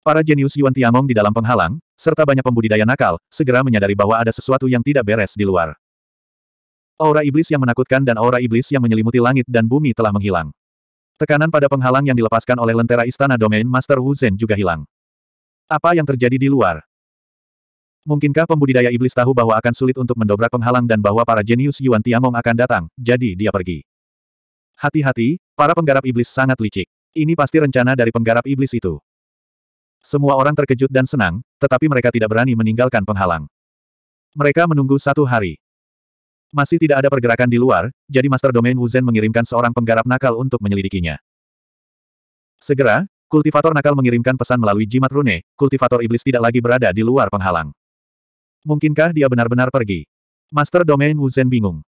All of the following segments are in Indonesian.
Para jenius Yuan Tiangong di dalam penghalang, serta banyak pembudidaya nakal, segera menyadari bahwa ada sesuatu yang tidak beres di luar. Aura iblis yang menakutkan dan aura iblis yang menyelimuti langit dan bumi telah menghilang. Tekanan pada penghalang yang dilepaskan oleh lentera istana domain Master Wu Zhen juga hilang. Apa yang terjadi di luar? Mungkinkah pembudidaya iblis tahu bahwa akan sulit untuk mendobrak penghalang dan bahwa para jenius Yuan Tiangong akan datang, jadi dia pergi. Hati-hati, para penggarap iblis sangat licik. Ini pasti rencana dari penggarap iblis itu. Semua orang terkejut dan senang, tetapi mereka tidak berani meninggalkan penghalang. Mereka menunggu satu hari. Masih tidak ada pergerakan di luar, jadi Master Domain Wuzhen mengirimkan seorang penggarap nakal untuk menyelidikinya. Segera, kultivator nakal mengirimkan pesan melalui jimat rune, kultivator iblis tidak lagi berada di luar penghalang. Mungkinkah dia benar-benar pergi? Master Domain Wuzhen bingung.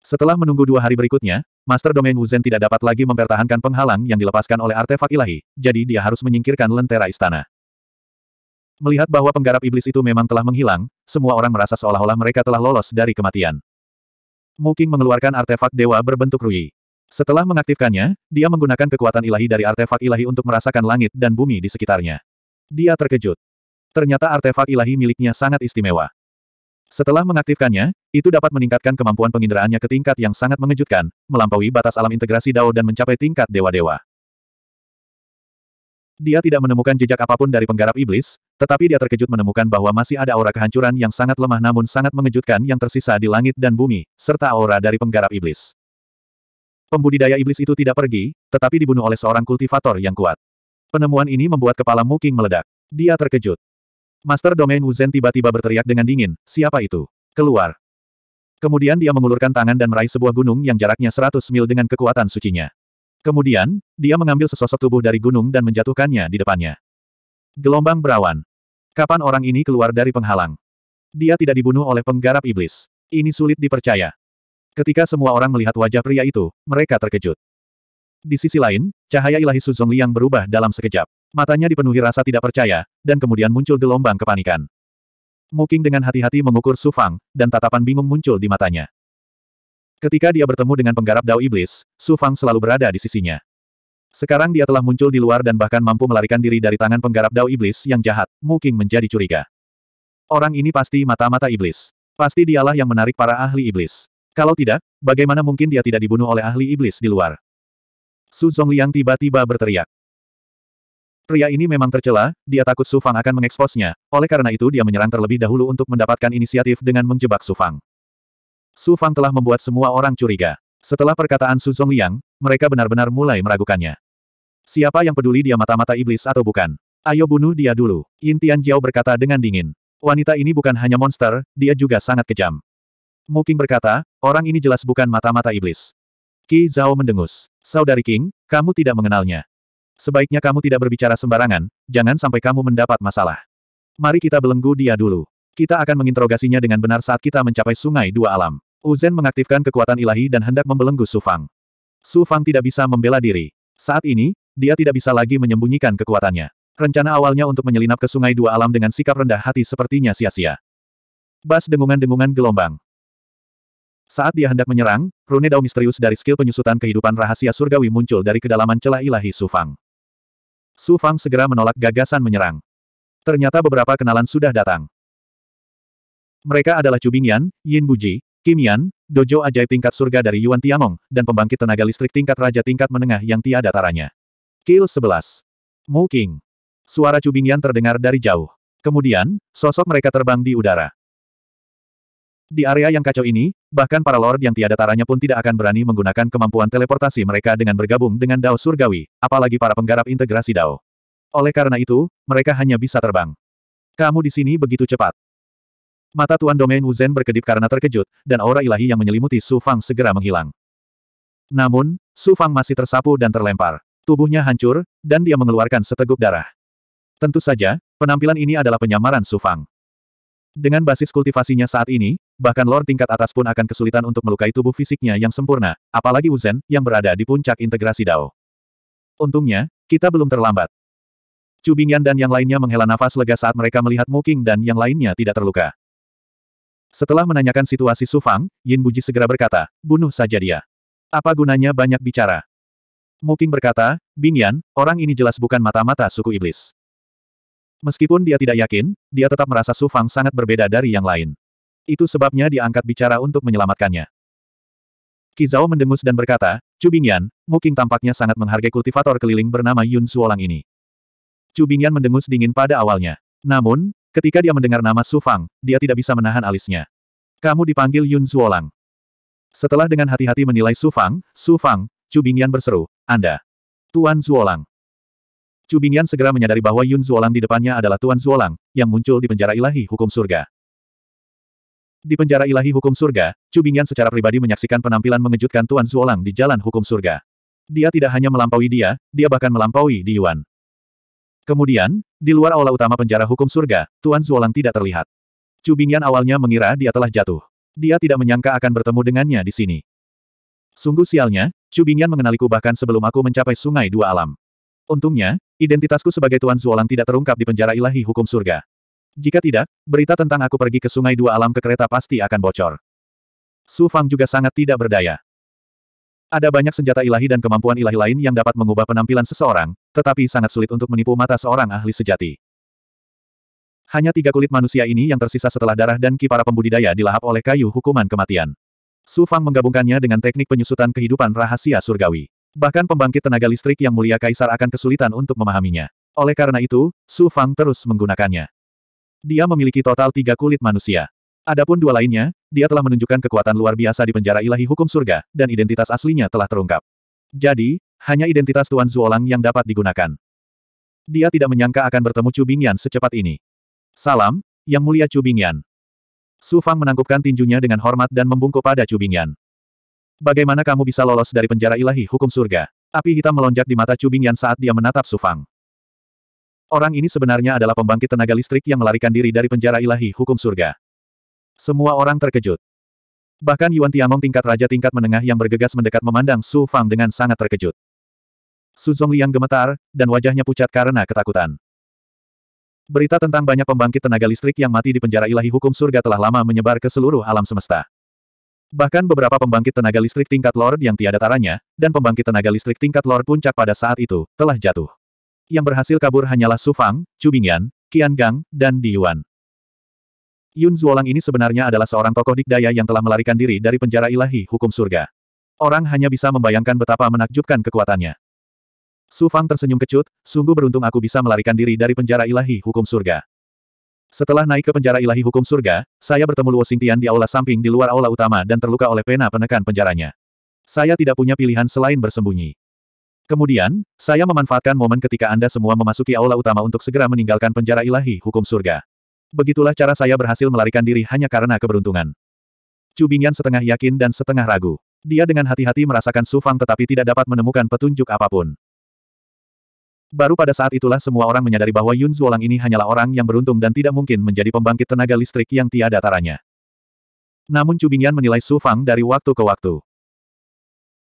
Setelah menunggu dua hari berikutnya, Master Domain Wuzhen tidak dapat lagi mempertahankan penghalang yang dilepaskan oleh artefak ilahi, jadi dia harus menyingkirkan lentera istana. Melihat bahwa penggarap iblis itu memang telah menghilang, semua orang merasa seolah-olah mereka telah lolos dari kematian. Mungkin mengeluarkan artefak dewa berbentuk Rui. Setelah mengaktifkannya, dia menggunakan kekuatan ilahi dari artefak ilahi untuk merasakan langit dan bumi di sekitarnya. Dia terkejut. Ternyata artefak ilahi miliknya sangat istimewa. Setelah mengaktifkannya, itu dapat meningkatkan kemampuan penginderaannya ke tingkat yang sangat mengejutkan, melampaui batas alam integrasi Dao dan mencapai tingkat dewa-dewa. Dia tidak menemukan jejak apapun dari penggarap iblis, tetapi dia terkejut menemukan bahwa masih ada aura kehancuran yang sangat lemah namun sangat mengejutkan yang tersisa di langit dan bumi, serta aura dari penggarap iblis. Pembudidaya iblis itu tidak pergi, tetapi dibunuh oleh seorang kultivator yang kuat. Penemuan ini membuat kepala Muking meledak. Dia terkejut. Master Domain Zhen tiba-tiba berteriak dengan dingin, siapa itu? Keluar. Kemudian dia mengulurkan tangan dan meraih sebuah gunung yang jaraknya 100 mil dengan kekuatan sucinya. Kemudian, dia mengambil sesosok tubuh dari gunung dan menjatuhkannya di depannya. Gelombang berawan. Kapan orang ini keluar dari penghalang? Dia tidak dibunuh oleh penggarap iblis. Ini sulit dipercaya. Ketika semua orang melihat wajah pria itu, mereka terkejut. Di sisi lain, cahaya ilahi Suzongli yang berubah dalam sekejap. Matanya dipenuhi rasa tidak percaya, dan kemudian muncul gelombang kepanikan. Muking dengan hati-hati mengukur Su Fang, dan tatapan bingung muncul di matanya. Ketika dia bertemu dengan penggarap Dao Iblis, Su Fang selalu berada di sisinya. Sekarang dia telah muncul di luar dan bahkan mampu melarikan diri dari tangan penggarap Dao Iblis yang jahat, Muking menjadi curiga. Orang ini pasti mata-mata Iblis. Pasti dialah yang menarik para ahli Iblis. Kalau tidak, bagaimana mungkin dia tidak dibunuh oleh ahli Iblis di luar? Su Zongliang tiba-tiba berteriak. Pria ini memang tercela, dia takut Su Fang akan mengeksposnya, oleh karena itu dia menyerang terlebih dahulu untuk mendapatkan inisiatif dengan menjebak Su Fang. Su Fang telah membuat semua orang curiga. Setelah perkataan Su Liang, mereka benar-benar mulai meragukannya. Siapa yang peduli dia mata-mata iblis atau bukan? Ayo bunuh dia dulu, Yin Jiao berkata dengan dingin. Wanita ini bukan hanya monster, dia juga sangat kejam. Muking berkata, orang ini jelas bukan mata-mata iblis. Ki Zhao mendengus. Saudari King, kamu tidak mengenalnya. Sebaiknya kamu tidak berbicara sembarangan, jangan sampai kamu mendapat masalah. Mari kita belenggu dia dulu. Kita akan menginterogasinya dengan benar saat kita mencapai sungai dua alam. Uzen mengaktifkan kekuatan ilahi dan hendak membelenggu Sufang. Sufang tidak bisa membela diri. Saat ini, dia tidak bisa lagi menyembunyikan kekuatannya. Rencana awalnya untuk menyelinap ke sungai dua alam dengan sikap rendah hati sepertinya sia-sia. Bas dengungan-dengungan gelombang. Saat dia hendak menyerang, rune dao misterius dari skill penyusutan kehidupan rahasia surgawi muncul dari kedalaman celah ilahi Sufang. Su Fang segera menolak gagasan menyerang. Ternyata beberapa kenalan sudah datang. Mereka adalah Chu Yan, Yin Buji, Kim Yan, Dojo Ajaib tingkat surga dari Yuan Tiangong, dan pembangkit tenaga listrik tingkat raja tingkat menengah yang tiada taranya. Kill 11. Mu King. Suara Chu Yan terdengar dari jauh. Kemudian, sosok mereka terbang di udara. Di area yang kacau ini, Bahkan para lord yang tiada taranya pun tidak akan berani menggunakan kemampuan teleportasi mereka dengan bergabung dengan Dao Surgawi, apalagi para penggarap integrasi Dao. Oleh karena itu, mereka hanya bisa terbang. Kamu di sini begitu cepat. Mata Tuan Domain Wuzhen berkedip karena terkejut, dan aura ilahi yang menyelimuti Su Fang segera menghilang. Namun, Su Fang masih tersapu dan terlempar. Tubuhnya hancur, dan dia mengeluarkan seteguk darah. Tentu saja, penampilan ini adalah penyamaran Su Fang. Dengan basis kultivasinya saat ini, bahkan lord tingkat atas pun akan kesulitan untuk melukai tubuh fisiknya yang sempurna, apalagi Uzen yang berada di puncak integrasi Dao. Untungnya, kita belum terlambat. Cubingyan dan yang lainnya menghela nafas lega saat mereka melihat Muking dan yang lainnya tidak terluka. Setelah menanyakan situasi Sufang, Yin Buji segera berkata, bunuh saja dia. Apa gunanya banyak bicara? Muking berkata, Bingyan, orang ini jelas bukan mata-mata suku iblis. Meskipun dia tidak yakin, dia tetap merasa Sufang sangat berbeda dari yang lain. Itu sebabnya diangkat bicara untuk menyelamatkannya. Kizao mendengus dan berkata, Cubingyan, Muking tampaknya sangat menghargai kultivator keliling bernama Yun Suolang ini. Cubingyan mendengus dingin pada awalnya. Namun, ketika dia mendengar nama Su Fang, dia tidak bisa menahan alisnya. Kamu dipanggil Yun Suolang. Setelah dengan hati-hati menilai Su Fang, Su Fang, Cubingyan berseru, Anda. Tuan Zuolang. Cubingyan segera menyadari bahwa Yun Zuolang di depannya adalah Tuan Zuolang, yang muncul di penjara ilahi hukum surga. Di penjara ilahi hukum surga, Chu Bingyan secara pribadi menyaksikan penampilan mengejutkan Tuan Zuolang di jalan hukum surga. Dia tidak hanya melampaui dia, dia bahkan melampaui Di Yuan. Kemudian, di luar aula utama penjara hukum surga, Tuan Zuolang tidak terlihat. Chu Bingyan awalnya mengira dia telah jatuh. Dia tidak menyangka akan bertemu dengannya di sini. Sungguh sialnya, Chu Bingyan mengenaliku bahkan sebelum aku mencapai sungai dua alam. Untungnya, identitasku sebagai Tuan Zuolang tidak terungkap di penjara ilahi hukum surga. Jika tidak, berita tentang aku pergi ke Sungai Dua Alam ke kereta pasti akan bocor. Su Fang juga sangat tidak berdaya. Ada banyak senjata ilahi dan kemampuan ilahi lain yang dapat mengubah penampilan seseorang, tetapi sangat sulit untuk menipu mata seorang ahli sejati. Hanya tiga kulit manusia ini yang tersisa setelah darah dan ki para pembudidaya dilahap oleh kayu hukuman kematian. Su Fang menggabungkannya dengan teknik penyusutan kehidupan rahasia surgawi. Bahkan pembangkit tenaga listrik yang mulia kaisar akan kesulitan untuk memahaminya. Oleh karena itu, Su Fang terus menggunakannya. Dia memiliki total tiga kulit manusia. Adapun dua lainnya, dia telah menunjukkan kekuatan luar biasa di penjara ilahi hukum surga, dan identitas aslinya telah terungkap. Jadi, hanya identitas Tuan Zuolang yang dapat digunakan. Dia tidak menyangka akan bertemu Chu Bingyan secepat ini. Salam, Yang Mulia Chu Bingyan. Su Fang menangkupkan tinjunya dengan hormat dan membungkuk pada Chu Bingyan. Bagaimana kamu bisa lolos dari penjara ilahi hukum surga? Api hitam melonjak di mata Chu Bingyan saat dia menatap Su Fang. Orang ini sebenarnya adalah pembangkit tenaga listrik yang melarikan diri dari penjara ilahi hukum surga. Semua orang terkejut. Bahkan Yuan Tiangong tingkat raja tingkat menengah yang bergegas mendekat memandang Su Fang dengan sangat terkejut. Su Zongliang gemetar, dan wajahnya pucat karena ketakutan. Berita tentang banyak pembangkit tenaga listrik yang mati di penjara ilahi hukum surga telah lama menyebar ke seluruh alam semesta. Bahkan beberapa pembangkit tenaga listrik tingkat Lord yang tiada taranya, dan pembangkit tenaga listrik tingkat Lord puncak pada saat itu, telah jatuh yang berhasil kabur hanyalah Su Fang, Chu Bingyan, Qian Gang, dan Di Yuan. Yun Zuolang ini sebenarnya adalah seorang tokoh dikdaya yang telah melarikan diri dari penjara ilahi hukum surga. Orang hanya bisa membayangkan betapa menakjubkan kekuatannya. Su Fang tersenyum kecut, sungguh beruntung aku bisa melarikan diri dari penjara ilahi hukum surga. Setelah naik ke penjara ilahi hukum surga, saya bertemu Luo Xingtian di aula samping di luar aula utama dan terluka oleh pena penekan penjaranya. Saya tidak punya pilihan selain bersembunyi. Kemudian, saya memanfaatkan momen ketika Anda semua memasuki aula utama untuk segera meninggalkan penjara ilahi hukum surga. Begitulah cara saya berhasil melarikan diri hanya karena keberuntungan. Chu Bingyan setengah yakin dan setengah ragu. Dia dengan hati-hati merasakan Su Fang tetapi tidak dapat menemukan petunjuk apapun. Baru pada saat itulah semua orang menyadari bahwa Yun Zuolang ini hanyalah orang yang beruntung dan tidak mungkin menjadi pembangkit tenaga listrik yang tiada taranya. Namun Chu Bingyan menilai Su Fang dari waktu ke waktu.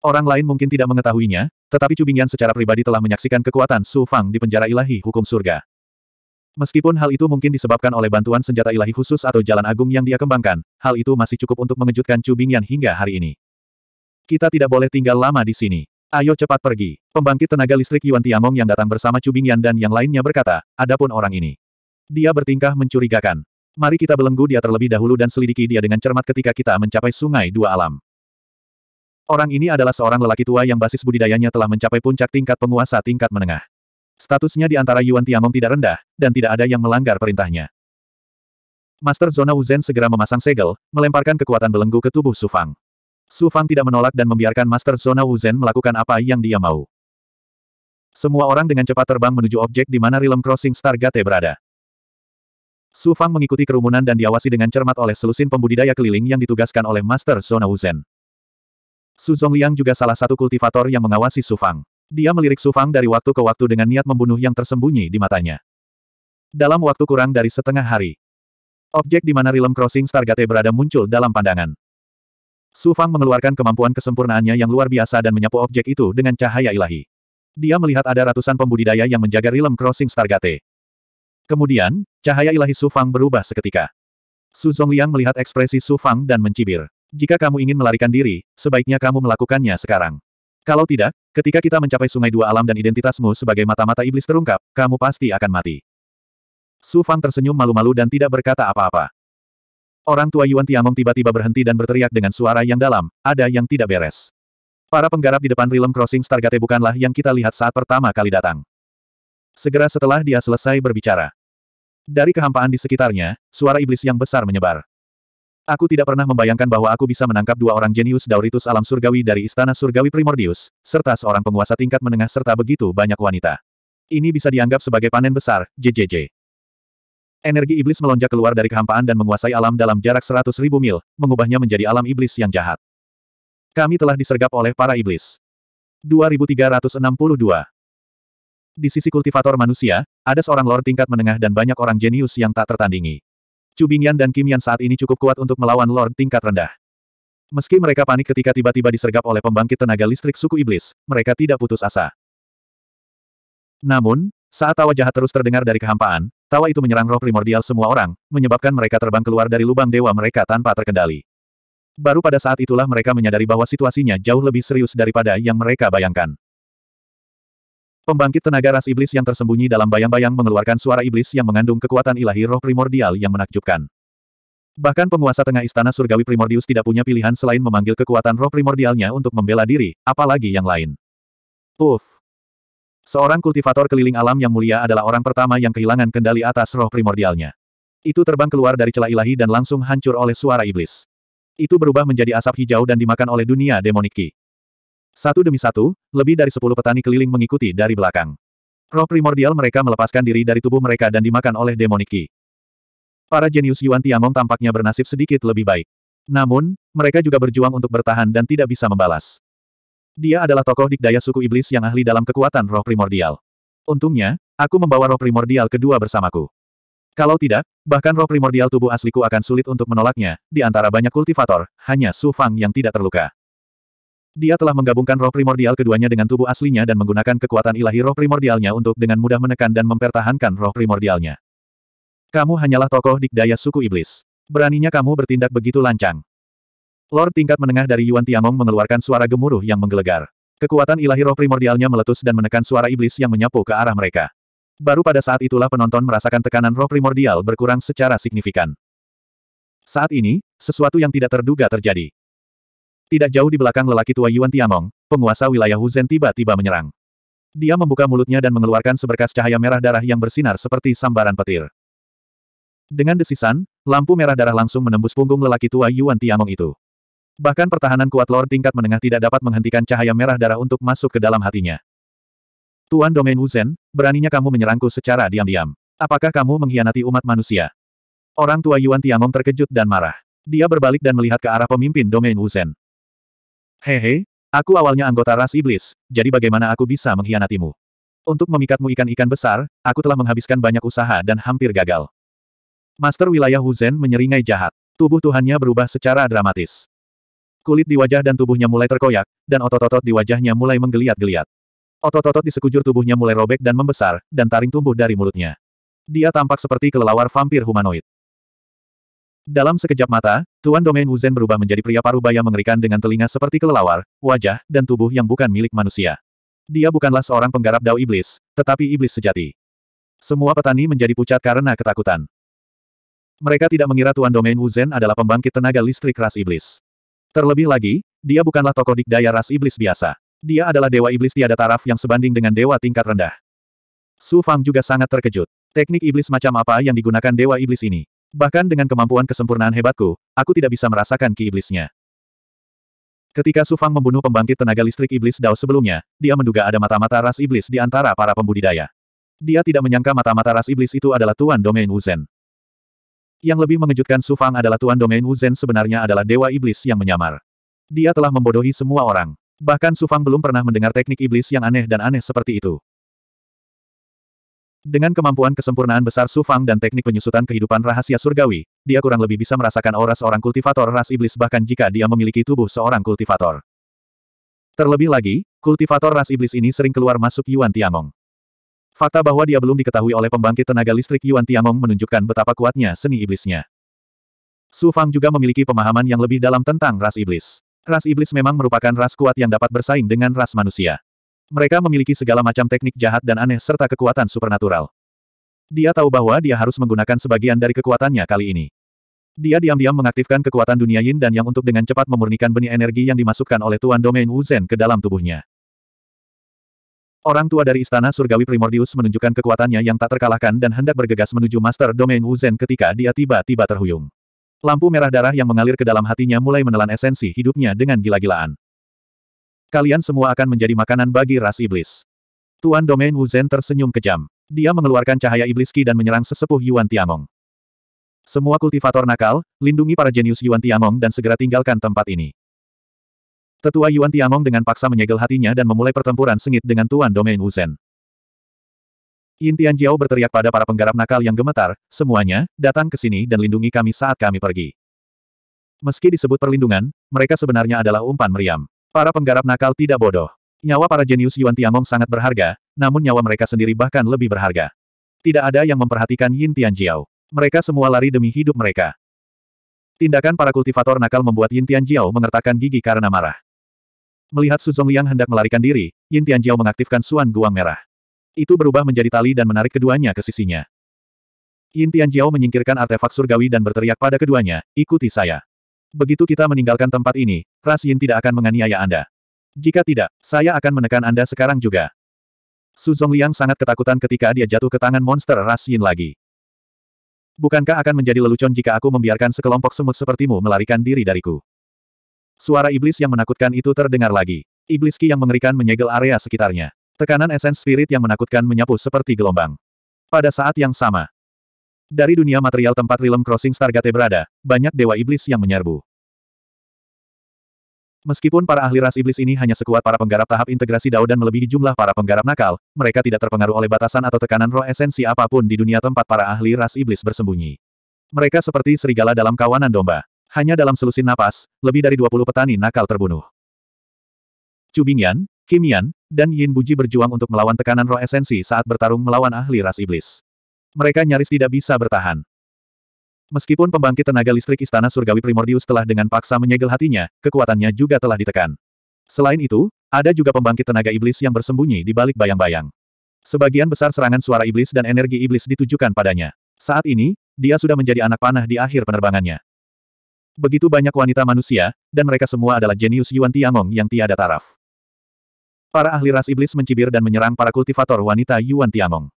Orang lain mungkin tidak mengetahuinya, tetapi Cubingyan secara pribadi telah menyaksikan kekuatan Su Fang di penjara ilahi hukum surga. Meskipun hal itu mungkin disebabkan oleh bantuan senjata ilahi khusus atau jalan agung yang dia kembangkan, hal itu masih cukup untuk mengejutkan Cubingyan hingga hari ini. Kita tidak boleh tinggal lama di sini. Ayo cepat pergi. Pembangkit tenaga listrik Yuan Tiamong yang datang bersama Cubingyan dan yang lainnya berkata, adapun orang ini. Dia bertingkah mencurigakan. Mari kita belenggu dia terlebih dahulu dan selidiki dia dengan cermat ketika kita mencapai sungai dua alam. Orang ini adalah seorang lelaki tua yang basis budidayanya telah mencapai puncak tingkat penguasa tingkat menengah. Statusnya di antara Yuan Tiamong tidak rendah, dan tidak ada yang melanggar perintahnya. Master Zona Wuzhen segera memasang segel, melemparkan kekuatan belenggu ke tubuh Su Fang. Su Fang tidak menolak dan membiarkan Master Zona Wuzhen melakukan apa yang dia mau. Semua orang dengan cepat terbang menuju objek di mana Realm Crossing Stargate berada. Su Fang mengikuti kerumunan dan diawasi dengan cermat oleh selusin pembudidaya keliling yang ditugaskan oleh Master Zona Wuzhen. Su Zongliang juga salah satu kultivator yang mengawasi Su Fang. Dia melirik Su Fang dari waktu ke waktu dengan niat membunuh yang tersembunyi di matanya. Dalam waktu kurang dari setengah hari, objek di mana Realm Crossing Stargate berada muncul dalam pandangan. Su Fang mengeluarkan kemampuan kesempurnaannya yang luar biasa dan menyapu objek itu dengan cahaya ilahi. Dia melihat ada ratusan pembudidaya yang menjaga Realm Crossing Stargate. Kemudian, cahaya ilahi Su Fang berubah seketika. Su Zongliang melihat ekspresi Su Fang dan mencibir. Jika kamu ingin melarikan diri, sebaiknya kamu melakukannya sekarang. Kalau tidak, ketika kita mencapai sungai dua alam dan identitasmu sebagai mata-mata iblis terungkap, kamu pasti akan mati. Su Fang tersenyum malu-malu dan tidak berkata apa-apa. Orang tua Yuan Tiangong tiba-tiba berhenti dan berteriak dengan suara yang dalam, ada yang tidak beres. Para penggarap di depan Realm Crossing Stargate bukanlah yang kita lihat saat pertama kali datang. Segera setelah dia selesai berbicara. Dari kehampaan di sekitarnya, suara iblis yang besar menyebar. Aku tidak pernah membayangkan bahwa aku bisa menangkap dua orang jenius Dauritus alam surgawi dari Istana Surgawi Primordius, serta seorang penguasa tingkat menengah serta begitu banyak wanita. Ini bisa dianggap sebagai panen besar, JJJ. Energi iblis melonjak keluar dari kehampaan dan menguasai alam dalam jarak seratus ribu mil, mengubahnya menjadi alam iblis yang jahat. Kami telah disergap oleh para iblis. 2362 Di sisi kultivator manusia, ada seorang lor tingkat menengah dan banyak orang jenius yang tak tertandingi. Chu Bingyan dan Kim Yan saat ini cukup kuat untuk melawan Lord tingkat rendah. Meski mereka panik ketika tiba-tiba disergap oleh pembangkit tenaga listrik suku iblis, mereka tidak putus asa. Namun, saat tawa jahat terus terdengar dari kehampaan, tawa itu menyerang roh primordial semua orang, menyebabkan mereka terbang keluar dari lubang dewa mereka tanpa terkendali. Baru pada saat itulah mereka menyadari bahwa situasinya jauh lebih serius daripada yang mereka bayangkan. Pembangkit tenaga ras iblis yang tersembunyi dalam bayang-bayang mengeluarkan suara iblis yang mengandung kekuatan ilahi roh primordial yang menakjubkan. Bahkan penguasa tengah istana surgawi primordius tidak punya pilihan selain memanggil kekuatan roh primordialnya untuk membela diri, apalagi yang lain. Puff. Seorang kultivator keliling alam yang mulia adalah orang pertama yang kehilangan kendali atas roh primordialnya. Itu terbang keluar dari celah ilahi dan langsung hancur oleh suara iblis. Itu berubah menjadi asap hijau dan dimakan oleh dunia demoniki. Satu demi satu, lebih dari sepuluh petani keliling mengikuti dari belakang. Roh primordial mereka melepaskan diri dari tubuh mereka dan dimakan oleh demoniki. Para jenius Yuan Tiangong tampaknya bernasib sedikit lebih baik. Namun, mereka juga berjuang untuk bertahan dan tidak bisa membalas. Dia adalah tokoh dikdaya suku iblis yang ahli dalam kekuatan roh primordial. Untungnya, aku membawa roh primordial kedua bersamaku. Kalau tidak, bahkan roh primordial tubuh asliku akan sulit untuk menolaknya, di antara banyak kultivator, hanya Su Fang yang tidak terluka. Dia telah menggabungkan roh primordial keduanya dengan tubuh aslinya dan menggunakan kekuatan ilahi roh primordialnya untuk dengan mudah menekan dan mempertahankan roh primordialnya. Kamu hanyalah tokoh dikdaya suku iblis. Beraninya kamu bertindak begitu lancang. Lord tingkat menengah dari Yuan Tiangong mengeluarkan suara gemuruh yang menggelegar. Kekuatan ilahi roh primordialnya meletus dan menekan suara iblis yang menyapu ke arah mereka. Baru pada saat itulah penonton merasakan tekanan roh primordial berkurang secara signifikan. Saat ini, sesuatu yang tidak terduga terjadi. Tidak jauh di belakang lelaki tua Yuan Tianong, penguasa wilayah Huzen tiba-tiba menyerang. Dia membuka mulutnya dan mengeluarkan seberkas cahaya merah darah yang bersinar seperti sambaran petir. Dengan desisan, lampu merah darah langsung menembus punggung lelaki tua Yuan Tianong itu. Bahkan pertahanan kuat Lord tingkat menengah tidak dapat menghentikan cahaya merah darah untuk masuk ke dalam hatinya. Tuan Domain Wuzhen, beraninya kamu menyerangku secara diam-diam. Apakah kamu mengkhianati umat manusia? Orang tua Yuan Tianong terkejut dan marah. Dia berbalik dan melihat ke arah pemimpin Domain Wuzhen. Hehe, aku awalnya anggota ras iblis, jadi bagaimana aku bisa mengkhianatimu? Untuk memikatmu ikan-ikan besar, aku telah menghabiskan banyak usaha dan hampir gagal. Master wilayah Huzen menyeringai jahat. Tubuh Tuhannya berubah secara dramatis. Kulit di wajah dan tubuhnya mulai terkoyak, dan otot-otot di wajahnya mulai menggeliat-geliat. Otot-otot di sekujur tubuhnya mulai robek dan membesar, dan taring tumbuh dari mulutnya. Dia tampak seperti kelelawar vampir humanoid. Dalam sekejap mata, Tuan Domain Wuzhen berubah menjadi pria paruh baya mengerikan dengan telinga seperti kelelawar, wajah, dan tubuh yang bukan milik manusia. Dia bukanlah seorang penggarap dao iblis, tetapi iblis sejati. Semua petani menjadi pucat karena ketakutan. Mereka tidak mengira Tuan Domain Wuzhen adalah pembangkit tenaga listrik ras iblis. Terlebih lagi, dia bukanlah tokoh dikdaya ras iblis biasa. Dia adalah dewa iblis tiada taraf yang sebanding dengan dewa tingkat rendah. Su Fang juga sangat terkejut. Teknik iblis macam apa yang digunakan dewa iblis ini? Bahkan dengan kemampuan kesempurnaan hebatku, aku tidak bisa merasakan ki iblisnya. Ketika Sufang membunuh pembangkit tenaga listrik iblis Dao sebelumnya, dia menduga ada mata-mata ras iblis di antara para pembudidaya. Dia tidak menyangka mata-mata ras iblis itu adalah Tuan Domain Wuzhen. Yang lebih mengejutkan Sufang adalah Tuan Domain Wuzhen sebenarnya adalah Dewa Iblis yang menyamar. Dia telah membodohi semua orang. Bahkan Sufang belum pernah mendengar teknik iblis yang aneh dan aneh seperti itu. Dengan kemampuan kesempurnaan besar Sufang dan teknik penyusutan kehidupan rahasia surgawi, dia kurang lebih bisa merasakan aura seorang kultivator ras iblis bahkan jika dia memiliki tubuh seorang kultivator. Terlebih lagi, kultivator ras iblis ini sering keluar masuk Yuan Tiangong. Fakta bahwa dia belum diketahui oleh pembangkit tenaga listrik Yuan Tiangong menunjukkan betapa kuatnya seni iblisnya. Su Fang juga memiliki pemahaman yang lebih dalam tentang ras iblis. Ras iblis memang merupakan ras kuat yang dapat bersaing dengan ras manusia. Mereka memiliki segala macam teknik jahat dan aneh serta kekuatan supernatural. Dia tahu bahwa dia harus menggunakan sebagian dari kekuatannya kali ini. Dia diam-diam mengaktifkan kekuatan dunia yin dan yang untuk dengan cepat memurnikan benih energi yang dimasukkan oleh Tuan Domain Wu Zhen ke dalam tubuhnya. Orang tua dari Istana Surgawi Primordius menunjukkan kekuatannya yang tak terkalahkan dan hendak bergegas menuju Master Domain Wu Zhen ketika dia tiba-tiba terhuyung. Lampu merah darah yang mengalir ke dalam hatinya mulai menelan esensi hidupnya dengan gila-gilaan. Kalian semua akan menjadi makanan bagi ras iblis. Tuan Domain Wuzhen tersenyum kejam. Dia mengeluarkan cahaya iblis ki dan menyerang sesepuh Yuan Tiangong. Semua kultivator nakal, lindungi para jenius Yuan Tiangong dan segera tinggalkan tempat ini. Tetua Yuan Tiangong dengan paksa menyegel hatinya dan memulai pertempuran sengit dengan Tuan Domain Wuzhen. Yin Tianjiao berteriak pada para penggarap nakal yang gemetar, semuanya, datang ke sini dan lindungi kami saat kami pergi. Meski disebut perlindungan, mereka sebenarnya adalah umpan meriam. Para penggarap nakal tidak bodoh. Nyawa para jenius Yuan Tiangong sangat berharga, namun nyawa mereka sendiri bahkan lebih berharga. Tidak ada yang memperhatikan Yin Tianjiao. Mereka semua lari demi hidup mereka. Tindakan para kultivator nakal membuat Yin Tianjiao mengertakkan gigi karena marah. Melihat Su Zhongliang hendak melarikan diri, Yin Tianjiao mengaktifkan Suan Guang Merah. Itu berubah menjadi tali dan menarik keduanya ke sisinya. Yin Tianjiao menyingkirkan artefak surgawi dan berteriak pada keduanya, ikuti saya begitu kita meninggalkan tempat ini, Ras Yin tidak akan menganiaya Anda. Jika tidak, saya akan menekan Anda sekarang juga. Su Zongliang sangat ketakutan ketika dia jatuh ke tangan monster Ras Yin lagi. Bukankah akan menjadi lelucon jika aku membiarkan sekelompok semut sepertimu melarikan diri dariku? Suara iblis yang menakutkan itu terdengar lagi. Iblis Ki yang mengerikan menyegel area sekitarnya. Tekanan esens spirit yang menakutkan menyapu seperti gelombang. Pada saat yang sama, dari dunia material tempat Realm Crossing Stargate berada, banyak dewa iblis yang menyerbu. Meskipun para ahli ras iblis ini hanya sekuat para penggarap tahap integrasi Dao dan melebihi jumlah para penggarap nakal, mereka tidak terpengaruh oleh batasan atau tekanan roh esensi apapun di dunia tempat para ahli ras iblis bersembunyi. Mereka seperti serigala dalam kawanan domba. Hanya dalam selusin napas, lebih dari 20 petani nakal terbunuh. Cubingyan, Kimian, dan Yin Buji berjuang untuk melawan tekanan roh esensi saat bertarung melawan ahli ras iblis mereka nyaris tidak bisa bertahan. Meskipun pembangkit tenaga listrik Istana Surgawi Primordius telah dengan paksa menyegel hatinya, kekuatannya juga telah ditekan. Selain itu, ada juga pembangkit tenaga iblis yang bersembunyi di balik bayang-bayang. Sebagian besar serangan suara iblis dan energi iblis ditujukan padanya. Saat ini, dia sudah menjadi anak panah di akhir penerbangannya. Begitu banyak wanita manusia, dan mereka semua adalah jenius Yuan Tiangong yang tiada taraf. Para ahli ras iblis mencibir dan menyerang para kultivator wanita Yuan Tiangong.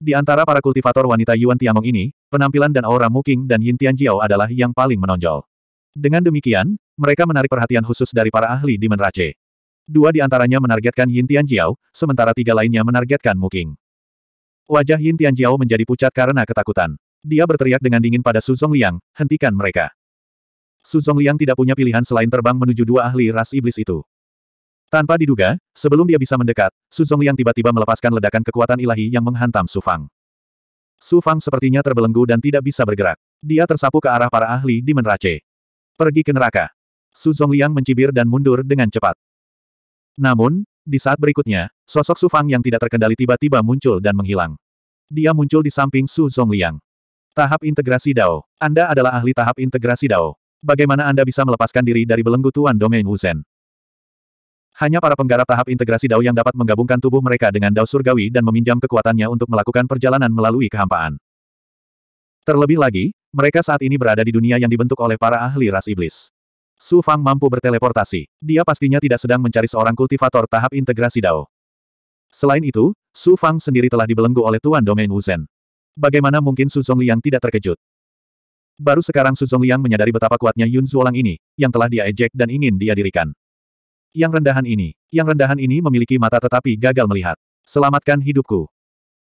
Di antara para kultivator wanita Yuan Tiangong ini, penampilan dan aura Muking dan Yin Tianjiao adalah yang paling menonjol. Dengan demikian, mereka menarik perhatian khusus dari para ahli di Menrace. Dua di antaranya menargetkan Yin Tianjiao, sementara tiga lainnya menargetkan Muking. Wajah Yin Tianjiao menjadi pucat karena ketakutan. Dia berteriak dengan dingin pada Su Zongliang, hentikan mereka. Su Zongliang tidak punya pilihan selain terbang menuju dua ahli ras iblis itu. Tanpa diduga, sebelum dia bisa mendekat, Su Zongliang tiba-tiba melepaskan ledakan kekuatan ilahi yang menghantam Su Fang. Su Fang sepertinya terbelenggu dan tidak bisa bergerak. Dia tersapu ke arah para ahli di Menrace. Pergi ke neraka. Su Zongliang mencibir dan mundur dengan cepat. Namun, di saat berikutnya, sosok Su Fang yang tidak terkendali tiba-tiba muncul dan menghilang. Dia muncul di samping Su Zongliang. Tahap integrasi Dao. Anda adalah ahli tahap integrasi Dao. Bagaimana Anda bisa melepaskan diri dari belenggu Tuan Domain Wuzhen? Hanya para penggarap tahap integrasi Dao yang dapat menggabungkan tubuh mereka dengan Dao surgawi dan meminjam kekuatannya untuk melakukan perjalanan melalui kehampaan. Terlebih lagi, mereka saat ini berada di dunia yang dibentuk oleh para ahli ras iblis. Su Fang mampu berteleportasi. Dia pastinya tidak sedang mencari seorang kultivator tahap integrasi Dao. Selain itu, Su Fang sendiri telah dibelenggu oleh Tuan Domain Wuzhen. Bagaimana mungkin Su Zhongliang tidak terkejut? Baru sekarang Su Zhongliang menyadari betapa kuatnya Yun Zhuolang ini, yang telah dia ejek dan ingin dia dirikan. Yang rendahan ini, yang rendahan ini memiliki mata tetapi gagal melihat. Selamatkan hidupku.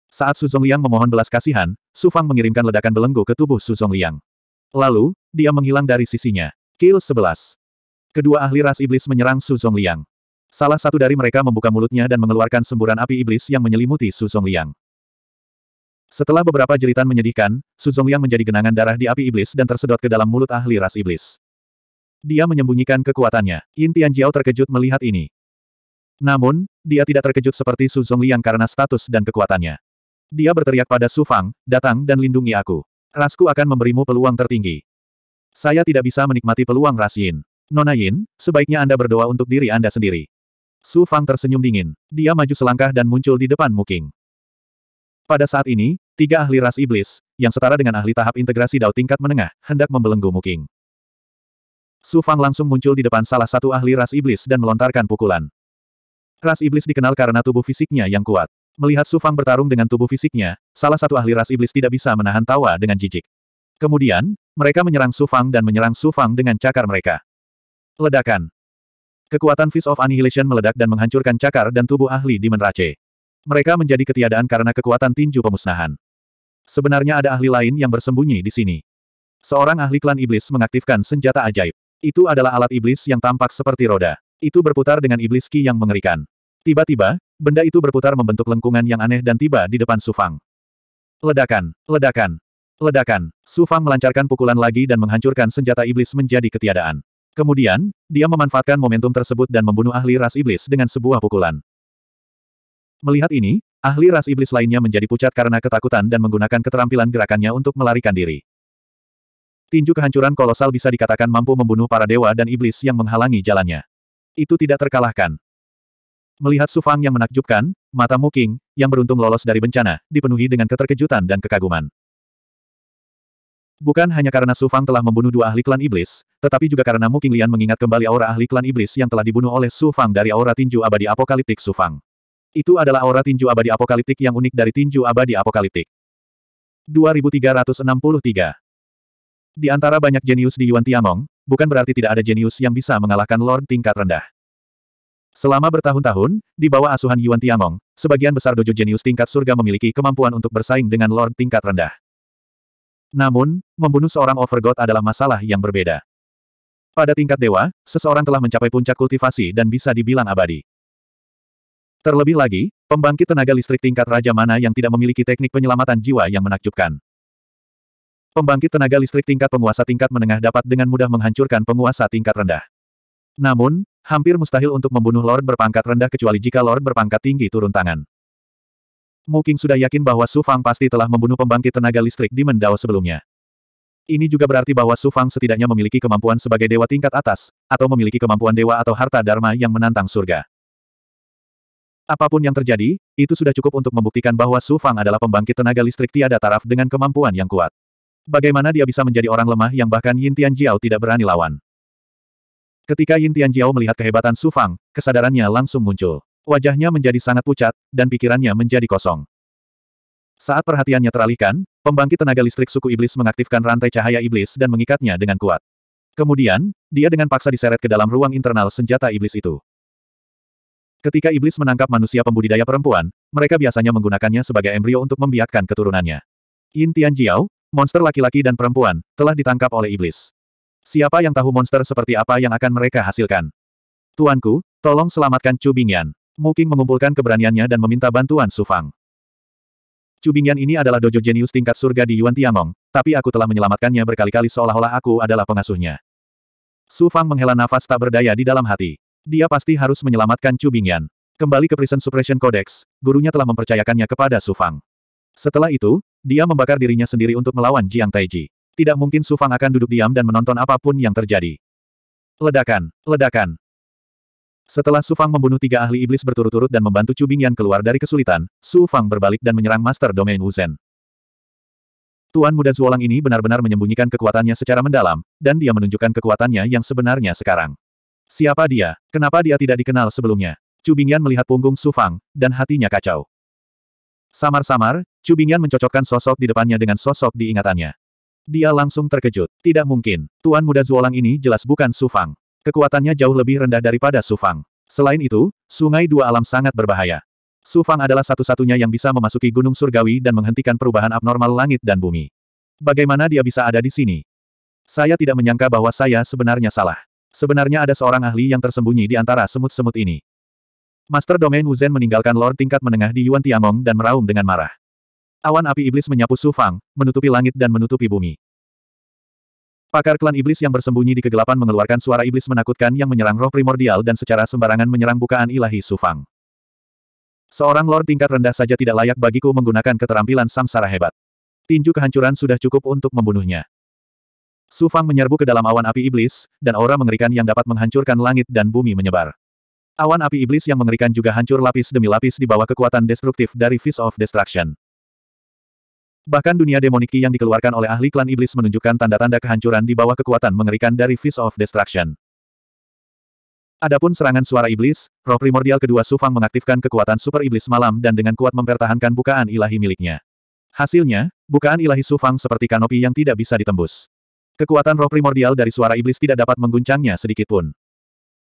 Saat Su Zongliang memohon belas kasihan, Su Fang mengirimkan ledakan belenggu ke tubuh Su Zongliang. Lalu, dia menghilang dari sisinya. Kill 11. Kedua ahli ras iblis menyerang Su Zongliang. Salah satu dari mereka membuka mulutnya dan mengeluarkan semburan api iblis yang menyelimuti Su Zongliang. Setelah beberapa jeritan menyedihkan, Su Zongliang menjadi genangan darah di api iblis dan tersedot ke dalam mulut ahli ras iblis. Dia menyembunyikan kekuatannya. Yin Tianjiao terkejut melihat ini. Namun, dia tidak terkejut seperti Su Zhongliang karena status dan kekuatannya. Dia berteriak pada Su Fang, datang dan lindungi aku. Rasku akan memberimu peluang tertinggi. Saya tidak bisa menikmati peluang Ras Yin. Nona Yin, sebaiknya Anda berdoa untuk diri Anda sendiri. Su Fang tersenyum dingin. Dia maju selangkah dan muncul di depan Muking. Pada saat ini, tiga ahli ras iblis, yang setara dengan ahli tahap integrasi Dao tingkat menengah, hendak membelenggu Muking. Su Fang langsung muncul di depan salah satu ahli ras iblis dan melontarkan pukulan. Ras iblis dikenal karena tubuh fisiknya yang kuat. Melihat Su Fang bertarung dengan tubuh fisiknya, salah satu ahli ras iblis tidak bisa menahan tawa dengan jijik. Kemudian, mereka menyerang Su Fang dan menyerang Su Fang dengan cakar mereka. Ledakan. Kekuatan Fist of Annihilation meledak dan menghancurkan cakar dan tubuh ahli di Menrace. Mereka menjadi ketiadaan karena kekuatan tinju pemusnahan. Sebenarnya ada ahli lain yang bersembunyi di sini. Seorang ahli klan iblis mengaktifkan senjata ajaib. Itu adalah alat iblis yang tampak seperti roda. Itu berputar dengan iblis ki yang mengerikan. Tiba-tiba, benda itu berputar membentuk lengkungan yang aneh dan tiba di depan Sufang. Ledakan, ledakan, ledakan. Sufang melancarkan pukulan lagi dan menghancurkan senjata iblis menjadi ketiadaan. Kemudian, dia memanfaatkan momentum tersebut dan membunuh ahli ras iblis dengan sebuah pukulan. Melihat ini, ahli ras iblis lainnya menjadi pucat karena ketakutan dan menggunakan keterampilan gerakannya untuk melarikan diri. Tinju kehancuran kolosal bisa dikatakan mampu membunuh para dewa dan iblis yang menghalangi jalannya. Itu tidak terkalahkan. Melihat Sufang yang menakjubkan, mata Muking, yang beruntung lolos dari bencana, dipenuhi dengan keterkejutan dan kekaguman. Bukan hanya karena Sufang telah membunuh dua ahli klan iblis, tetapi juga karena Muking Lian mengingat kembali aura ahli klan iblis yang telah dibunuh oleh Sufang dari aura tinju abadi apokaliptik Sufang. Itu adalah aura tinju abadi apokaliptik yang unik dari tinju abadi apokaliptik. 2363 di antara banyak jenius di Yuan Tianmeng, bukan berarti tidak ada jenius yang bisa mengalahkan Lord tingkat rendah. Selama bertahun-tahun, di bawah asuhan Yuan Tianmeng, sebagian besar dojo jenius tingkat surga memiliki kemampuan untuk bersaing dengan Lord tingkat rendah. Namun, membunuh seorang Overgod adalah masalah yang berbeda. Pada tingkat dewa, seseorang telah mencapai puncak kultivasi dan bisa dibilang abadi. Terlebih lagi, pembangkit tenaga listrik tingkat raja mana yang tidak memiliki teknik penyelamatan jiwa yang menakjubkan. Pembangkit tenaga listrik tingkat penguasa tingkat menengah dapat dengan mudah menghancurkan penguasa tingkat rendah. Namun, hampir mustahil untuk membunuh Lord berpangkat rendah kecuali jika Lord berpangkat tinggi turun tangan. Muking sudah yakin bahwa Su Fang pasti telah membunuh pembangkit tenaga listrik di Mendao sebelumnya. Ini juga berarti bahwa Su Fang setidaknya memiliki kemampuan sebagai dewa tingkat atas, atau memiliki kemampuan dewa atau harta dharma yang menantang surga. Apapun yang terjadi, itu sudah cukup untuk membuktikan bahwa Su Fang adalah pembangkit tenaga listrik tiada taraf dengan kemampuan yang kuat. Bagaimana dia bisa menjadi orang lemah yang bahkan Yin Tian Jiao tidak berani lawan? Ketika Yin Tian Jiao melihat kehebatan Su Fang, kesadarannya langsung muncul. Wajahnya menjadi sangat pucat, dan pikirannya menjadi kosong. Saat perhatiannya teralihkan, pembangkit tenaga listrik suku iblis mengaktifkan rantai cahaya iblis dan mengikatnya dengan kuat. Kemudian, dia dengan paksa diseret ke dalam ruang internal senjata iblis itu. Ketika iblis menangkap manusia pembudidaya perempuan, mereka biasanya menggunakannya sebagai embrio untuk membiakkan keturunannya. Yin Tian Jiao? monster laki-laki dan perempuan, telah ditangkap oleh iblis. Siapa yang tahu monster seperti apa yang akan mereka hasilkan? Tuanku, tolong selamatkan Chu Bingyan. Muking mengumpulkan keberaniannya dan meminta bantuan Su Fang. Chu Bingyan ini adalah dojo jenius tingkat surga di Yuan Tiangong, tapi aku telah menyelamatkannya berkali-kali seolah-olah aku adalah pengasuhnya. Su Fang menghela nafas tak berdaya di dalam hati. Dia pasti harus menyelamatkan Chu Bingyan. Kembali ke Prison Suppression Codex, gurunya telah mempercayakannya kepada Su Fang. Setelah itu, dia membakar dirinya sendiri untuk melawan Jiang Taiji. Tidak mungkin Su Fang akan duduk diam dan menonton apapun yang terjadi. Ledakan, ledakan. Setelah Su Fang membunuh tiga ahli iblis berturut-turut dan membantu Chu Bingyan keluar dari kesulitan, Su Fang berbalik dan menyerang Master Domain Wuzhen. Tuan muda Zuolang ini benar-benar menyembunyikan kekuatannya secara mendalam, dan dia menunjukkan kekuatannya yang sebenarnya sekarang. Siapa dia? Kenapa dia tidak dikenal sebelumnya? Chu Bingyan melihat punggung Su Fang, dan hatinya kacau. Samar-samar, Cubingan mencocokkan sosok di depannya dengan sosok di ingatannya. Dia langsung terkejut. Tidak mungkin. Tuan muda Zuolang ini jelas bukan Sufang. Kekuatannya jauh lebih rendah daripada Sufang. Selain itu, sungai dua alam sangat berbahaya. Sufang adalah satu-satunya yang bisa memasuki gunung surgawi dan menghentikan perubahan abnormal langit dan bumi. Bagaimana dia bisa ada di sini? Saya tidak menyangka bahwa saya sebenarnya salah. Sebenarnya ada seorang ahli yang tersembunyi di antara semut-semut ini. Master Domain Wuzhen meninggalkan Lord tingkat menengah di Yuan Tiangong dan meraung dengan marah. Awan api iblis menyapu Sufang, menutupi langit dan menutupi bumi. Pakar klan iblis yang bersembunyi di kegelapan mengeluarkan suara iblis menakutkan yang menyerang roh primordial dan secara sembarangan menyerang bukaan ilahi Sufang. Seorang lord tingkat rendah saja tidak layak bagiku menggunakan keterampilan samsara hebat. Tinju kehancuran sudah cukup untuk membunuhnya. Sufang menyerbu ke dalam awan api iblis, dan aura mengerikan yang dapat menghancurkan langit dan bumi menyebar. Awan api iblis yang mengerikan juga hancur lapis demi lapis di bawah kekuatan destruktif dari Fist of Destruction. Bahkan dunia demoniki yang dikeluarkan oleh ahli klan iblis menunjukkan tanda-tanda kehancuran di bawah kekuatan mengerikan dari Fist of Destruction. Adapun serangan suara iblis, roh primordial kedua Sufang mengaktifkan kekuatan super iblis malam dan dengan kuat mempertahankan bukaan ilahi miliknya. Hasilnya, bukaan ilahi Sufang seperti kanopi yang tidak bisa ditembus. Kekuatan roh primordial dari suara iblis tidak dapat mengguncangnya sedikitpun.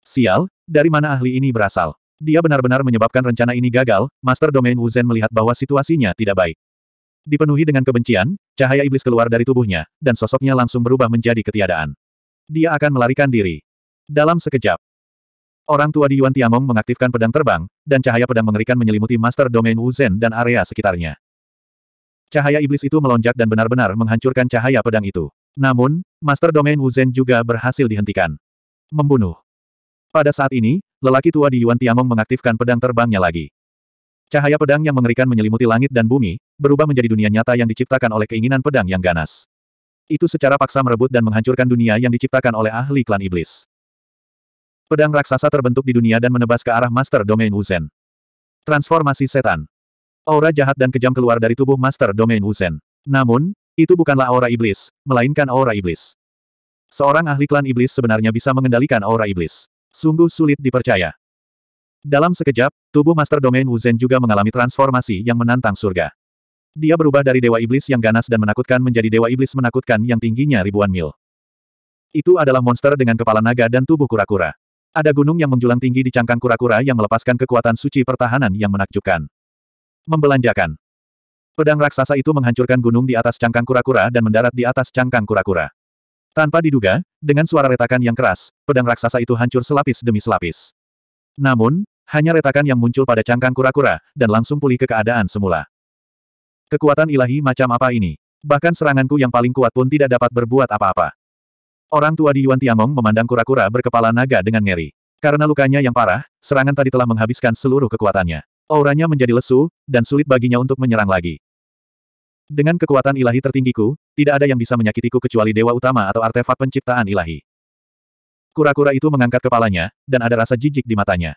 Sial, dari mana ahli ini berasal? Dia benar-benar menyebabkan rencana ini gagal, Master Domain Zhen melihat bahwa situasinya tidak baik. Dipenuhi dengan kebencian, cahaya iblis keluar dari tubuhnya, dan sosoknya langsung berubah menjadi ketiadaan. Dia akan melarikan diri. Dalam sekejap, orang tua di Yuan Tiangong mengaktifkan pedang terbang, dan cahaya pedang mengerikan menyelimuti Master Domain Wu Zhen dan area sekitarnya. Cahaya iblis itu melonjak dan benar-benar menghancurkan cahaya pedang itu. Namun, Master Domain Wu Zhen juga berhasil dihentikan. Membunuh. Pada saat ini, lelaki tua di Yuan Tiangong mengaktifkan pedang terbangnya lagi. Cahaya pedang yang mengerikan menyelimuti langit dan bumi, berubah menjadi dunia nyata yang diciptakan oleh keinginan pedang yang ganas. Itu secara paksa merebut dan menghancurkan dunia yang diciptakan oleh ahli klan iblis. Pedang raksasa terbentuk di dunia dan menebas ke arah Master Domain Wuzhen. Transformasi setan. Aura jahat dan kejam keluar dari tubuh Master Domain Wuzhen. Namun, itu bukanlah aura iblis, melainkan aura iblis. Seorang ahli klan iblis sebenarnya bisa mengendalikan aura iblis. Sungguh sulit dipercaya. Dalam sekejap, tubuh Master Domain Wuzhen juga mengalami transformasi yang menantang surga. Dia berubah dari dewa iblis yang ganas dan menakutkan menjadi dewa iblis menakutkan yang tingginya ribuan mil. Itu adalah monster dengan kepala naga dan tubuh kura-kura. Ada gunung yang menjulang tinggi di cangkang kura-kura yang melepaskan kekuatan suci pertahanan yang menakjubkan. Membelanjakan. Pedang raksasa itu menghancurkan gunung di atas cangkang kura-kura dan mendarat di atas cangkang kura-kura. Tanpa diduga, dengan suara retakan yang keras, pedang raksasa itu hancur selapis demi selapis. Namun, hanya retakan yang muncul pada cangkang kura-kura, dan langsung pulih ke keadaan semula. Kekuatan ilahi macam apa ini? Bahkan seranganku yang paling kuat pun tidak dapat berbuat apa-apa. Orang tua di Yuan Tiangong memandang kura-kura berkepala naga dengan ngeri. Karena lukanya yang parah, serangan tadi telah menghabiskan seluruh kekuatannya. Auranya menjadi lesu, dan sulit baginya untuk menyerang lagi. Dengan kekuatan ilahi tertinggiku, tidak ada yang bisa menyakitiku kecuali dewa utama atau artefak penciptaan ilahi. Kura-kura itu mengangkat kepalanya, dan ada rasa jijik di matanya.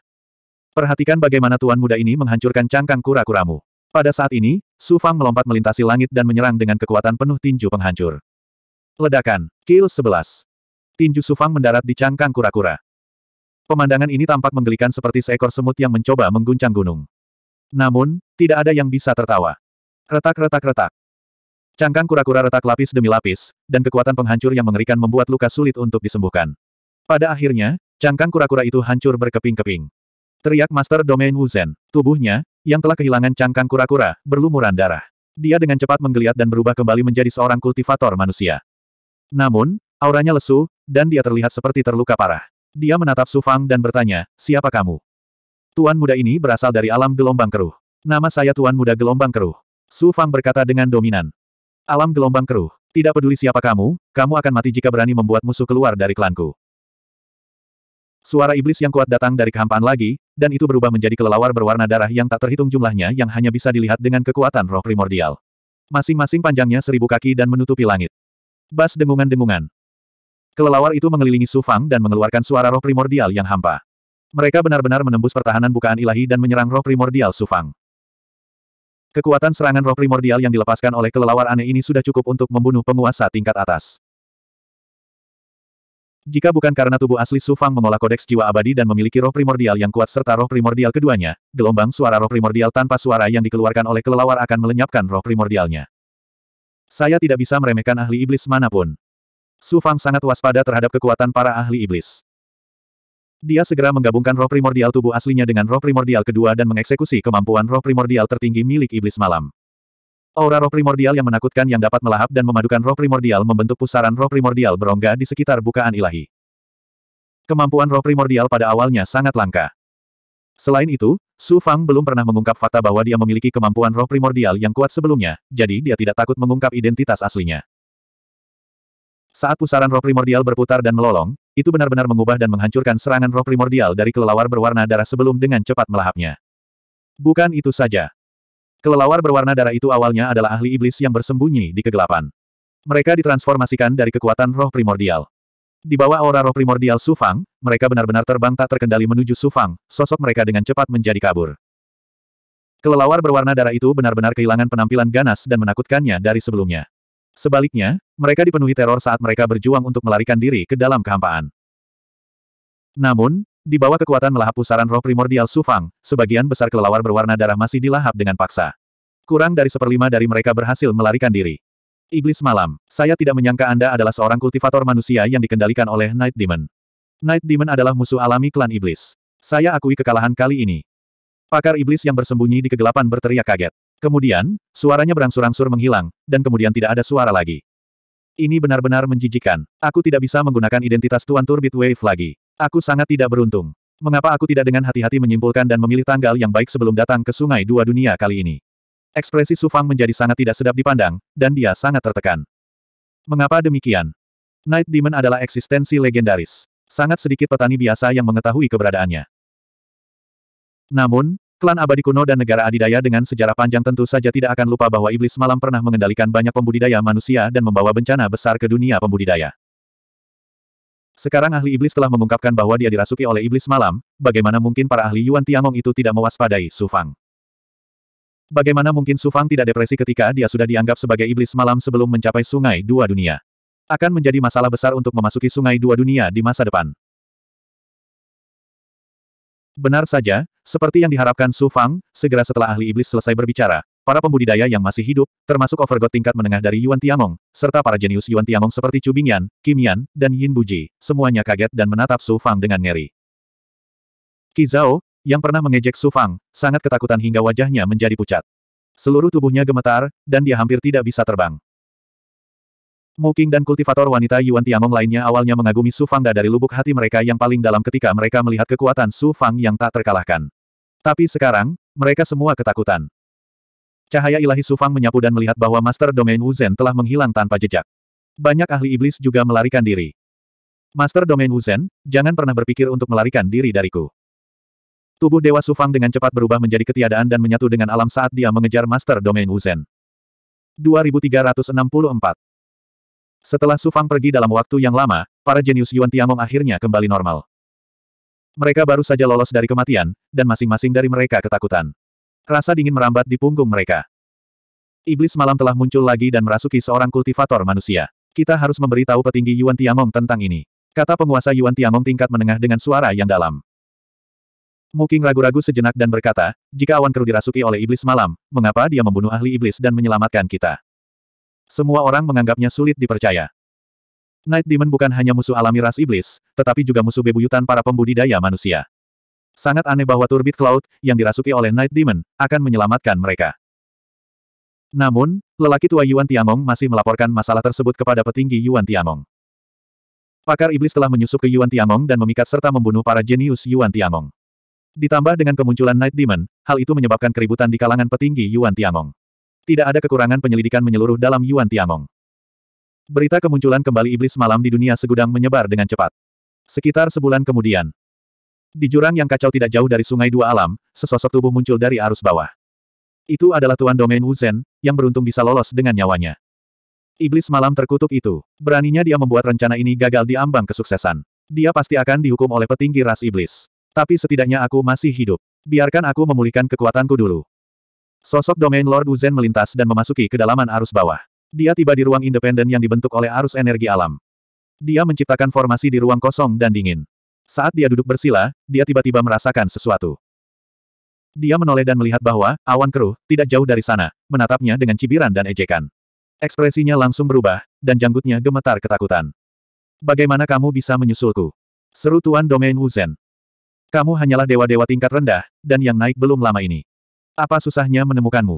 Perhatikan bagaimana tuan muda ini menghancurkan cangkang kura-kuramu. Pada saat ini, Su Fang melompat melintasi langit dan menyerang dengan kekuatan penuh tinju penghancur. Ledakan, kill 11. Tinju Su Fang mendarat di cangkang kura-kura. Pemandangan ini tampak menggelikan seperti seekor semut yang mencoba mengguncang gunung. Namun, tidak ada yang bisa tertawa. Retak-retak-retak. Cangkang kura-kura retak lapis demi lapis, dan kekuatan penghancur yang mengerikan membuat luka sulit untuk disembuhkan. Pada akhirnya, cangkang kura-kura itu hancur berkeping-keping. Teriak Master Domain Wuzhen. Tubuhnya, yang telah kehilangan cangkang kura-kura, berlumuran darah. Dia dengan cepat menggeliat dan berubah kembali menjadi seorang kultivator manusia. Namun, auranya lesu, dan dia terlihat seperti terluka parah. Dia menatap Sufang dan bertanya, siapa kamu? Tuan muda ini berasal dari alam gelombang keruh. Nama saya Tuan muda gelombang keruh. Sufang berkata dengan dominan. Alam gelombang keruh. Tidak peduli siapa kamu, kamu akan mati jika berani membuat musuh keluar dari klanku. Suara iblis yang kuat datang dari kehampaan lagi, dan itu berubah menjadi kelelawar berwarna darah yang tak terhitung jumlahnya yang hanya bisa dilihat dengan kekuatan roh primordial. Masing-masing panjangnya seribu kaki dan menutupi langit. Bas dengungan-dengungan. Kelelawar itu mengelilingi Sufang dan mengeluarkan suara roh primordial yang hampa. Mereka benar-benar menembus pertahanan bukaan ilahi dan menyerang roh primordial Sufang. Kekuatan serangan roh primordial yang dilepaskan oleh kelelawar aneh ini sudah cukup untuk membunuh penguasa tingkat atas. Jika bukan karena tubuh asli Su Fang mengolah kodeks jiwa abadi dan memiliki roh primordial yang kuat serta roh primordial keduanya, gelombang suara roh primordial tanpa suara yang dikeluarkan oleh kelelawar akan melenyapkan roh primordialnya. Saya tidak bisa meremehkan ahli iblis manapun. Su Fang sangat waspada terhadap kekuatan para ahli iblis. Dia segera menggabungkan roh primordial tubuh aslinya dengan roh primordial kedua dan mengeksekusi kemampuan roh primordial tertinggi milik iblis malam. Aura roh primordial yang menakutkan yang dapat melahap dan memadukan roh primordial membentuk pusaran roh primordial berongga di sekitar bukaan ilahi. Kemampuan roh primordial pada awalnya sangat langka. Selain itu, Su Fang belum pernah mengungkap fakta bahwa dia memiliki kemampuan roh primordial yang kuat sebelumnya, jadi dia tidak takut mengungkap identitas aslinya. Saat pusaran roh primordial berputar dan melolong, itu benar-benar mengubah dan menghancurkan serangan roh primordial dari kelelawar berwarna darah sebelum dengan cepat melahapnya. Bukan itu saja. Kelelawar berwarna darah itu awalnya adalah ahli iblis yang bersembunyi di kegelapan. Mereka ditransformasikan dari kekuatan roh primordial. Di bawah aura roh primordial Sufang, mereka benar-benar terbang tak terkendali menuju Sufang, sosok mereka dengan cepat menjadi kabur. Kelelawar berwarna darah itu benar-benar kehilangan penampilan ganas dan menakutkannya dari sebelumnya. Sebaliknya, mereka dipenuhi teror saat mereka berjuang untuk melarikan diri ke dalam kehampaan. Namun, di bawah kekuatan melahap pusaran roh primordial Sufang, sebagian besar kelelawar berwarna darah masih dilahap dengan paksa. Kurang dari seperlima dari mereka berhasil melarikan diri. Iblis malam, saya tidak menyangka Anda adalah seorang kultivator manusia yang dikendalikan oleh Night Demon. Night Demon adalah musuh alami klan iblis. Saya akui kekalahan kali ini. Pakar iblis yang bersembunyi di kegelapan berteriak kaget. Kemudian, suaranya berangsur-angsur menghilang, dan kemudian tidak ada suara lagi. Ini benar-benar menjijikan. Aku tidak bisa menggunakan identitas Tuan Turbit Wave lagi. Aku sangat tidak beruntung. Mengapa aku tidak dengan hati-hati menyimpulkan dan memilih tanggal yang baik sebelum datang ke Sungai Dua Dunia kali ini? Ekspresi Sufang menjadi sangat tidak sedap dipandang, dan dia sangat tertekan. Mengapa demikian? Night Demon adalah eksistensi legendaris. Sangat sedikit petani biasa yang mengetahui keberadaannya. Namun, klan abadi kuno dan negara adidaya dengan sejarah panjang tentu saja tidak akan lupa bahwa iblis malam pernah mengendalikan banyak pembudidaya manusia dan membawa bencana besar ke dunia pembudidaya. Sekarang ahli iblis telah mengungkapkan bahwa dia dirasuki oleh iblis malam, bagaimana mungkin para ahli Yuan Tiangong itu tidak mewaspadai Su Fang? Bagaimana mungkin Su Fang tidak depresi ketika dia sudah dianggap sebagai iblis malam sebelum mencapai sungai dua dunia? Akan menjadi masalah besar untuk memasuki sungai dua dunia di masa depan. Benar saja, seperti yang diharapkan Su Fang, segera setelah ahli iblis selesai berbicara, para pembudidaya yang masih hidup, termasuk overgod tingkat menengah dari Yuan Tiamong, serta para jenius Yuan Tiamong seperti Chu Bingyan, Kim Yan, dan Yin Buji, semuanya kaget dan menatap Su Fang dengan ngeri. Qi Zhao, yang pernah mengejek Su Fang, sangat ketakutan hingga wajahnya menjadi pucat. Seluruh tubuhnya gemetar, dan dia hampir tidak bisa terbang. Muking dan kultivator wanita Yuan Tiamong lainnya awalnya mengagumi Su Fang dari lubuk hati mereka yang paling dalam ketika mereka melihat kekuatan Su Fang yang tak terkalahkan. Tapi sekarang, mereka semua ketakutan. Cahaya ilahi Sufang menyapu dan melihat bahwa Master Domain Wuzhen telah menghilang tanpa jejak. Banyak ahli iblis juga melarikan diri. Master Domain Wuzhen, jangan pernah berpikir untuk melarikan diri dariku. Tubuh Dewa Sufang dengan cepat berubah menjadi ketiadaan dan menyatu dengan alam saat dia mengejar Master Domain Wuzhen. 2364 Setelah Sufang pergi dalam waktu yang lama, para jenius Yuan Tiangong akhirnya kembali normal. Mereka baru saja lolos dari kematian, dan masing-masing dari mereka ketakutan. Rasa dingin merambat di punggung mereka. Iblis malam telah muncul lagi dan merasuki seorang kultivator manusia. Kita harus memberitahu petinggi Yuan Tiangong tentang ini. Kata penguasa Yuan Tiangong tingkat menengah dengan suara yang dalam. Muking ragu-ragu sejenak dan berkata, jika awan kru dirasuki oleh iblis malam, mengapa dia membunuh ahli iblis dan menyelamatkan kita? Semua orang menganggapnya sulit dipercaya. Night Demon bukan hanya musuh alami ras iblis, tetapi juga musuh bebuyutan para pembudidaya manusia. Sangat aneh bahwa Turbit Cloud, yang dirasuki oleh Night Demon, akan menyelamatkan mereka. Namun, lelaki tua Yuan Tiangong masih melaporkan masalah tersebut kepada petinggi Yuan Tiangong. Pakar iblis telah menyusup ke Yuan Tiangong dan memikat serta membunuh para jenius Yuan Tiangong. Ditambah dengan kemunculan Night Demon, hal itu menyebabkan keributan di kalangan petinggi Yuan Tiangong. Tidak ada kekurangan penyelidikan menyeluruh dalam Yuan Tiangong. Berita kemunculan kembali iblis malam di dunia segudang menyebar dengan cepat. Sekitar sebulan kemudian, di jurang yang kacau tidak jauh dari sungai dua alam, sesosok tubuh muncul dari arus bawah. Itu adalah Tuan Domain Wuzhen, yang beruntung bisa lolos dengan nyawanya. Iblis malam terkutuk itu. Beraninya dia membuat rencana ini gagal di ambang kesuksesan. Dia pasti akan dihukum oleh petinggi ras iblis. Tapi setidaknya aku masih hidup. Biarkan aku memulihkan kekuatanku dulu. Sosok domain Lord Wuzhen melintas dan memasuki kedalaman arus bawah. Dia tiba di ruang independen yang dibentuk oleh arus energi alam. Dia menciptakan formasi di ruang kosong dan dingin. Saat dia duduk bersila, dia tiba-tiba merasakan sesuatu. Dia menoleh dan melihat bahwa, awan keruh, tidak jauh dari sana, menatapnya dengan cibiran dan ejekan. Ekspresinya langsung berubah, dan janggutnya gemetar ketakutan. Bagaimana kamu bisa menyusulku? Seru Tuan Domain Wuzhen. Kamu hanyalah dewa-dewa tingkat rendah, dan yang naik belum lama ini. Apa susahnya menemukanmu?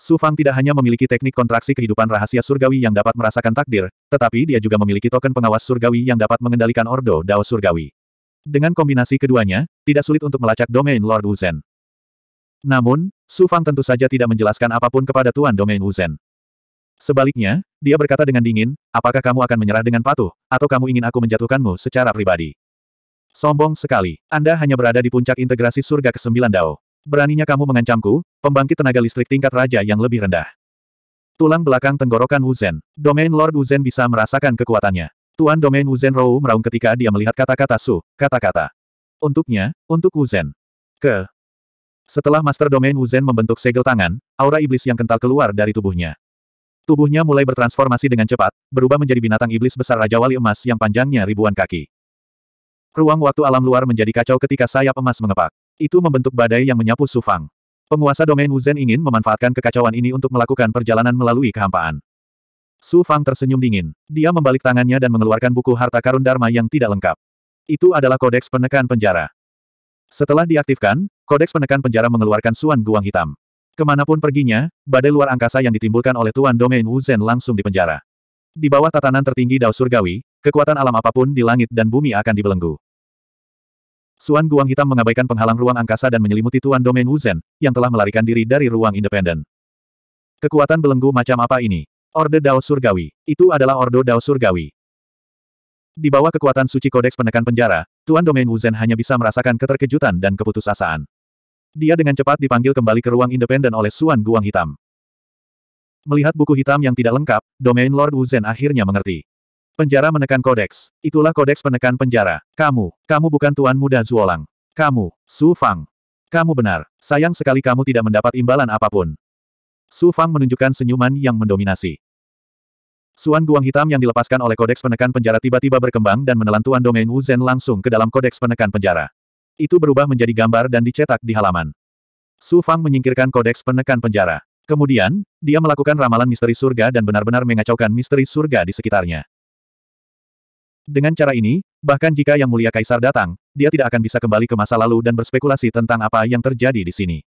Su Fang tidak hanya memiliki teknik kontraksi kehidupan rahasia surgawi yang dapat merasakan takdir, tetapi dia juga memiliki token pengawas surgawi yang dapat mengendalikan Ordo Dao Surgawi. Dengan kombinasi keduanya, tidak sulit untuk melacak domain Lord Zhen. Namun, Su Fang tentu saja tidak menjelaskan apapun kepada Tuan Domain Zhen. Sebaliknya, dia berkata dengan dingin, apakah kamu akan menyerah dengan patuh, atau kamu ingin aku menjatuhkanmu secara pribadi? Sombong sekali, Anda hanya berada di puncak integrasi surga ke-9 Dao. Beraninya kamu mengancamku, pembangkit tenaga listrik tingkat raja yang lebih rendah. Tulang belakang tenggorokan Zhen. Domain Lord Zhen bisa merasakan kekuatannya. Tuan Domain Wuzhen Rou meraung ketika dia melihat kata-kata Su, kata-kata. Untuknya, untuk Wuzhen. Ke. Setelah Master Domain Zhen membentuk segel tangan, aura iblis yang kental keluar dari tubuhnya. Tubuhnya mulai bertransformasi dengan cepat, berubah menjadi binatang iblis besar Raja Wali Emas yang panjangnya ribuan kaki. Ruang waktu alam luar menjadi kacau ketika sayap emas mengepak. Itu membentuk badai yang menyapu Sufang. Penguasa domain Wuzhen ingin memanfaatkan kekacauan ini untuk melakukan perjalanan melalui kehampaan. Su Fang tersenyum dingin. Dia membalik tangannya dan mengeluarkan buku harta karun Dharma yang tidak lengkap. Itu adalah kodeks penekan penjara. Setelah diaktifkan, kodeks penekan penjara mengeluarkan Suan Guang Hitam. Kemanapun perginya, badai luar angkasa yang ditimbulkan oleh Tuan Domain Wuzhen langsung dipenjara. Di bawah tatanan tertinggi Dao Surgawi, kekuatan alam apapun di langit dan bumi akan dibelenggu. Suan Guang hitam mengabaikan penghalang ruang angkasa dan menyelimuti Tuan Domain Wuzhen, yang telah melarikan diri dari ruang independen. Kekuatan belenggu macam apa ini? Orde Dao Surgawi. Itu adalah Ordo Dao Surgawi. Di bawah kekuatan suci kodeks penekan penjara, Tuan Domain Wuzhen hanya bisa merasakan keterkejutan dan keputusasaan. Dia dengan cepat dipanggil kembali ke ruang independen oleh Suan Guang Hitam. Melihat buku hitam yang tidak lengkap, Domain Lord Wuzhen akhirnya mengerti. Penjara menekan kodeks. Itulah kodeks penekan penjara. Kamu, kamu bukan tuan muda Zuolang. Kamu, Su Fang. Kamu benar. Sayang sekali kamu tidak mendapat imbalan apapun. Su Fang menunjukkan senyuman yang mendominasi. Suan Guang Hitam yang dilepaskan oleh kodeks penekan penjara tiba-tiba berkembang dan menelan Tuan Domain Wu Zhen langsung ke dalam kodeks penekan penjara. Itu berubah menjadi gambar dan dicetak di halaman. Su Fang menyingkirkan kodeks penekan penjara. Kemudian, dia melakukan ramalan misteri surga dan benar-benar mengacaukan misteri surga di sekitarnya. Dengan cara ini, bahkan jika Yang Mulia Kaisar datang, dia tidak akan bisa kembali ke masa lalu dan berspekulasi tentang apa yang terjadi di sini.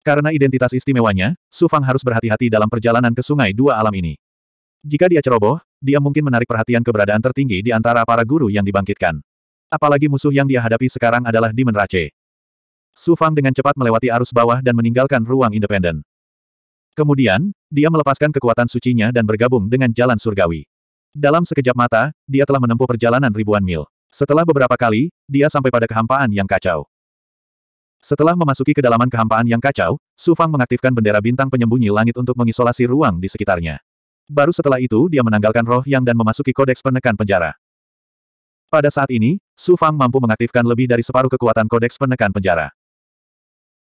Karena identitas istimewanya, Su Fang harus berhati-hati dalam perjalanan ke Sungai Dua Alam ini. Jika dia ceroboh, dia mungkin menarik perhatian keberadaan tertinggi di antara para guru yang dibangkitkan. Apalagi musuh yang dia hadapi sekarang adalah Demon Rache. Su Fang dengan cepat melewati arus bawah dan meninggalkan ruang independen. Kemudian, dia melepaskan kekuatan sucinya dan bergabung dengan jalan surgawi. Dalam sekejap mata, dia telah menempuh perjalanan ribuan mil. Setelah beberapa kali, dia sampai pada kehampaan yang kacau. Setelah memasuki kedalaman kehampaan yang kacau, Su Fang mengaktifkan bendera bintang penyembunyi langit untuk mengisolasi ruang di sekitarnya. Baru setelah itu dia menanggalkan roh yang dan memasuki kodeks penekan penjara. Pada saat ini, Su Fang mampu mengaktifkan lebih dari separuh kekuatan kodeks penekan penjara.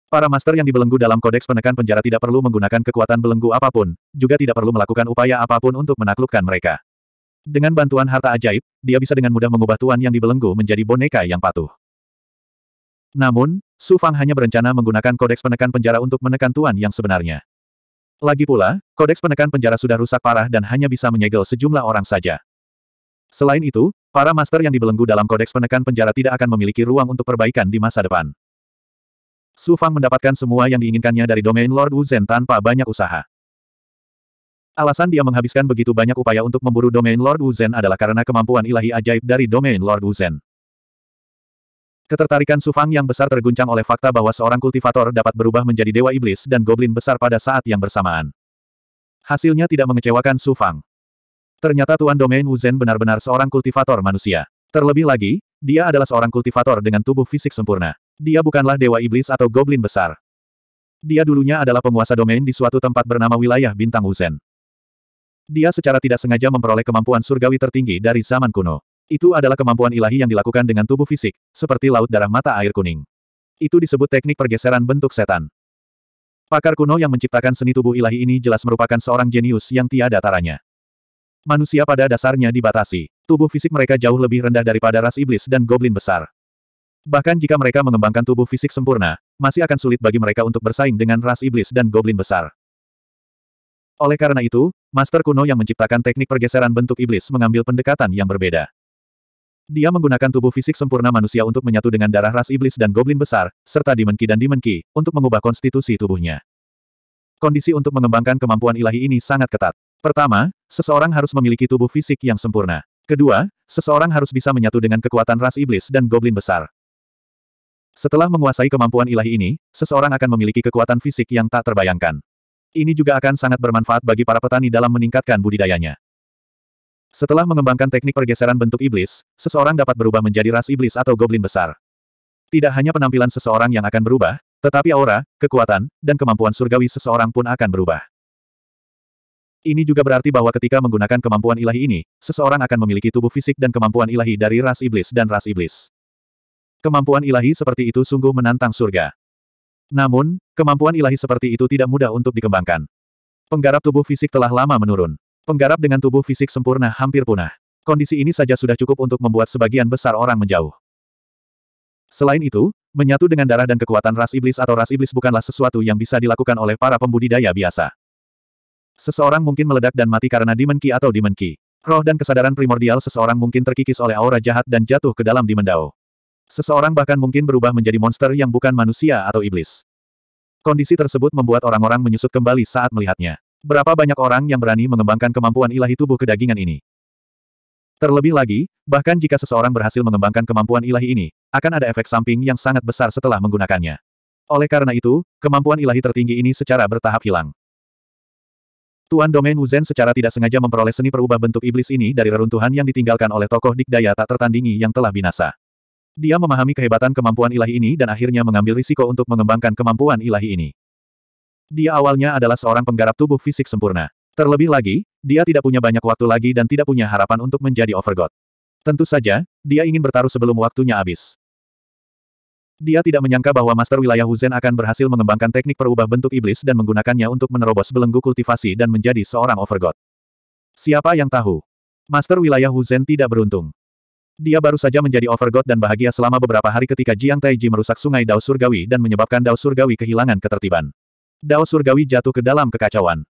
Para master yang dibelenggu dalam kodeks penekan penjara tidak perlu menggunakan kekuatan belenggu apapun, juga tidak perlu melakukan upaya apapun untuk menaklukkan mereka. Dengan bantuan harta ajaib, dia bisa dengan mudah mengubah tuan yang dibelenggu menjadi boneka yang patuh. Namun, Su Fang hanya berencana menggunakan kodeks penekan penjara untuk menekan tuan yang sebenarnya. Lagi pula, kodeks penekan penjara sudah rusak parah dan hanya bisa menyegel sejumlah orang saja. Selain itu, para master yang dibelenggu dalam kodeks penekan penjara tidak akan memiliki ruang untuk perbaikan di masa depan. Su Fang mendapatkan semua yang diinginkannya dari domain Lord Wu Zhen tanpa banyak usaha. Alasan dia menghabiskan begitu banyak upaya untuk memburu domain Lord Wuzhen adalah karena kemampuan ilahi ajaib dari domain Lord Wuzhen. Ketertarikan Sufang yang besar terguncang oleh fakta bahwa seorang kultivator dapat berubah menjadi dewa iblis dan goblin besar pada saat yang bersamaan. Hasilnya tidak mengecewakan Sufang. Ternyata Tuan Domain Wuzhen benar-benar seorang kultivator manusia. Terlebih lagi, dia adalah seorang kultivator dengan tubuh fisik sempurna. Dia bukanlah dewa iblis atau goblin besar. Dia dulunya adalah penguasa domain di suatu tempat bernama wilayah Bintang Wuzhen. Dia secara tidak sengaja memperoleh kemampuan surgawi tertinggi dari zaman kuno. Itu adalah kemampuan ilahi yang dilakukan dengan tubuh fisik, seperti laut darah mata air kuning. Itu disebut teknik pergeseran bentuk setan. Pakar kuno yang menciptakan seni tubuh ilahi ini jelas merupakan seorang jenius yang tiada taranya. Manusia pada dasarnya dibatasi. Tubuh fisik mereka jauh lebih rendah daripada ras iblis dan goblin besar. Bahkan jika mereka mengembangkan tubuh fisik sempurna, masih akan sulit bagi mereka untuk bersaing dengan ras iblis dan goblin besar. Oleh karena itu, Master kuno yang menciptakan teknik pergeseran bentuk iblis mengambil pendekatan yang berbeda. Dia menggunakan tubuh fisik sempurna manusia untuk menyatu dengan darah ras iblis dan goblin besar, serta dimenki dan dimenki, untuk mengubah konstitusi tubuhnya. Kondisi untuk mengembangkan kemampuan ilahi ini sangat ketat. Pertama, seseorang harus memiliki tubuh fisik yang sempurna. Kedua, seseorang harus bisa menyatu dengan kekuatan ras iblis dan goblin besar. Setelah menguasai kemampuan ilahi ini, seseorang akan memiliki kekuatan fisik yang tak terbayangkan. Ini juga akan sangat bermanfaat bagi para petani dalam meningkatkan budidayanya. Setelah mengembangkan teknik pergeseran bentuk iblis, seseorang dapat berubah menjadi ras iblis atau goblin besar. Tidak hanya penampilan seseorang yang akan berubah, tetapi aura, kekuatan, dan kemampuan surgawi seseorang pun akan berubah. Ini juga berarti bahwa ketika menggunakan kemampuan ilahi ini, seseorang akan memiliki tubuh fisik dan kemampuan ilahi dari ras iblis dan ras iblis. Kemampuan ilahi seperti itu sungguh menantang surga. Namun, kemampuan ilahi seperti itu tidak mudah untuk dikembangkan. Penggarap tubuh fisik telah lama menurun. Penggarap dengan tubuh fisik sempurna hampir punah. Kondisi ini saja sudah cukup untuk membuat sebagian besar orang menjauh. Selain itu, menyatu dengan darah dan kekuatan ras iblis atau ras iblis bukanlah sesuatu yang bisa dilakukan oleh para pembudidaya biasa. Seseorang mungkin meledak dan mati karena Demon atau Demon Roh dan kesadaran primordial seseorang mungkin terkikis oleh aura jahat dan jatuh ke dalam Demon Dao. Seseorang bahkan mungkin berubah menjadi monster yang bukan manusia atau iblis. Kondisi tersebut membuat orang-orang menyusut kembali saat melihatnya. Berapa banyak orang yang berani mengembangkan kemampuan ilahi tubuh kedagingan ini? Terlebih lagi, bahkan jika seseorang berhasil mengembangkan kemampuan ilahi ini, akan ada efek samping yang sangat besar setelah menggunakannya. Oleh karena itu, kemampuan ilahi tertinggi ini secara bertahap hilang. Tuan Domain Zhen secara tidak sengaja memperoleh seni perubah bentuk iblis ini dari reruntuhan yang ditinggalkan oleh tokoh dikdaya tak tertandingi yang telah binasa. Dia memahami kehebatan kemampuan ilahi ini dan akhirnya mengambil risiko untuk mengembangkan kemampuan ilahi ini. Dia awalnya adalah seorang penggarap tubuh fisik sempurna. Terlebih lagi, dia tidak punya banyak waktu lagi dan tidak punya harapan untuk menjadi overgod. Tentu saja, dia ingin bertaruh sebelum waktunya habis. Dia tidak menyangka bahwa Master Wilayah Huzen akan berhasil mengembangkan teknik perubah bentuk iblis dan menggunakannya untuk menerobos belenggu kultivasi dan menjadi seorang overgod. Siapa yang tahu? Master Wilayah Huzen tidak beruntung. Dia baru saja menjadi overgod dan bahagia selama beberapa hari ketika Jiang Taiji merusak sungai Dao Surgawi dan menyebabkan Dao Surgawi kehilangan ketertiban. Dao Surgawi jatuh ke dalam kekacauan.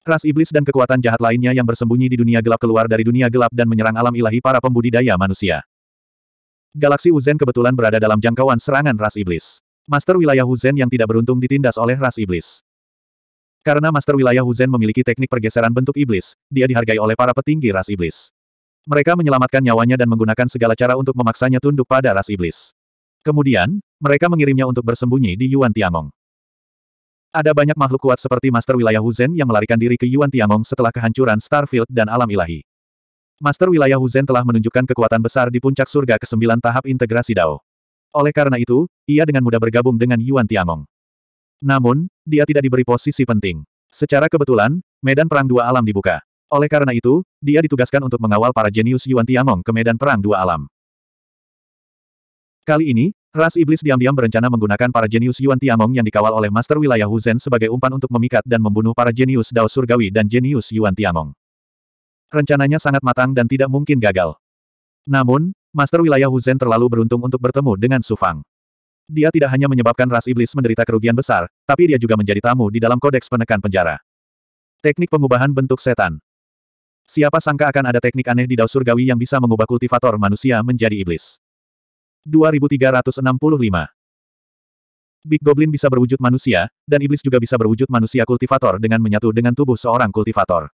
Ras iblis dan kekuatan jahat lainnya yang bersembunyi di dunia gelap keluar dari dunia gelap dan menyerang alam ilahi para pembudidaya manusia. Galaksi Uzen kebetulan berada dalam jangkauan serangan ras iblis. Master wilayah Huzen yang tidak beruntung ditindas oleh ras iblis. Karena master wilayah Huzen memiliki teknik pergeseran bentuk iblis, dia dihargai oleh para petinggi ras iblis mereka menyelamatkan nyawanya dan menggunakan segala cara untuk memaksanya tunduk pada ras iblis. Kemudian, mereka mengirimnya untuk bersembunyi di Yuan Tiangong. Ada banyak makhluk kuat seperti Master Wilayah Huzen yang melarikan diri ke Yuan Tiangong setelah kehancuran Starfield dan alam ilahi. Master Wilayah Huzen telah menunjukkan kekuatan besar di puncak surga ke-9 tahap integrasi Dao. Oleh karena itu, ia dengan mudah bergabung dengan Yuan Tiangong. Namun, dia tidak diberi posisi penting. Secara kebetulan, medan perang dua alam dibuka. Oleh karena itu, dia ditugaskan untuk mengawal para jenius Yuan Tiangong ke medan perang dua alam. Kali ini, ras iblis diam-diam berencana menggunakan para jenius Yuan Tiangong yang dikawal oleh Master Wilayah Huzen sebagai umpan untuk memikat dan membunuh para jenius Dao Surgawi dan jenius Yuan Tiangong. Rencananya sangat matang dan tidak mungkin gagal. Namun, Master Wilayah Huzen terlalu beruntung untuk bertemu dengan Su Fang. Dia tidak hanya menyebabkan ras iblis menderita kerugian besar, tapi dia juga menjadi tamu di dalam kodeks penekan penjara. Teknik pengubahan bentuk setan Siapa sangka akan ada teknik aneh di Dao Surgawi yang bisa mengubah kultivator manusia menjadi iblis. 2365 Big Goblin bisa berwujud manusia, dan iblis juga bisa berwujud manusia kultivator dengan menyatu dengan tubuh seorang kultivator.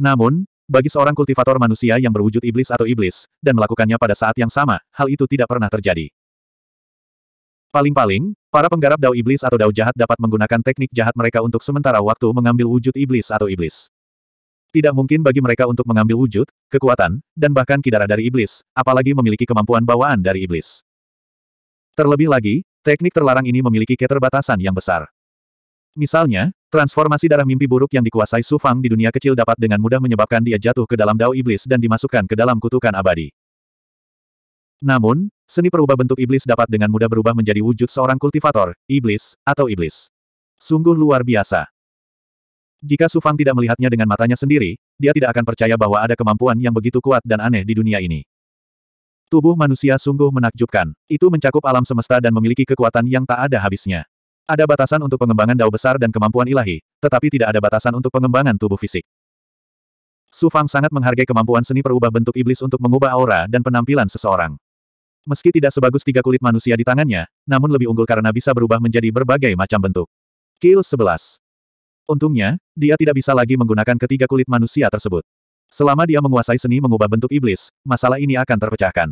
Namun, bagi seorang kultivator manusia yang berwujud iblis atau iblis, dan melakukannya pada saat yang sama, hal itu tidak pernah terjadi. Paling-paling, para penggarap dao iblis atau dao jahat dapat menggunakan teknik jahat mereka untuk sementara waktu mengambil wujud iblis atau iblis. Tidak mungkin bagi mereka untuk mengambil wujud, kekuatan, dan bahkan kidara dari iblis, apalagi memiliki kemampuan bawaan dari iblis. Terlebih lagi, teknik terlarang ini memiliki keterbatasan yang besar. Misalnya, transformasi darah mimpi buruk yang dikuasai Su Fang di dunia kecil dapat dengan mudah menyebabkan dia jatuh ke dalam dao iblis dan dimasukkan ke dalam kutukan abadi. Namun, seni perubah bentuk iblis dapat dengan mudah berubah menjadi wujud seorang kultivator, iblis, atau iblis. Sungguh luar biasa. Jika Su Fang tidak melihatnya dengan matanya sendiri, dia tidak akan percaya bahwa ada kemampuan yang begitu kuat dan aneh di dunia ini. Tubuh manusia sungguh menakjubkan. Itu mencakup alam semesta dan memiliki kekuatan yang tak ada habisnya. Ada batasan untuk pengembangan dao besar dan kemampuan ilahi, tetapi tidak ada batasan untuk pengembangan tubuh fisik. Su Fang sangat menghargai kemampuan seni perubah bentuk iblis untuk mengubah aura dan penampilan seseorang. Meski tidak sebagus tiga kulit manusia di tangannya, namun lebih unggul karena bisa berubah menjadi berbagai macam bentuk. Kill 11. Untungnya, dia tidak bisa lagi menggunakan ketiga kulit manusia tersebut. Selama dia menguasai seni mengubah bentuk iblis, masalah ini akan terpecahkan.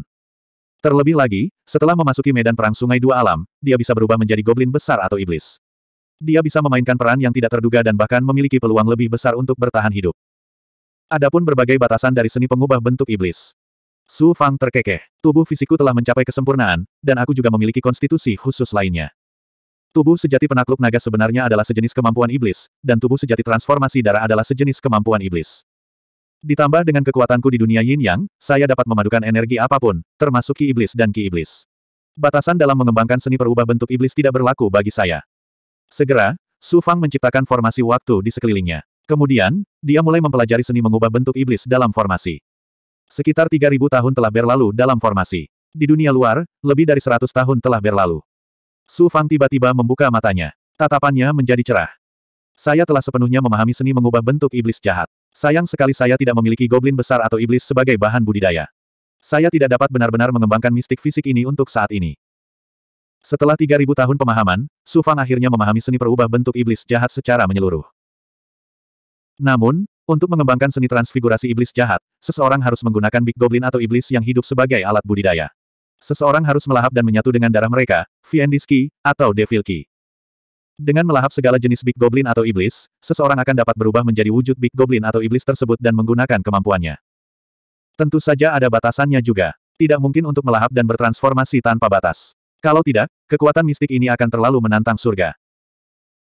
Terlebih lagi, setelah memasuki medan perang sungai dua alam, dia bisa berubah menjadi goblin besar atau iblis. Dia bisa memainkan peran yang tidak terduga dan bahkan memiliki peluang lebih besar untuk bertahan hidup. Adapun berbagai batasan dari seni pengubah bentuk iblis. Su Fang terkekeh. Tubuh fisikku telah mencapai kesempurnaan, dan aku juga memiliki konstitusi khusus lainnya. Tubuh sejati penakluk naga sebenarnya adalah sejenis kemampuan iblis, dan tubuh sejati transformasi darah adalah sejenis kemampuan iblis. Ditambah dengan kekuatanku di dunia yin yang, saya dapat memadukan energi apapun, termasuk ki iblis dan ki iblis. Batasan dalam mengembangkan seni perubah bentuk iblis tidak berlaku bagi saya. Segera, Su Fang menciptakan formasi waktu di sekelilingnya. Kemudian, dia mulai mempelajari seni mengubah bentuk iblis dalam formasi. Sekitar 3000 tahun telah berlalu dalam formasi. Di dunia luar, lebih dari 100 tahun telah berlalu. Su Fang tiba-tiba membuka matanya. Tatapannya menjadi cerah. Saya telah sepenuhnya memahami seni mengubah bentuk iblis jahat. Sayang sekali saya tidak memiliki goblin besar atau iblis sebagai bahan budidaya. Saya tidak dapat benar-benar mengembangkan mistik fisik ini untuk saat ini. Setelah 3000 tahun pemahaman, Su Fang akhirnya memahami seni perubah bentuk iblis jahat secara menyeluruh. Namun, untuk mengembangkan seni transfigurasi iblis jahat, seseorang harus menggunakan Big Goblin atau iblis yang hidup sebagai alat budidaya. Seseorang harus melahap dan menyatu dengan darah mereka, Viendiski, atau Devilki. Dengan melahap segala jenis Big Goblin atau Iblis, seseorang akan dapat berubah menjadi wujud Big Goblin atau Iblis tersebut dan menggunakan kemampuannya. Tentu saja ada batasannya juga. Tidak mungkin untuk melahap dan bertransformasi tanpa batas. Kalau tidak, kekuatan mistik ini akan terlalu menantang surga.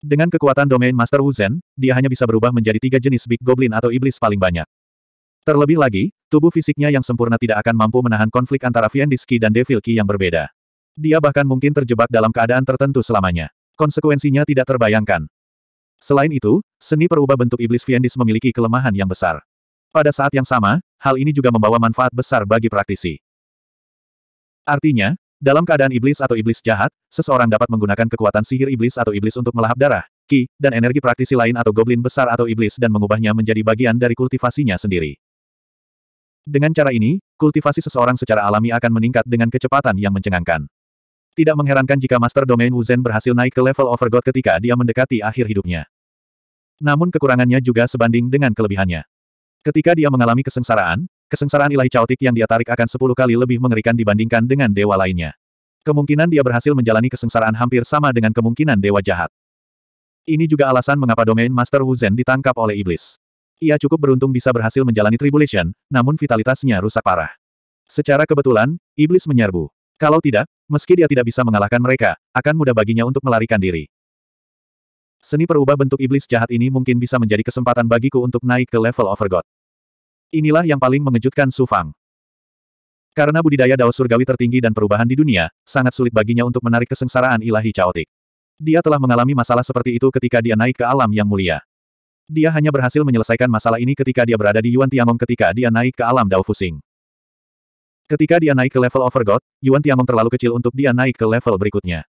Dengan kekuatan domain Master Wu Zhen, dia hanya bisa berubah menjadi tiga jenis Big Goblin atau Iblis paling banyak. Terlebih lagi, tubuh fisiknya yang sempurna tidak akan mampu menahan konflik antara Fiendiski dan Devilki yang berbeda. Dia bahkan mungkin terjebak dalam keadaan tertentu selamanya. Konsekuensinya tidak terbayangkan. Selain itu, seni perubah bentuk iblis Fiendis memiliki kelemahan yang besar. Pada saat yang sama, hal ini juga membawa manfaat besar bagi praktisi. Artinya, dalam keadaan iblis atau iblis jahat, seseorang dapat menggunakan kekuatan sihir iblis atau iblis untuk melahap darah, ki, dan energi praktisi lain atau goblin besar atau iblis dan mengubahnya menjadi bagian dari kultivasinya sendiri. Dengan cara ini, kultivasi seseorang secara alami akan meningkat dengan kecepatan yang mencengangkan. Tidak mengherankan jika Master Domain Wuzhen berhasil naik ke level Overgod ketika dia mendekati akhir hidupnya. Namun kekurangannya juga sebanding dengan kelebihannya. Ketika dia mengalami kesengsaraan, kesengsaraan ilahi caotik yang dia tarik akan sepuluh kali lebih mengerikan dibandingkan dengan dewa lainnya. Kemungkinan dia berhasil menjalani kesengsaraan hampir sama dengan kemungkinan dewa jahat. Ini juga alasan mengapa domain Master Wuzhen ditangkap oleh iblis. Ia cukup beruntung bisa berhasil menjalani Tribulation, namun vitalitasnya rusak parah. Secara kebetulan, iblis menyerbu. Kalau tidak, meski dia tidak bisa mengalahkan mereka, akan mudah baginya untuk melarikan diri. Seni perubah bentuk iblis jahat ini mungkin bisa menjadi kesempatan bagiku untuk naik ke level Overgod. Inilah yang paling mengejutkan Su Fang. Karena budidaya dao surgawi tertinggi dan perubahan di dunia, sangat sulit baginya untuk menarik kesengsaraan ilahi caotik. Dia telah mengalami masalah seperti itu ketika dia naik ke alam yang mulia. Dia hanya berhasil menyelesaikan masalah ini ketika dia berada di Yuan Tiamong ketika dia naik ke alam Dao Fusing. Ketika dia naik ke level Overgod, Yuan Tiamong terlalu kecil untuk dia naik ke level berikutnya.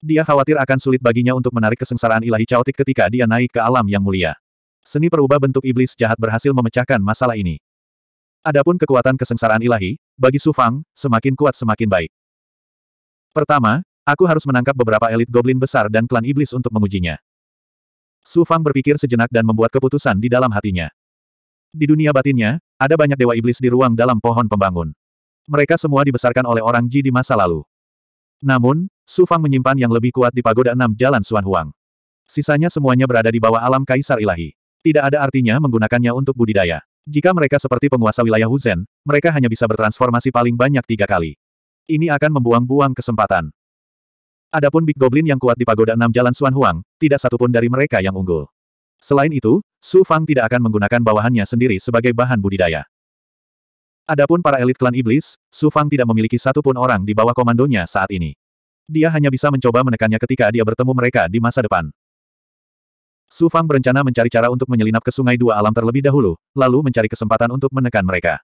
Dia khawatir akan sulit baginya untuk menarik kesengsaraan ilahi caotik ketika dia naik ke alam yang mulia. Seni perubah bentuk iblis jahat berhasil memecahkan masalah ini. Adapun kekuatan kesengsaraan ilahi, bagi Su Fang, semakin kuat semakin baik. Pertama, aku harus menangkap beberapa elit goblin besar dan klan iblis untuk mengujinya. Su Fang berpikir sejenak dan membuat keputusan di dalam hatinya. Di dunia batinnya, ada banyak dewa iblis di ruang dalam pohon pembangun. Mereka semua dibesarkan oleh orang Ji di masa lalu. Namun, Su Fang menyimpan yang lebih kuat di pagoda enam jalan Suan Huang. Sisanya semuanya berada di bawah alam kaisar ilahi. Tidak ada artinya menggunakannya untuk budidaya. Jika mereka seperti penguasa wilayah Huzen, mereka hanya bisa bertransformasi paling banyak tiga kali. Ini akan membuang-buang kesempatan. Adapun Big Goblin yang kuat di pagoda enam jalan Suan Huang, tidak satupun dari mereka yang unggul. Selain itu, Su Fang tidak akan menggunakan bawahannya sendiri sebagai bahan budidaya. Adapun para elit klan iblis, Su Fang tidak memiliki satupun orang di bawah komandonya saat ini. Dia hanya bisa mencoba menekannya ketika dia bertemu mereka di masa depan. Su Fang berencana mencari cara untuk menyelinap ke sungai dua alam terlebih dahulu, lalu mencari kesempatan untuk menekan mereka.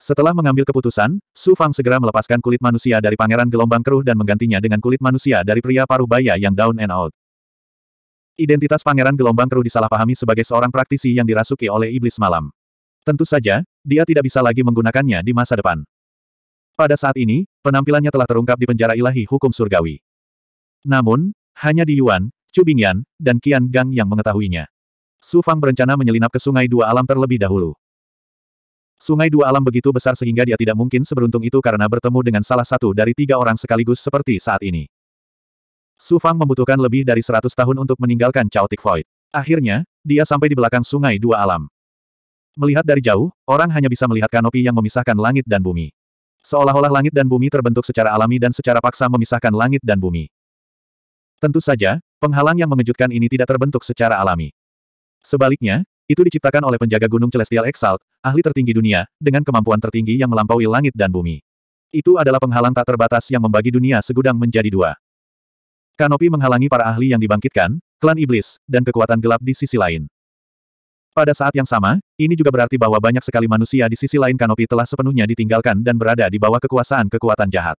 Setelah mengambil keputusan, Su Fang segera melepaskan kulit manusia dari pangeran gelombang keruh dan menggantinya dengan kulit manusia dari pria paruh baya yang down and out. Identitas pangeran gelombang keruh disalahpahami sebagai seorang praktisi yang dirasuki oleh iblis malam. Tentu saja, dia tidak bisa lagi menggunakannya di masa depan. Pada saat ini, penampilannya telah terungkap di penjara ilahi hukum surgawi. Namun, hanya di Yuan, Chu Bingyan, dan Qian Gang yang mengetahuinya. Su Fang berencana menyelinap ke sungai dua alam terlebih dahulu. Sungai dua alam begitu besar sehingga dia tidak mungkin seberuntung itu karena bertemu dengan salah satu dari tiga orang sekaligus seperti saat ini. Su Fang membutuhkan lebih dari seratus tahun untuk meninggalkan Chaotic Void. Akhirnya, dia sampai di belakang sungai dua alam. Melihat dari jauh, orang hanya bisa melihat kanopi yang memisahkan langit dan bumi. Seolah-olah langit dan bumi terbentuk secara alami dan secara paksa memisahkan langit dan bumi. Tentu saja, penghalang yang mengejutkan ini tidak terbentuk secara alami. Sebaliknya, itu diciptakan oleh penjaga gunung Celestial Exalt, ahli tertinggi dunia, dengan kemampuan tertinggi yang melampaui langit dan bumi. Itu adalah penghalang tak terbatas yang membagi dunia segudang menjadi dua. Kanopi menghalangi para ahli yang dibangkitkan, klan iblis, dan kekuatan gelap di sisi lain. Pada saat yang sama, ini juga berarti bahwa banyak sekali manusia di sisi lain kanopi telah sepenuhnya ditinggalkan dan berada di bawah kekuasaan kekuatan jahat.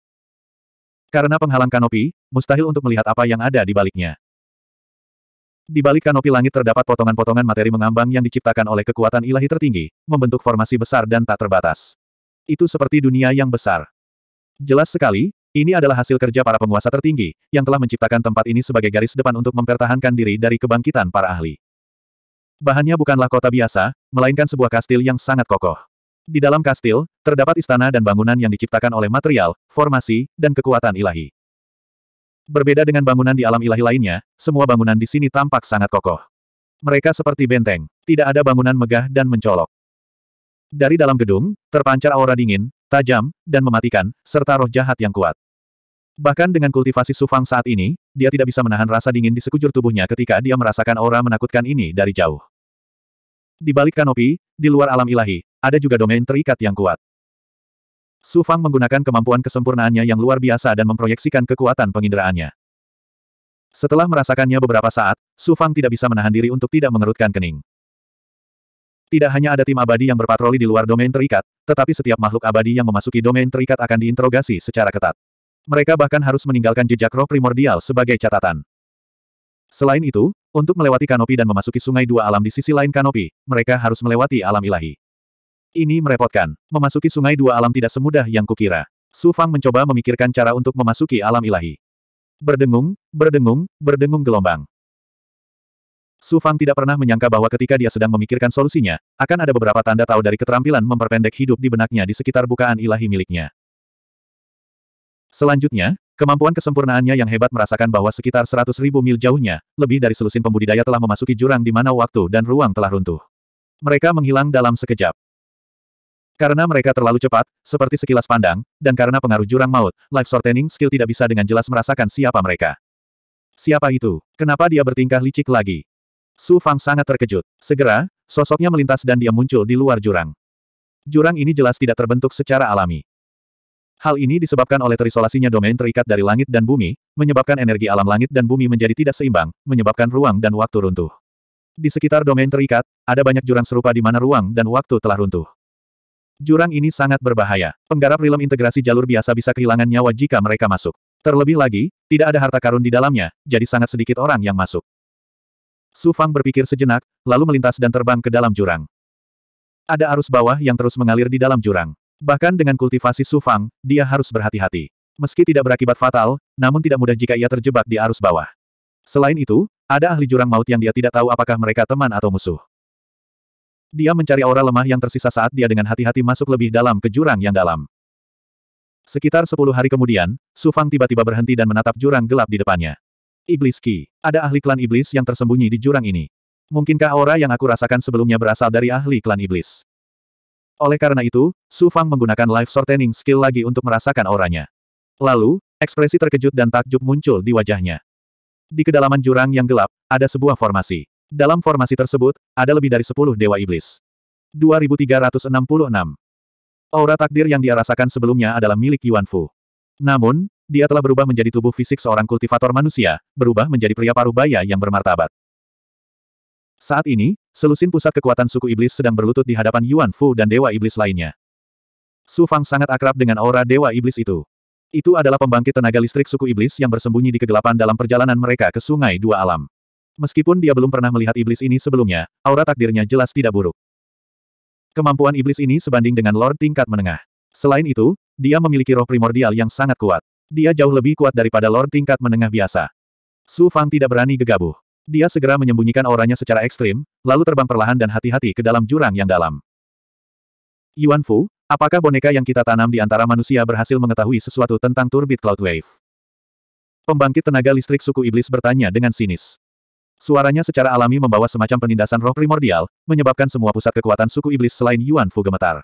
Karena penghalang kanopi, mustahil untuk melihat apa yang ada di baliknya. Di balik kanopi langit terdapat potongan-potongan materi mengambang yang diciptakan oleh kekuatan ilahi tertinggi, membentuk formasi besar dan tak terbatas. Itu seperti dunia yang besar. Jelas sekali, ini adalah hasil kerja para penguasa tertinggi, yang telah menciptakan tempat ini sebagai garis depan untuk mempertahankan diri dari kebangkitan para ahli. Bahannya bukanlah kota biasa, melainkan sebuah kastil yang sangat kokoh. Di dalam kastil, terdapat istana dan bangunan yang diciptakan oleh material, formasi, dan kekuatan ilahi. Berbeda dengan bangunan di alam ilahi lainnya, semua bangunan di sini tampak sangat kokoh. Mereka seperti benteng, tidak ada bangunan megah dan mencolok. Dari dalam gedung, terpancar aura dingin, tajam, dan mematikan, serta roh jahat yang kuat. Bahkan dengan kultivasi Sufang saat ini, dia tidak bisa menahan rasa dingin di sekujur tubuhnya ketika dia merasakan aura menakutkan ini dari jauh. Di balik kanopi, di luar alam ilahi, ada juga domain terikat yang kuat. Su Fang menggunakan kemampuan kesempurnaannya yang luar biasa dan memproyeksikan kekuatan penginderaannya. Setelah merasakannya beberapa saat, Su Fang tidak bisa menahan diri untuk tidak mengerutkan kening. Tidak hanya ada tim abadi yang berpatroli di luar domain terikat, tetapi setiap makhluk abadi yang memasuki domain terikat akan diinterogasi secara ketat. Mereka bahkan harus meninggalkan jejak roh primordial sebagai catatan. Selain itu, untuk melewati kanopi dan memasuki sungai dua alam di sisi lain kanopi, mereka harus melewati alam ilahi. Ini merepotkan. Memasuki sungai dua alam tidak semudah yang kukira. Su Fang mencoba memikirkan cara untuk memasuki alam ilahi. Berdengung, berdengung, berdengung gelombang. Su Fang tidak pernah menyangka bahwa ketika dia sedang memikirkan solusinya, akan ada beberapa tanda tahu dari keterampilan memperpendek hidup di benaknya di sekitar bukaan ilahi miliknya. Selanjutnya, kemampuan kesempurnaannya yang hebat merasakan bahwa sekitar 100 ribu mil jauhnya, lebih dari selusin pembudidaya telah memasuki jurang di mana waktu dan ruang telah runtuh. Mereka menghilang dalam sekejap. Karena mereka terlalu cepat, seperti sekilas pandang, dan karena pengaruh jurang maut, life shortening skill tidak bisa dengan jelas merasakan siapa mereka. Siapa itu? Kenapa dia bertingkah licik lagi? Su Fang sangat terkejut. Segera, sosoknya melintas dan dia muncul di luar jurang. Jurang ini jelas tidak terbentuk secara alami. Hal ini disebabkan oleh terisolasinya domain terikat dari langit dan bumi, menyebabkan energi alam langit dan bumi menjadi tidak seimbang, menyebabkan ruang dan waktu runtuh. Di sekitar domain terikat, ada banyak jurang serupa di mana ruang dan waktu telah runtuh. Jurang ini sangat berbahaya. Penggarap rilem integrasi jalur biasa bisa kehilangan nyawa jika mereka masuk. Terlebih lagi, tidak ada harta karun di dalamnya, jadi sangat sedikit orang yang masuk. Su Fang berpikir sejenak, lalu melintas dan terbang ke dalam jurang. Ada arus bawah yang terus mengalir di dalam jurang. Bahkan dengan kultivasi Su Fang, dia harus berhati-hati. Meski tidak berakibat fatal, namun tidak mudah jika ia terjebak di arus bawah. Selain itu, ada ahli jurang maut yang dia tidak tahu apakah mereka teman atau musuh. Dia mencari aura lemah yang tersisa saat dia dengan hati-hati masuk lebih dalam ke jurang yang dalam. Sekitar sepuluh hari kemudian, Su Fang tiba-tiba berhenti dan menatap jurang gelap di depannya. Iblis Ki. Ada ahli klan iblis yang tersembunyi di jurang ini. Mungkinkah aura yang aku rasakan sebelumnya berasal dari ahli klan iblis? Oleh karena itu, Su Fang menggunakan life shortening skill lagi untuk merasakan auranya. Lalu, ekspresi terkejut dan takjub muncul di wajahnya. Di kedalaman jurang yang gelap, ada sebuah formasi. Dalam formasi tersebut, ada lebih dari 10 dewa iblis. 2366. Aura takdir yang dia rasakan sebelumnya adalah milik Yuan Fu. Namun, dia telah berubah menjadi tubuh fisik seorang kultivator manusia, berubah menjadi pria paruh baya yang bermartabat. Saat ini, selusin pusat kekuatan suku iblis sedang berlutut di hadapan Yuan Fu dan dewa iblis lainnya. Su Fang sangat akrab dengan aura dewa iblis itu. Itu adalah pembangkit tenaga listrik suku iblis yang bersembunyi di kegelapan dalam perjalanan mereka ke Sungai Dua Alam. Meskipun dia belum pernah melihat iblis ini sebelumnya, aura takdirnya jelas tidak buruk. Kemampuan iblis ini sebanding dengan Lord tingkat menengah. Selain itu, dia memiliki roh primordial yang sangat kuat. Dia jauh lebih kuat daripada Lord tingkat menengah biasa. Su Fang tidak berani gegabah. Dia segera menyembunyikan auranya secara ekstrim, lalu terbang perlahan dan hati-hati ke dalam jurang yang dalam. Yuan Fu, apakah boneka yang kita tanam di antara manusia berhasil mengetahui sesuatu tentang Turbid Cloud Wave? Pembangkit tenaga listrik suku iblis bertanya dengan sinis. Suaranya secara alami membawa semacam penindasan roh primordial, menyebabkan semua pusat kekuatan suku iblis selain Yuan Fu gemetar.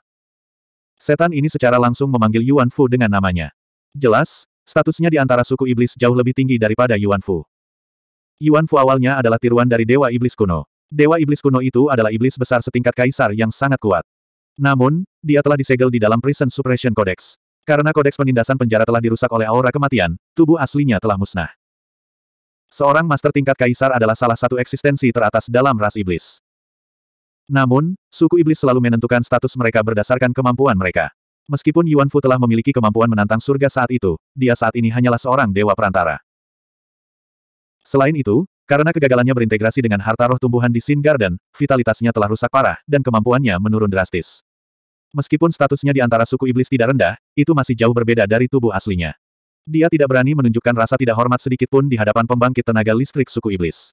Setan ini secara langsung memanggil Yuan Fu dengan namanya. Jelas, statusnya di antara suku iblis jauh lebih tinggi daripada Yuan Fu. Yuan Fu awalnya adalah tiruan dari Dewa Iblis kuno. Dewa Iblis kuno itu adalah iblis besar setingkat kaisar yang sangat kuat. Namun, dia telah disegel di dalam Prison Suppression Codex. Karena kodeks penindasan penjara telah dirusak oleh aura kematian, tubuh aslinya telah musnah. Seorang master tingkat kaisar adalah salah satu eksistensi teratas dalam ras iblis. Namun, suku iblis selalu menentukan status mereka berdasarkan kemampuan mereka. Meskipun Yuan Fu telah memiliki kemampuan menantang surga saat itu, dia saat ini hanyalah seorang dewa perantara. Selain itu, karena kegagalannya berintegrasi dengan harta roh tumbuhan di Sin Garden, vitalitasnya telah rusak parah, dan kemampuannya menurun drastis. Meskipun statusnya di antara suku iblis tidak rendah, itu masih jauh berbeda dari tubuh aslinya. Dia tidak berani menunjukkan rasa tidak hormat sedikitpun di hadapan pembangkit tenaga listrik suku iblis.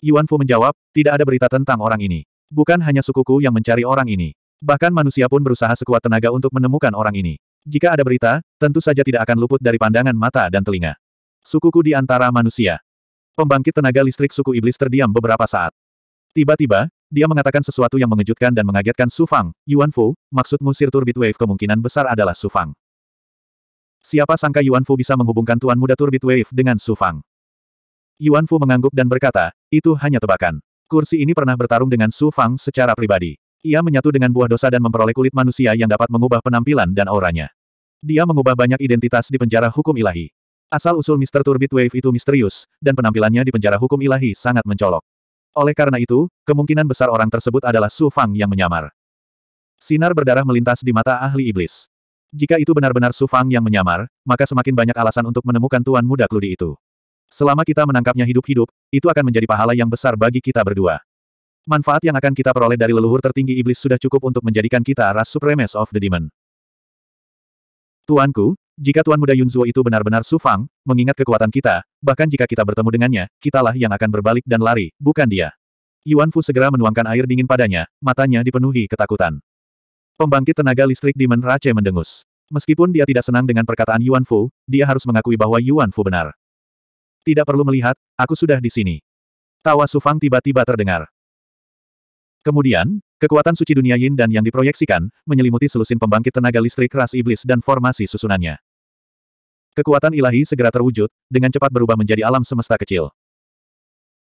Yuan Fu menjawab, tidak ada berita tentang orang ini. Bukan hanya sukuku yang mencari orang ini. Bahkan manusia pun berusaha sekuat tenaga untuk menemukan orang ini. Jika ada berita, tentu saja tidak akan luput dari pandangan mata dan telinga. Sukuku di antara manusia. Pembangkit tenaga listrik suku iblis terdiam beberapa saat. Tiba-tiba, dia mengatakan sesuatu yang mengejutkan dan mengagetkan Su Fang, Yuan Fu, maksudmu Sir Turbit Wave kemungkinan besar adalah Su Fang. Siapa sangka Yuan Fu bisa menghubungkan Tuan Muda Turbit Wave dengan Su Fang. Yuan Fu mengangguk dan berkata, itu hanya tebakan. Kursi ini pernah bertarung dengan Su Fang secara pribadi. Ia menyatu dengan buah dosa dan memperoleh kulit manusia yang dapat mengubah penampilan dan auranya. Dia mengubah banyak identitas di penjara hukum ilahi. Asal-usul Mr. Turbit Wave itu misterius, dan penampilannya di penjara hukum ilahi sangat mencolok. Oleh karena itu, kemungkinan besar orang tersebut adalah Su Fang yang menyamar. Sinar berdarah melintas di mata ahli iblis. Jika itu benar-benar Su Fang yang menyamar, maka semakin banyak alasan untuk menemukan Tuan Muda Kludi itu. Selama kita menangkapnya hidup-hidup, itu akan menjadi pahala yang besar bagi kita berdua. Manfaat yang akan kita peroleh dari leluhur tertinggi iblis sudah cukup untuk menjadikan kita ras supremes of the demon. Tuanku, jika Tuan Muda Yunzuo itu benar-benar Su Fang, mengingat kekuatan kita, bahkan jika kita bertemu dengannya, kitalah yang akan berbalik dan lari, bukan dia. Yuan Fu segera menuangkan air dingin padanya, matanya dipenuhi ketakutan. Pembangkit tenaga listrik di Menrace mendengus. Meskipun dia tidak senang dengan perkataan Yuan Fu, dia harus mengakui bahwa Yuan Fu benar. Tidak perlu melihat, aku sudah di sini. Tawa Su Fang tiba-tiba terdengar. Kemudian, kekuatan suci dunia Yin dan yang diproyeksikan, menyelimuti selusin pembangkit tenaga listrik ras iblis dan formasi susunannya. Kekuatan ilahi segera terwujud, dengan cepat berubah menjadi alam semesta kecil.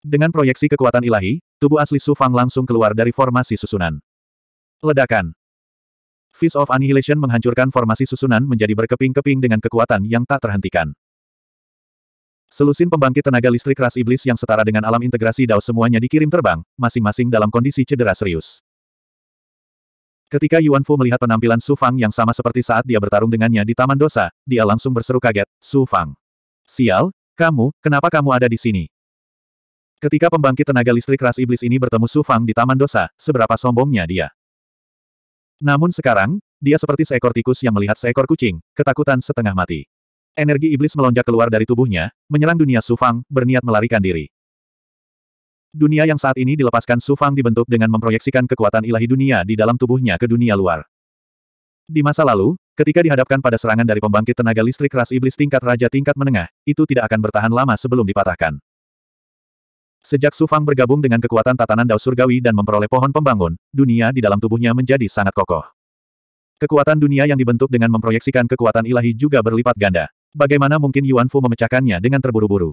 Dengan proyeksi kekuatan ilahi, tubuh asli Su Fang langsung keluar dari formasi susunan. Ledakan. Fist of Annihilation menghancurkan formasi susunan menjadi berkeping-keping dengan kekuatan yang tak terhentikan. Selusin pembangkit tenaga listrik ras iblis yang setara dengan alam integrasi Dao semuanya dikirim terbang, masing-masing dalam kondisi cedera serius. Ketika Yuan Fu melihat penampilan Su Fang yang sama seperti saat dia bertarung dengannya di Taman Dosa, dia langsung berseru kaget, Su Fang. Sial, kamu, kenapa kamu ada di sini? Ketika pembangkit tenaga listrik ras iblis ini bertemu Su Fang di Taman Dosa, seberapa sombongnya dia. Namun sekarang, dia seperti seekor tikus yang melihat seekor kucing, ketakutan setengah mati. Energi iblis melonjak keluar dari tubuhnya, menyerang dunia Sufang, berniat melarikan diri. Dunia yang saat ini dilepaskan Sufang dibentuk dengan memproyeksikan kekuatan ilahi dunia di dalam tubuhnya ke dunia luar. Di masa lalu, ketika dihadapkan pada serangan dari pembangkit tenaga listrik ras iblis tingkat raja tingkat menengah, itu tidak akan bertahan lama sebelum dipatahkan. Sejak Sufang bergabung dengan kekuatan tatanan Dao Surgawi dan memperoleh pohon pembangun, dunia di dalam tubuhnya menjadi sangat kokoh. Kekuatan dunia yang dibentuk dengan memproyeksikan kekuatan ilahi juga berlipat ganda. Bagaimana mungkin Yuan Fu memecahkannya dengan terburu-buru?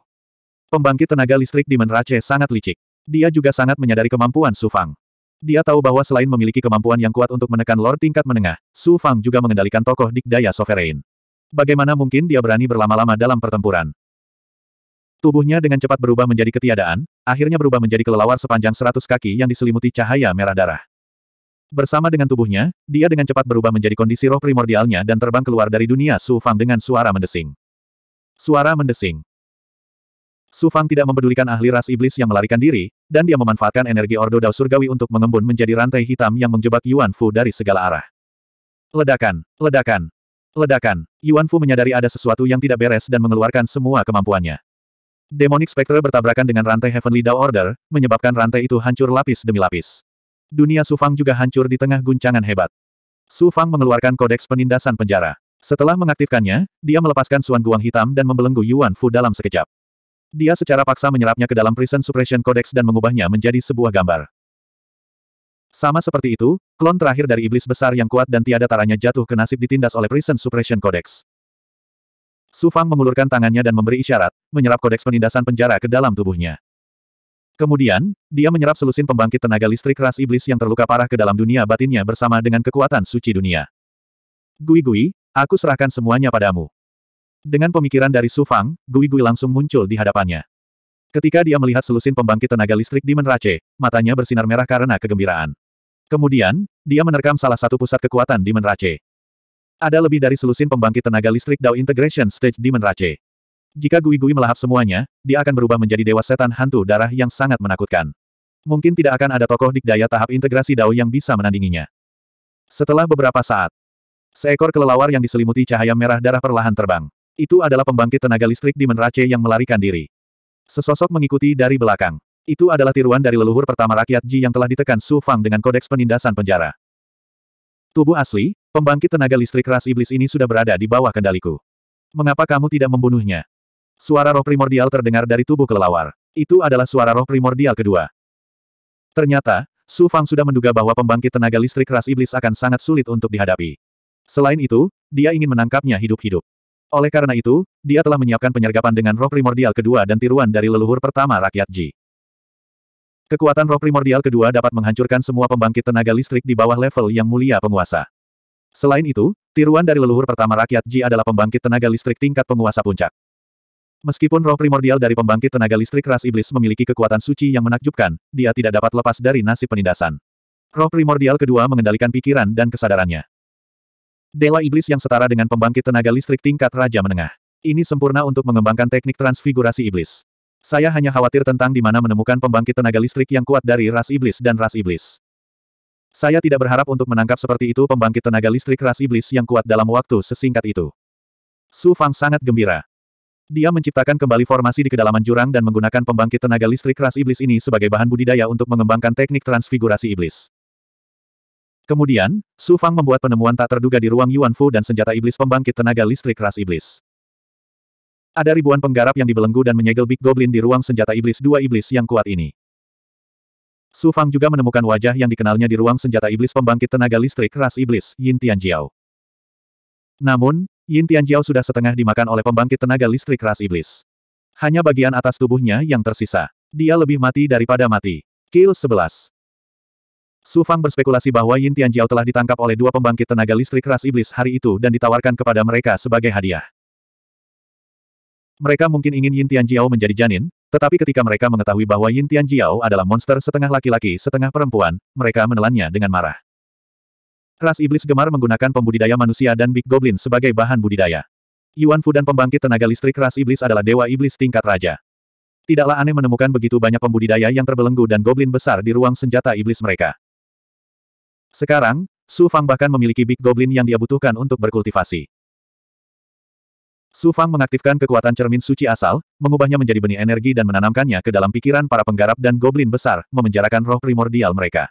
Pembangkit tenaga listrik di Menrace sangat licik. Dia juga sangat menyadari kemampuan Su Fang. Dia tahu bahwa selain memiliki kemampuan yang kuat untuk menekan lord tingkat menengah, Su Fang juga mengendalikan tokoh dikdaya sovereign. Bagaimana mungkin dia berani berlama-lama dalam pertempuran? Tubuhnya dengan cepat berubah menjadi ketiadaan, akhirnya berubah menjadi kelelawar sepanjang seratus kaki yang diselimuti cahaya merah darah. Bersama dengan tubuhnya, dia dengan cepat berubah menjadi kondisi roh primordialnya dan terbang keluar dari dunia Su Fang dengan suara mendesing. Suara mendesing. Su Fang tidak mempedulikan ahli ras iblis yang melarikan diri, dan dia memanfaatkan energi Ordo Dao Surgawi untuk mengembun menjadi rantai hitam yang menjebak Yuan Fu dari segala arah. Ledakan, ledakan, ledakan. Yuan Fu menyadari ada sesuatu yang tidak beres dan mengeluarkan semua kemampuannya demonic spectre bertabrakan dengan rantai Heavenly Dao Order, menyebabkan rantai itu hancur lapis demi lapis. Dunia Sufang juga hancur di tengah guncangan hebat. Sufang mengeluarkan kodeks penindasan penjara. Setelah mengaktifkannya, dia melepaskan Suan Guang Hitam dan membelenggu Yuan Fu dalam sekejap. Dia secara paksa menyerapnya ke dalam Prison Suppression Codex dan mengubahnya menjadi sebuah gambar. Sama seperti itu, klon terakhir dari iblis besar yang kuat dan tiada taranya jatuh ke nasib ditindas oleh Prison Suppression Codex. Su Fang mengulurkan tangannya dan memberi isyarat, menyerap kodeks penindasan penjara ke dalam tubuhnya. Kemudian, dia menyerap selusin pembangkit tenaga listrik ras iblis yang terluka parah ke dalam dunia batinnya bersama dengan kekuatan suci dunia. Gui-gui, aku serahkan semuanya padamu. Dengan pemikiran dari Su Fang, Gui-gui langsung muncul di hadapannya. Ketika dia melihat selusin pembangkit tenaga listrik di Menrace, matanya bersinar merah karena kegembiraan. Kemudian, dia menerkam salah satu pusat kekuatan di Menrace. Ada lebih dari selusin pembangkit tenaga listrik Dao Integration Stage di Menrace. Jika Gui-Gui melahap semuanya, dia akan berubah menjadi dewa setan hantu darah yang sangat menakutkan. Mungkin tidak akan ada tokoh dikdaya tahap integrasi Dao yang bisa menandinginya. Setelah beberapa saat, seekor kelelawar yang diselimuti cahaya merah darah perlahan terbang. Itu adalah pembangkit tenaga listrik di Menrace yang melarikan diri. Sesosok mengikuti dari belakang. Itu adalah tiruan dari leluhur pertama rakyat Ji yang telah ditekan Su Fang dengan kodeks penindasan penjara. Tubuh asli, pembangkit tenaga listrik ras iblis ini sudah berada di bawah kendaliku. Mengapa kamu tidak membunuhnya? Suara roh primordial terdengar dari tubuh kelelawar. Itu adalah suara roh primordial kedua. Ternyata, Su Fang sudah menduga bahwa pembangkit tenaga listrik ras iblis akan sangat sulit untuk dihadapi. Selain itu, dia ingin menangkapnya hidup-hidup. Oleh karena itu, dia telah menyiapkan penyergapan dengan roh primordial kedua dan tiruan dari leluhur pertama rakyat Ji. Kekuatan roh primordial kedua dapat menghancurkan semua pembangkit tenaga listrik di bawah level yang mulia penguasa. Selain itu, tiruan dari leluhur pertama rakyat Ji adalah pembangkit tenaga listrik tingkat penguasa puncak. Meskipun roh primordial dari pembangkit tenaga listrik ras iblis memiliki kekuatan suci yang menakjubkan, dia tidak dapat lepas dari nasib penindasan. Roh primordial kedua mengendalikan pikiran dan kesadarannya. Dewa iblis yang setara dengan pembangkit tenaga listrik tingkat raja menengah. Ini sempurna untuk mengembangkan teknik transfigurasi iblis. Saya hanya khawatir tentang di mana menemukan pembangkit tenaga listrik yang kuat dari ras iblis dan ras iblis. Saya tidak berharap untuk menangkap seperti itu pembangkit tenaga listrik ras iblis yang kuat dalam waktu sesingkat itu. Su Fang sangat gembira. Dia menciptakan kembali formasi di kedalaman jurang dan menggunakan pembangkit tenaga listrik ras iblis ini sebagai bahan budidaya untuk mengembangkan teknik transfigurasi iblis. Kemudian, Su Fang membuat penemuan tak terduga di ruang Yuan Fu dan senjata iblis pembangkit tenaga listrik ras iblis. Ada ribuan penggarap yang dibelenggu dan menyegel Big Goblin di ruang senjata iblis dua iblis yang kuat ini. Su Fang juga menemukan wajah yang dikenalnya di ruang senjata iblis pembangkit tenaga listrik ras iblis, Yin Tianjiao. Namun, Yin Tianjiao sudah setengah dimakan oleh pembangkit tenaga listrik ras iblis. Hanya bagian atas tubuhnya yang tersisa. Dia lebih mati daripada mati. Kill 11. Su Fang berspekulasi bahwa Yin Tianjiao telah ditangkap oleh dua pembangkit tenaga listrik ras iblis hari itu dan ditawarkan kepada mereka sebagai hadiah. Mereka mungkin ingin Yin Tianjiao menjadi janin, tetapi ketika mereka mengetahui bahwa Yin Tianjiao adalah monster setengah laki-laki setengah perempuan, mereka menelannya dengan marah. Ras iblis gemar menggunakan pembudidaya manusia dan Big Goblin sebagai bahan budidaya. Yuan Fu dan pembangkit tenaga listrik ras iblis adalah dewa iblis tingkat raja. Tidaklah aneh menemukan begitu banyak pembudidaya yang terbelenggu dan goblin besar di ruang senjata iblis mereka. Sekarang, Su Fang bahkan memiliki Big Goblin yang dia butuhkan untuk berkultivasi. Su Fang mengaktifkan kekuatan cermin suci asal, mengubahnya menjadi benih energi dan menanamkannya ke dalam pikiran para penggarap dan goblin besar, memenjarakan roh primordial mereka.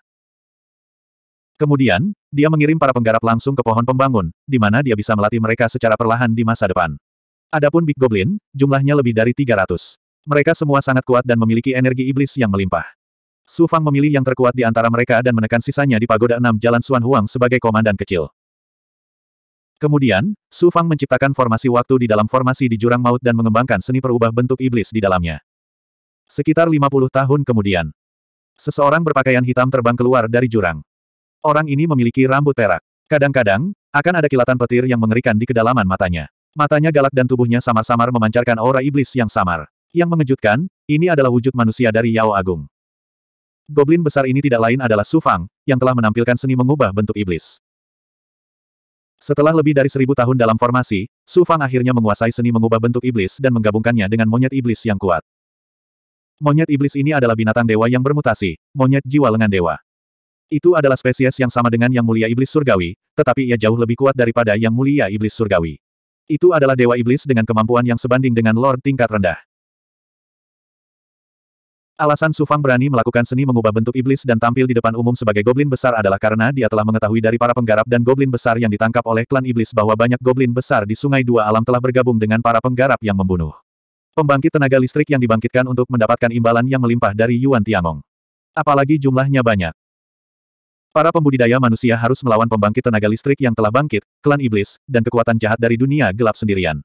Kemudian, dia mengirim para penggarap langsung ke pohon pembangun, di mana dia bisa melatih mereka secara perlahan di masa depan. Adapun Big Goblin, jumlahnya lebih dari 300. Mereka semua sangat kuat dan memiliki energi iblis yang melimpah. Su Fang memilih yang terkuat di antara mereka dan menekan sisanya di Pagoda Enam Jalan Suan Huang sebagai komandan kecil. Kemudian, Su Fang menciptakan formasi waktu di dalam formasi di jurang maut dan mengembangkan seni perubah bentuk iblis di dalamnya. Sekitar 50 tahun kemudian, seseorang berpakaian hitam terbang keluar dari jurang. Orang ini memiliki rambut perak. Kadang-kadang, akan ada kilatan petir yang mengerikan di kedalaman matanya. Matanya galak dan tubuhnya samar-samar memancarkan aura iblis yang samar. Yang mengejutkan, ini adalah wujud manusia dari Yao Agung. Goblin besar ini tidak lain adalah Su Fang, yang telah menampilkan seni mengubah bentuk iblis. Setelah lebih dari seribu tahun dalam formasi, Su Fang akhirnya menguasai seni mengubah bentuk iblis dan menggabungkannya dengan monyet iblis yang kuat. Monyet iblis ini adalah binatang dewa yang bermutasi, monyet jiwa lengan dewa. Itu adalah spesies yang sama dengan yang mulia iblis surgawi, tetapi ia jauh lebih kuat daripada yang mulia iblis surgawi. Itu adalah dewa iblis dengan kemampuan yang sebanding dengan lord tingkat rendah. Alasan Sufang berani melakukan seni mengubah bentuk iblis dan tampil di depan umum sebagai goblin besar adalah karena dia telah mengetahui dari para penggarap dan goblin besar yang ditangkap oleh klan iblis bahwa banyak goblin besar di Sungai Dua Alam telah bergabung dengan para penggarap yang membunuh. Pembangkit tenaga listrik yang dibangkitkan untuk mendapatkan imbalan yang melimpah dari Yuan Tiangong. Apalagi jumlahnya banyak. Para pembudidaya manusia harus melawan pembangkit tenaga listrik yang telah bangkit, klan iblis, dan kekuatan jahat dari dunia gelap sendirian.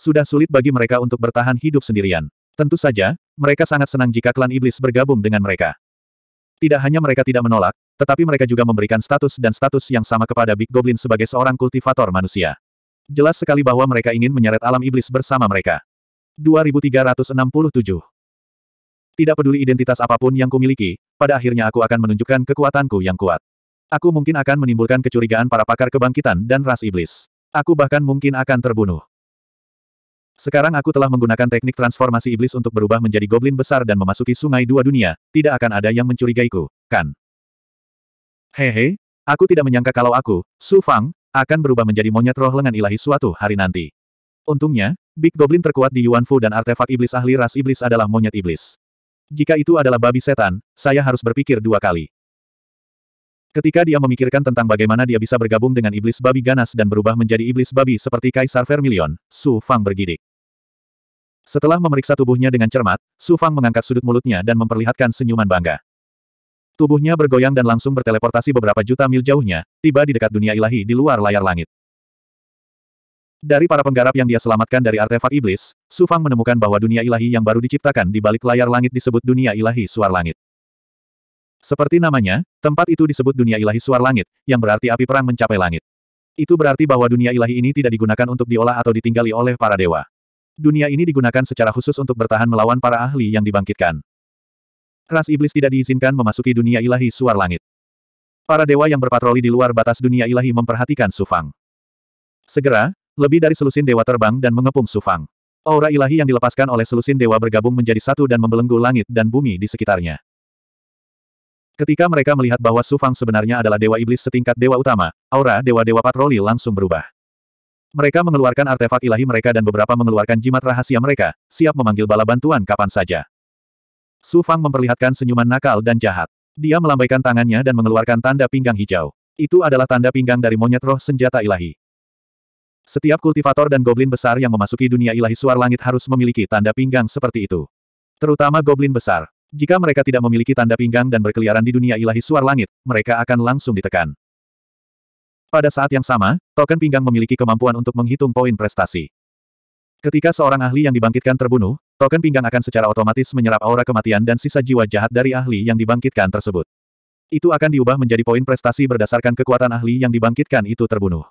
Sudah sulit bagi mereka untuk bertahan hidup sendirian. Tentu saja, mereka sangat senang jika klan iblis bergabung dengan mereka. Tidak hanya mereka tidak menolak, tetapi mereka juga memberikan status dan status yang sama kepada Big Goblin sebagai seorang kultivator manusia. Jelas sekali bahwa mereka ingin menyeret alam iblis bersama mereka. 2367 Tidak peduli identitas apapun yang kumiliki, pada akhirnya aku akan menunjukkan kekuatanku yang kuat. Aku mungkin akan menimbulkan kecurigaan para pakar kebangkitan dan ras iblis. Aku bahkan mungkin akan terbunuh. Sekarang aku telah menggunakan teknik transformasi iblis untuk berubah menjadi goblin besar dan memasuki sungai dua dunia, tidak akan ada yang mencurigaiku, kan? Hehe, aku tidak menyangka kalau aku, Su Fang, akan berubah menjadi monyet roh lengan ilahi suatu hari nanti. Untungnya, Big Goblin terkuat di Yuan Fu dan artefak iblis ahli ras iblis adalah monyet iblis. Jika itu adalah babi setan, saya harus berpikir dua kali. Ketika dia memikirkan tentang bagaimana dia bisa bergabung dengan iblis babi ganas dan berubah menjadi iblis babi seperti Kaisar Vermilion, Su Fang bergidik. Setelah memeriksa tubuhnya dengan cermat, Su Fang mengangkat sudut mulutnya dan memperlihatkan senyuman bangga. Tubuhnya bergoyang dan langsung berteleportasi beberapa juta mil jauhnya, tiba di dekat dunia ilahi di luar layar langit. Dari para penggarap yang dia selamatkan dari artefak iblis, Su Fang menemukan bahwa dunia ilahi yang baru diciptakan di balik layar langit disebut dunia ilahi suar langit. Seperti namanya, tempat itu disebut dunia ilahi suar langit, yang berarti api perang mencapai langit. Itu berarti bahwa dunia ilahi ini tidak digunakan untuk diolah atau ditinggali oleh para dewa. Dunia ini digunakan secara khusus untuk bertahan melawan para ahli yang dibangkitkan. Ras iblis tidak diizinkan memasuki dunia ilahi suar langit. Para dewa yang berpatroli di luar batas dunia ilahi memperhatikan Sufang. Segera, lebih dari selusin dewa terbang dan mengepung Sufang. Aura ilahi yang dilepaskan oleh selusin dewa bergabung menjadi satu dan membelenggu langit dan bumi di sekitarnya. Ketika mereka melihat bahwa Su Fang sebenarnya adalah dewa iblis setingkat dewa utama, aura dewa-dewa patroli langsung berubah. Mereka mengeluarkan artefak ilahi mereka dan beberapa mengeluarkan jimat rahasia mereka, siap memanggil bala bantuan kapan saja. Su Fang memperlihatkan senyuman nakal dan jahat. Dia melambaikan tangannya dan mengeluarkan tanda pinggang hijau. Itu adalah tanda pinggang dari monyet roh senjata ilahi. Setiap kultivator dan goblin besar yang memasuki dunia ilahi suar langit harus memiliki tanda pinggang seperti itu. Terutama goblin besar. Jika mereka tidak memiliki tanda pinggang dan berkeliaran di dunia ilahi suar langit, mereka akan langsung ditekan. Pada saat yang sama, token pinggang memiliki kemampuan untuk menghitung poin prestasi. Ketika seorang ahli yang dibangkitkan terbunuh, token pinggang akan secara otomatis menyerap aura kematian dan sisa jiwa jahat dari ahli yang dibangkitkan tersebut. Itu akan diubah menjadi poin prestasi berdasarkan kekuatan ahli yang dibangkitkan itu terbunuh.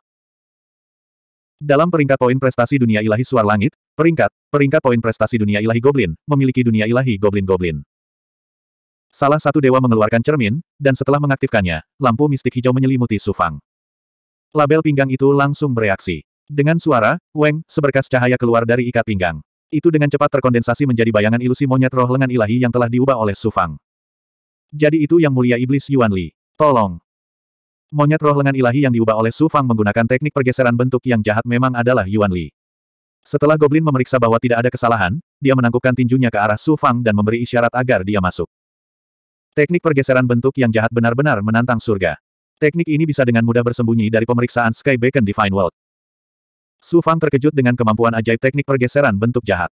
Dalam peringkat poin prestasi dunia ilahi suar langit, peringkat, peringkat poin prestasi dunia ilahi goblin, memiliki dunia ilahi goblin-goblin. Salah satu dewa mengeluarkan cermin, dan setelah mengaktifkannya, lampu mistik hijau menyelimuti Sufang. Label pinggang itu langsung bereaksi. Dengan suara, weng, seberkas cahaya keluar dari ikat pinggang. Itu dengan cepat terkondensasi menjadi bayangan ilusi monyet roh lengan ilahi yang telah diubah oleh Sufang. Jadi itu yang mulia iblis Yuan Li. Tolong. Monyet roh lengan ilahi yang diubah oleh Sufang menggunakan teknik pergeseran bentuk yang jahat memang adalah Yuan Li. Setelah Goblin memeriksa bahwa tidak ada kesalahan, dia menangkupkan tinjunya ke arah Su Fang dan memberi isyarat agar dia masuk. Teknik pergeseran bentuk yang jahat benar-benar menantang surga. Teknik ini bisa dengan mudah bersembunyi dari pemeriksaan Sky Beacon Divine World. Su Fang terkejut dengan kemampuan ajaib teknik pergeseran bentuk jahat.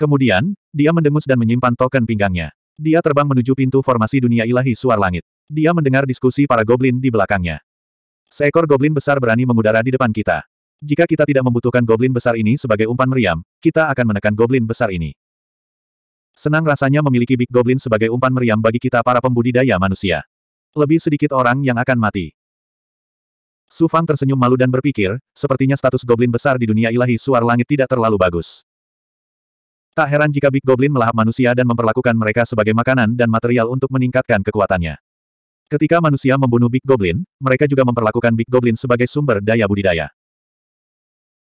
Kemudian, dia mendengus dan menyimpan token pinggangnya. Dia terbang menuju pintu formasi dunia ilahi suar langit. Dia mendengar diskusi para goblin di belakangnya. Seekor goblin besar berani mengudara di depan kita. Jika kita tidak membutuhkan goblin besar ini sebagai umpan meriam, kita akan menekan goblin besar ini. Senang rasanya memiliki Big Goblin sebagai umpan meriam bagi kita para pembudidaya manusia. Lebih sedikit orang yang akan mati. Su Fang tersenyum malu dan berpikir, sepertinya status Goblin besar di dunia ilahi suar langit tidak terlalu bagus. Tak heran jika Big Goblin melahap manusia dan memperlakukan mereka sebagai makanan dan material untuk meningkatkan kekuatannya. Ketika manusia membunuh Big Goblin, mereka juga memperlakukan Big Goblin sebagai sumber daya budidaya.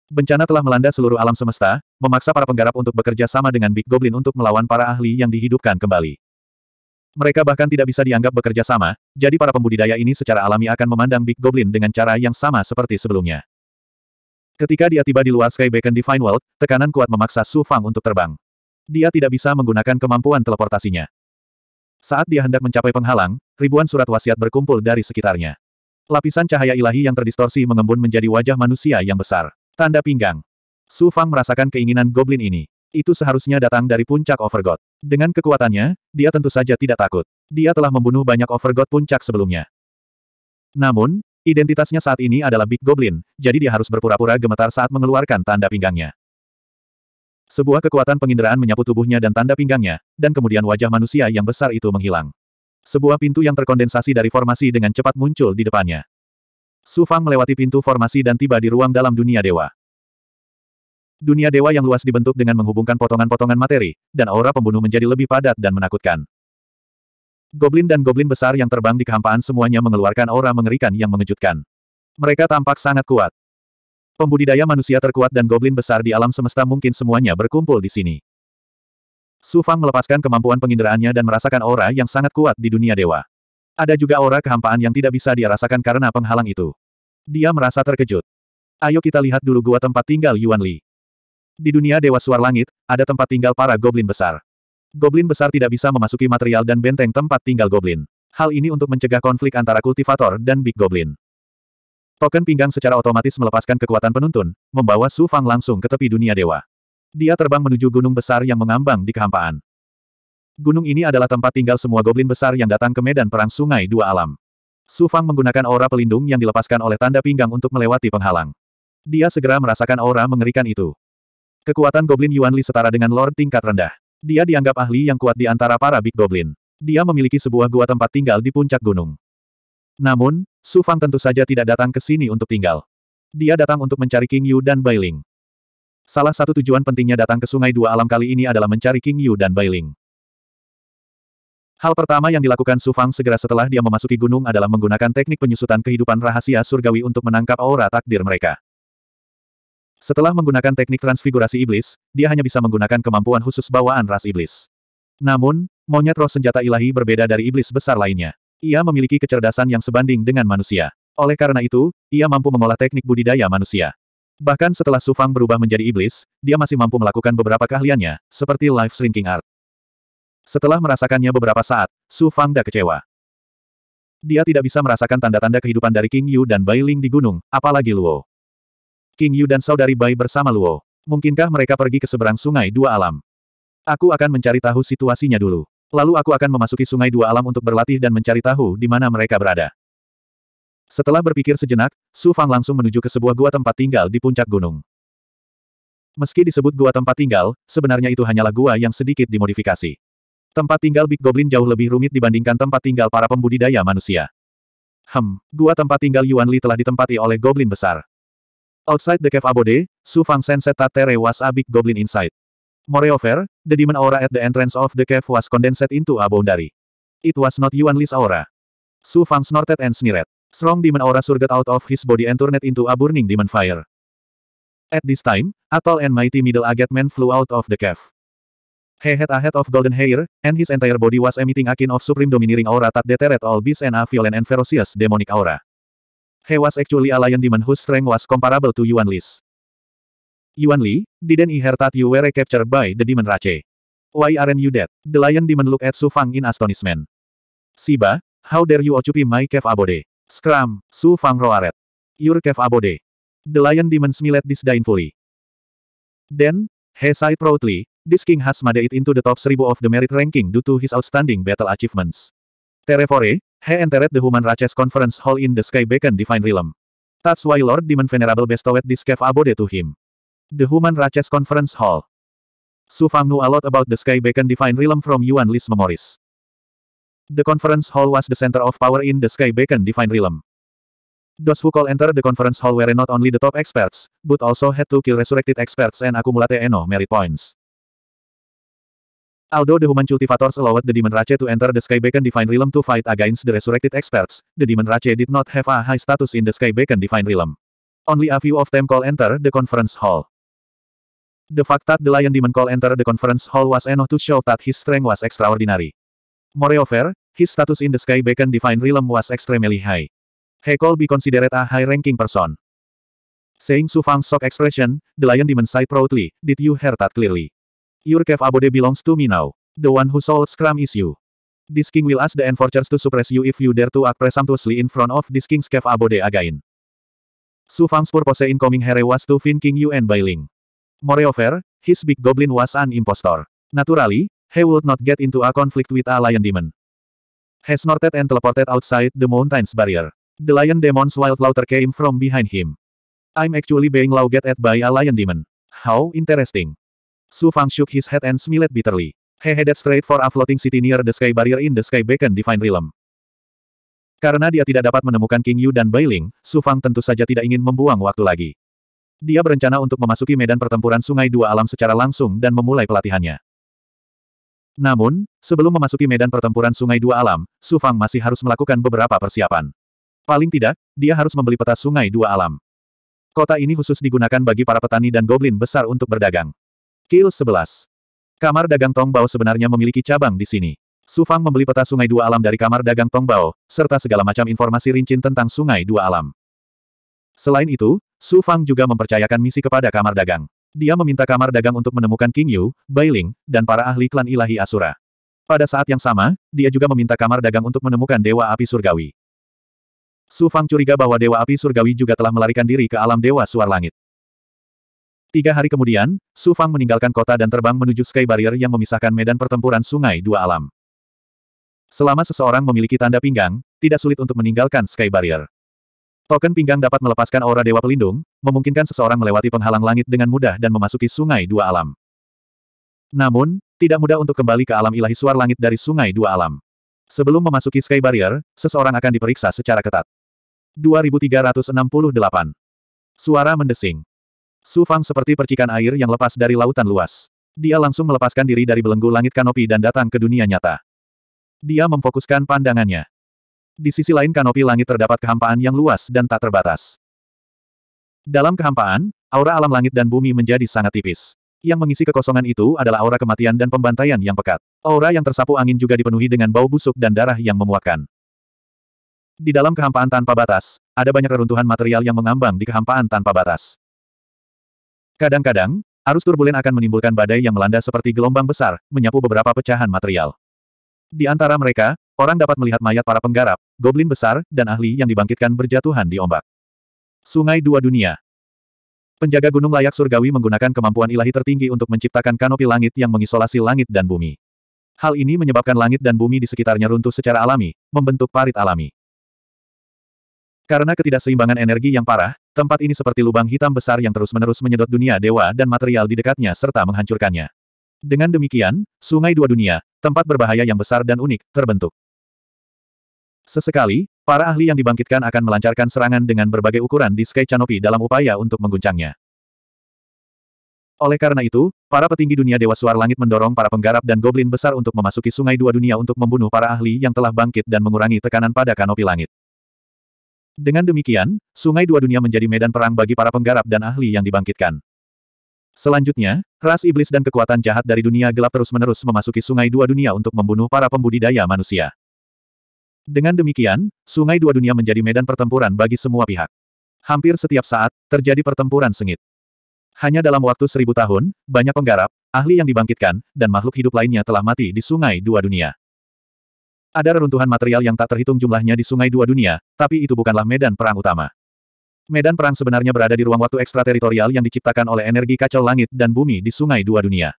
Bencana telah melanda seluruh alam semesta, memaksa para penggarap untuk bekerja sama dengan Big Goblin untuk melawan para ahli yang dihidupkan kembali. Mereka bahkan tidak bisa dianggap bekerja sama, jadi para pembudidaya ini secara alami akan memandang Big Goblin dengan cara yang sama seperti sebelumnya. Ketika dia tiba di luar Sky Beacon Divine World, tekanan kuat memaksa Su Fang untuk terbang. Dia tidak bisa menggunakan kemampuan teleportasinya. Saat dia hendak mencapai penghalang, ribuan surat wasiat berkumpul dari sekitarnya. Lapisan cahaya ilahi yang terdistorsi mengembun menjadi wajah manusia yang besar. Tanda pinggang. Su Fang merasakan keinginan goblin ini. Itu seharusnya datang dari puncak Overgod. Dengan kekuatannya, dia tentu saja tidak takut. Dia telah membunuh banyak Overgod puncak sebelumnya. Namun, identitasnya saat ini adalah Big Goblin, jadi dia harus berpura-pura gemetar saat mengeluarkan tanda pinggangnya. Sebuah kekuatan penginderaan menyapu tubuhnya dan tanda pinggangnya, dan kemudian wajah manusia yang besar itu menghilang. Sebuah pintu yang terkondensasi dari formasi dengan cepat muncul di depannya. Su Fang melewati pintu formasi dan tiba di ruang dalam dunia dewa. Dunia dewa yang luas dibentuk dengan menghubungkan potongan-potongan materi, dan aura pembunuh menjadi lebih padat dan menakutkan. Goblin dan goblin besar yang terbang di kehampaan semuanya mengeluarkan aura mengerikan yang mengejutkan. Mereka tampak sangat kuat. Pembudidaya manusia terkuat dan goblin besar di alam semesta mungkin semuanya berkumpul di sini. Su Fang melepaskan kemampuan penginderaannya dan merasakan aura yang sangat kuat di dunia dewa. Ada juga aura kehampaan yang tidak bisa dia rasakan karena penghalang itu. Dia merasa terkejut. Ayo kita lihat dulu gua tempat tinggal Yuan Li. Di dunia Dewa Suar Langit, ada tempat tinggal para goblin besar. Goblin besar tidak bisa memasuki material dan benteng tempat tinggal goblin. Hal ini untuk mencegah konflik antara kultivator dan Big Goblin. Token pinggang secara otomatis melepaskan kekuatan penuntun, membawa Su Fang langsung ke tepi dunia dewa. Dia terbang menuju gunung besar yang mengambang di kehampaan. Gunung ini adalah tempat tinggal semua goblin besar yang datang ke medan perang sungai dua alam. Su Fang menggunakan aura pelindung yang dilepaskan oleh tanda pinggang untuk melewati penghalang. Dia segera merasakan aura mengerikan itu. Kekuatan Goblin Yuan Li setara dengan Lord tingkat rendah. Dia dianggap ahli yang kuat di antara para Big Goblin. Dia memiliki sebuah gua tempat tinggal di puncak gunung. Namun, Su Fang tentu saja tidak datang ke sini untuk tinggal. Dia datang untuk mencari King Yu dan Bailing. Salah satu tujuan pentingnya datang ke Sungai Dua Alam kali ini adalah mencari King Yu dan Bailing. Hal pertama yang dilakukan Su Fang segera setelah dia memasuki gunung adalah menggunakan teknik penyusutan kehidupan rahasia surgawi untuk menangkap aura takdir mereka. Setelah menggunakan teknik transfigurasi iblis, dia hanya bisa menggunakan kemampuan khusus bawaan ras iblis. Namun, monyet roh senjata ilahi berbeda dari iblis besar lainnya. Ia memiliki kecerdasan yang sebanding dengan manusia. Oleh karena itu, ia mampu mengolah teknik budidaya manusia. Bahkan setelah Su Fang berubah menjadi iblis, dia masih mampu melakukan beberapa keahliannya, seperti life shrinking art. Setelah merasakannya beberapa saat, Su Fangda kecewa. Dia tidak bisa merasakan tanda-tanda kehidupan dari King Yu dan Bai Ling di gunung, apalagi Luo. King Yu dan saudari Bai bersama Luo. Mungkinkah mereka pergi ke seberang sungai dua alam? Aku akan mencari tahu situasinya dulu. Lalu aku akan memasuki sungai dua alam untuk berlatih dan mencari tahu di mana mereka berada. Setelah berpikir sejenak, Su Fang langsung menuju ke sebuah gua tempat tinggal di puncak gunung. Meski disebut gua tempat tinggal, sebenarnya itu hanyalah gua yang sedikit dimodifikasi. Tempat tinggal Big Goblin jauh lebih rumit dibandingkan tempat tinggal para pembudidaya manusia. Hem, gua tempat tinggal Yuan Li telah ditempati oleh Goblin besar. Outside the cave abode, Su Fang Sense Tatere was a Big Goblin inside. Moreover, the demon aura at the entrance of the cave was condensed into a boundary. It was not Yuan Li's aura. Su Fang snorted and sneered. Strong demon aura surged out of his body and turned into a burning demon fire. At this time, a tall and mighty middle aged man flew out of the cave. He had a head of golden hair, and his entire body was emitting a kind of supreme domineering aura that deterred all beasts and a violent and ferocious demonic aura. He was actually a lion demon whose strength was comparable to Yuan Li's. Yuan Li, didn't hear that you were captured by the demon Rache. Why aren't you dead? The lion demon looked at Su Fang in astonishment. Siba, how dare you occupy my cave abode? Scram, Su Fang roared. Your cave abode. The lion demon smiled disdainfully. Then, he sighed proudly, This king has made it into the top 1000 of the merit ranking due to his outstanding battle achievements. Terefore, he entered the Human Races Conference Hall in the Sky Beacon Divine Realm. That's why Lord Demon Venerable bestowed this cave abode to him. The Human Races Conference Hall. Su Fang knew a lot about the Sky Beacon Divine Realm from Yuan Li's memories. The conference hall was the center of power in the Sky Beacon Divine Realm. Those who call enter the conference hall were not only the top experts, but also had to kill resurrected experts and accumulate eno merit points. Aldo, the human cultivator, allowed the Demon Rache to enter the Sky Beacon Divine Realm to fight against the resurrected experts, the Demon Rache did not have a high status in the Sky Beacon Divine Realm. Only a few of them call enter the conference hall. The fact that the Lion Demon call enter the conference hall was enough to show that his strength was extraordinary. Moreover, his status in the Sky Beacon Divine Realm was extremely high. He could be considered a high-ranking person. Saying Su Fang's shock expression, the Lion Demon sighed proudly, did you hear that clearly? Your cave abode belongs to me now. The one who sold Scrum is you. This king will ask the enforcers to suppress you if you dare to act presumptuously in front of this king's cave abode again. Su Fang's purpose in coming here was to fin King Yuan by Ling. Moreover, his big goblin was an impostor. Naturally, he would not get into a conflict with a lion demon. He snorted and teleported outside the mountain's barrier. The lion demon's wild laughter came from behind him. I'm actually being laughed at by a lion demon. How interesting. Su Fang shook his head and smiled bitterly. He headed straight for a floating city near the sky barrier in the sky beacon divine realm. Karena dia tidak dapat menemukan King Yu dan Bailing, Su Fang tentu saja tidak ingin membuang waktu lagi. Dia berencana untuk memasuki medan pertempuran Sungai Dua Alam secara langsung dan memulai pelatihannya. Namun, sebelum memasuki medan pertempuran Sungai Dua Alam, Su Fang masih harus melakukan beberapa persiapan. Paling tidak, dia harus membeli peta Sungai Dua Alam. Kota ini khusus digunakan bagi para petani dan goblin besar untuk berdagang. Kil 11. Kamar dagang Tongbao sebenarnya memiliki cabang di sini. Su Fang membeli peta Sungai Dua Alam dari kamar dagang Tongbao, serta segala macam informasi rincin tentang Sungai Dua Alam. Selain itu, Su Fang juga mempercayakan misi kepada kamar dagang. Dia meminta kamar dagang untuk menemukan King Yu, Bai Ling, dan para ahli klan ilahi Asura. Pada saat yang sama, dia juga meminta kamar dagang untuk menemukan Dewa Api Surgawi. Su Fang curiga bahwa Dewa Api Surgawi juga telah melarikan diri ke alam Dewa Suar Langit. Tiga hari kemudian, Su Fang meninggalkan kota dan terbang menuju Sky Barrier yang memisahkan medan pertempuran sungai dua alam. Selama seseorang memiliki tanda pinggang, tidak sulit untuk meninggalkan Sky Barrier. Token pinggang dapat melepaskan aura Dewa Pelindung, memungkinkan seseorang melewati penghalang langit dengan mudah dan memasuki sungai dua alam. Namun, tidak mudah untuk kembali ke alam ilahi suar langit dari sungai dua alam. Sebelum memasuki Sky Barrier, seseorang akan diperiksa secara ketat. 2368. Suara mendesing. Su Fang seperti percikan air yang lepas dari lautan luas. Dia langsung melepaskan diri dari belenggu langit kanopi dan datang ke dunia nyata. Dia memfokuskan pandangannya. Di sisi lain kanopi langit terdapat kehampaan yang luas dan tak terbatas. Dalam kehampaan, aura alam langit dan bumi menjadi sangat tipis. Yang mengisi kekosongan itu adalah aura kematian dan pembantaian yang pekat. Aura yang tersapu angin juga dipenuhi dengan bau busuk dan darah yang memuakkan. Di dalam kehampaan tanpa batas, ada banyak reruntuhan material yang mengambang di kehampaan tanpa batas. Kadang-kadang, arus turbulen akan menimbulkan badai yang melanda seperti gelombang besar, menyapu beberapa pecahan material. Di antara mereka, orang dapat melihat mayat para penggarap, goblin besar, dan ahli yang dibangkitkan berjatuhan di ombak. Sungai Dua Dunia Penjaga gunung layak surgawi menggunakan kemampuan ilahi tertinggi untuk menciptakan kanopi langit yang mengisolasi langit dan bumi. Hal ini menyebabkan langit dan bumi di sekitarnya runtuh secara alami, membentuk parit alami. Karena ketidakseimbangan energi yang parah, Tempat ini seperti lubang hitam besar yang terus-menerus menyedot dunia dewa dan material di dekatnya serta menghancurkannya. Dengan demikian, sungai dua dunia, tempat berbahaya yang besar dan unik, terbentuk. Sesekali, para ahli yang dibangkitkan akan melancarkan serangan dengan berbagai ukuran di Sky Canopy dalam upaya untuk mengguncangnya. Oleh karena itu, para petinggi dunia Dewa Suar Langit mendorong para penggarap dan goblin besar untuk memasuki sungai dua dunia untuk membunuh para ahli yang telah bangkit dan mengurangi tekanan pada kanopi langit. Dengan demikian, Sungai Dua Dunia menjadi medan perang bagi para penggarap dan ahli yang dibangkitkan. Selanjutnya, ras iblis dan kekuatan jahat dari dunia gelap terus-menerus memasuki Sungai Dua Dunia untuk membunuh para pembudidaya manusia. Dengan demikian, Sungai Dua Dunia menjadi medan pertempuran bagi semua pihak. Hampir setiap saat, terjadi pertempuran sengit. Hanya dalam waktu seribu tahun, banyak penggarap, ahli yang dibangkitkan, dan makhluk hidup lainnya telah mati di Sungai Dua Dunia. Ada reruntuhan material yang tak terhitung jumlahnya di Sungai Dua Dunia, tapi itu bukanlah medan perang utama. Medan perang sebenarnya berada di ruang waktu ekstrateritorial yang diciptakan oleh energi kacau langit dan bumi di Sungai Dua Dunia.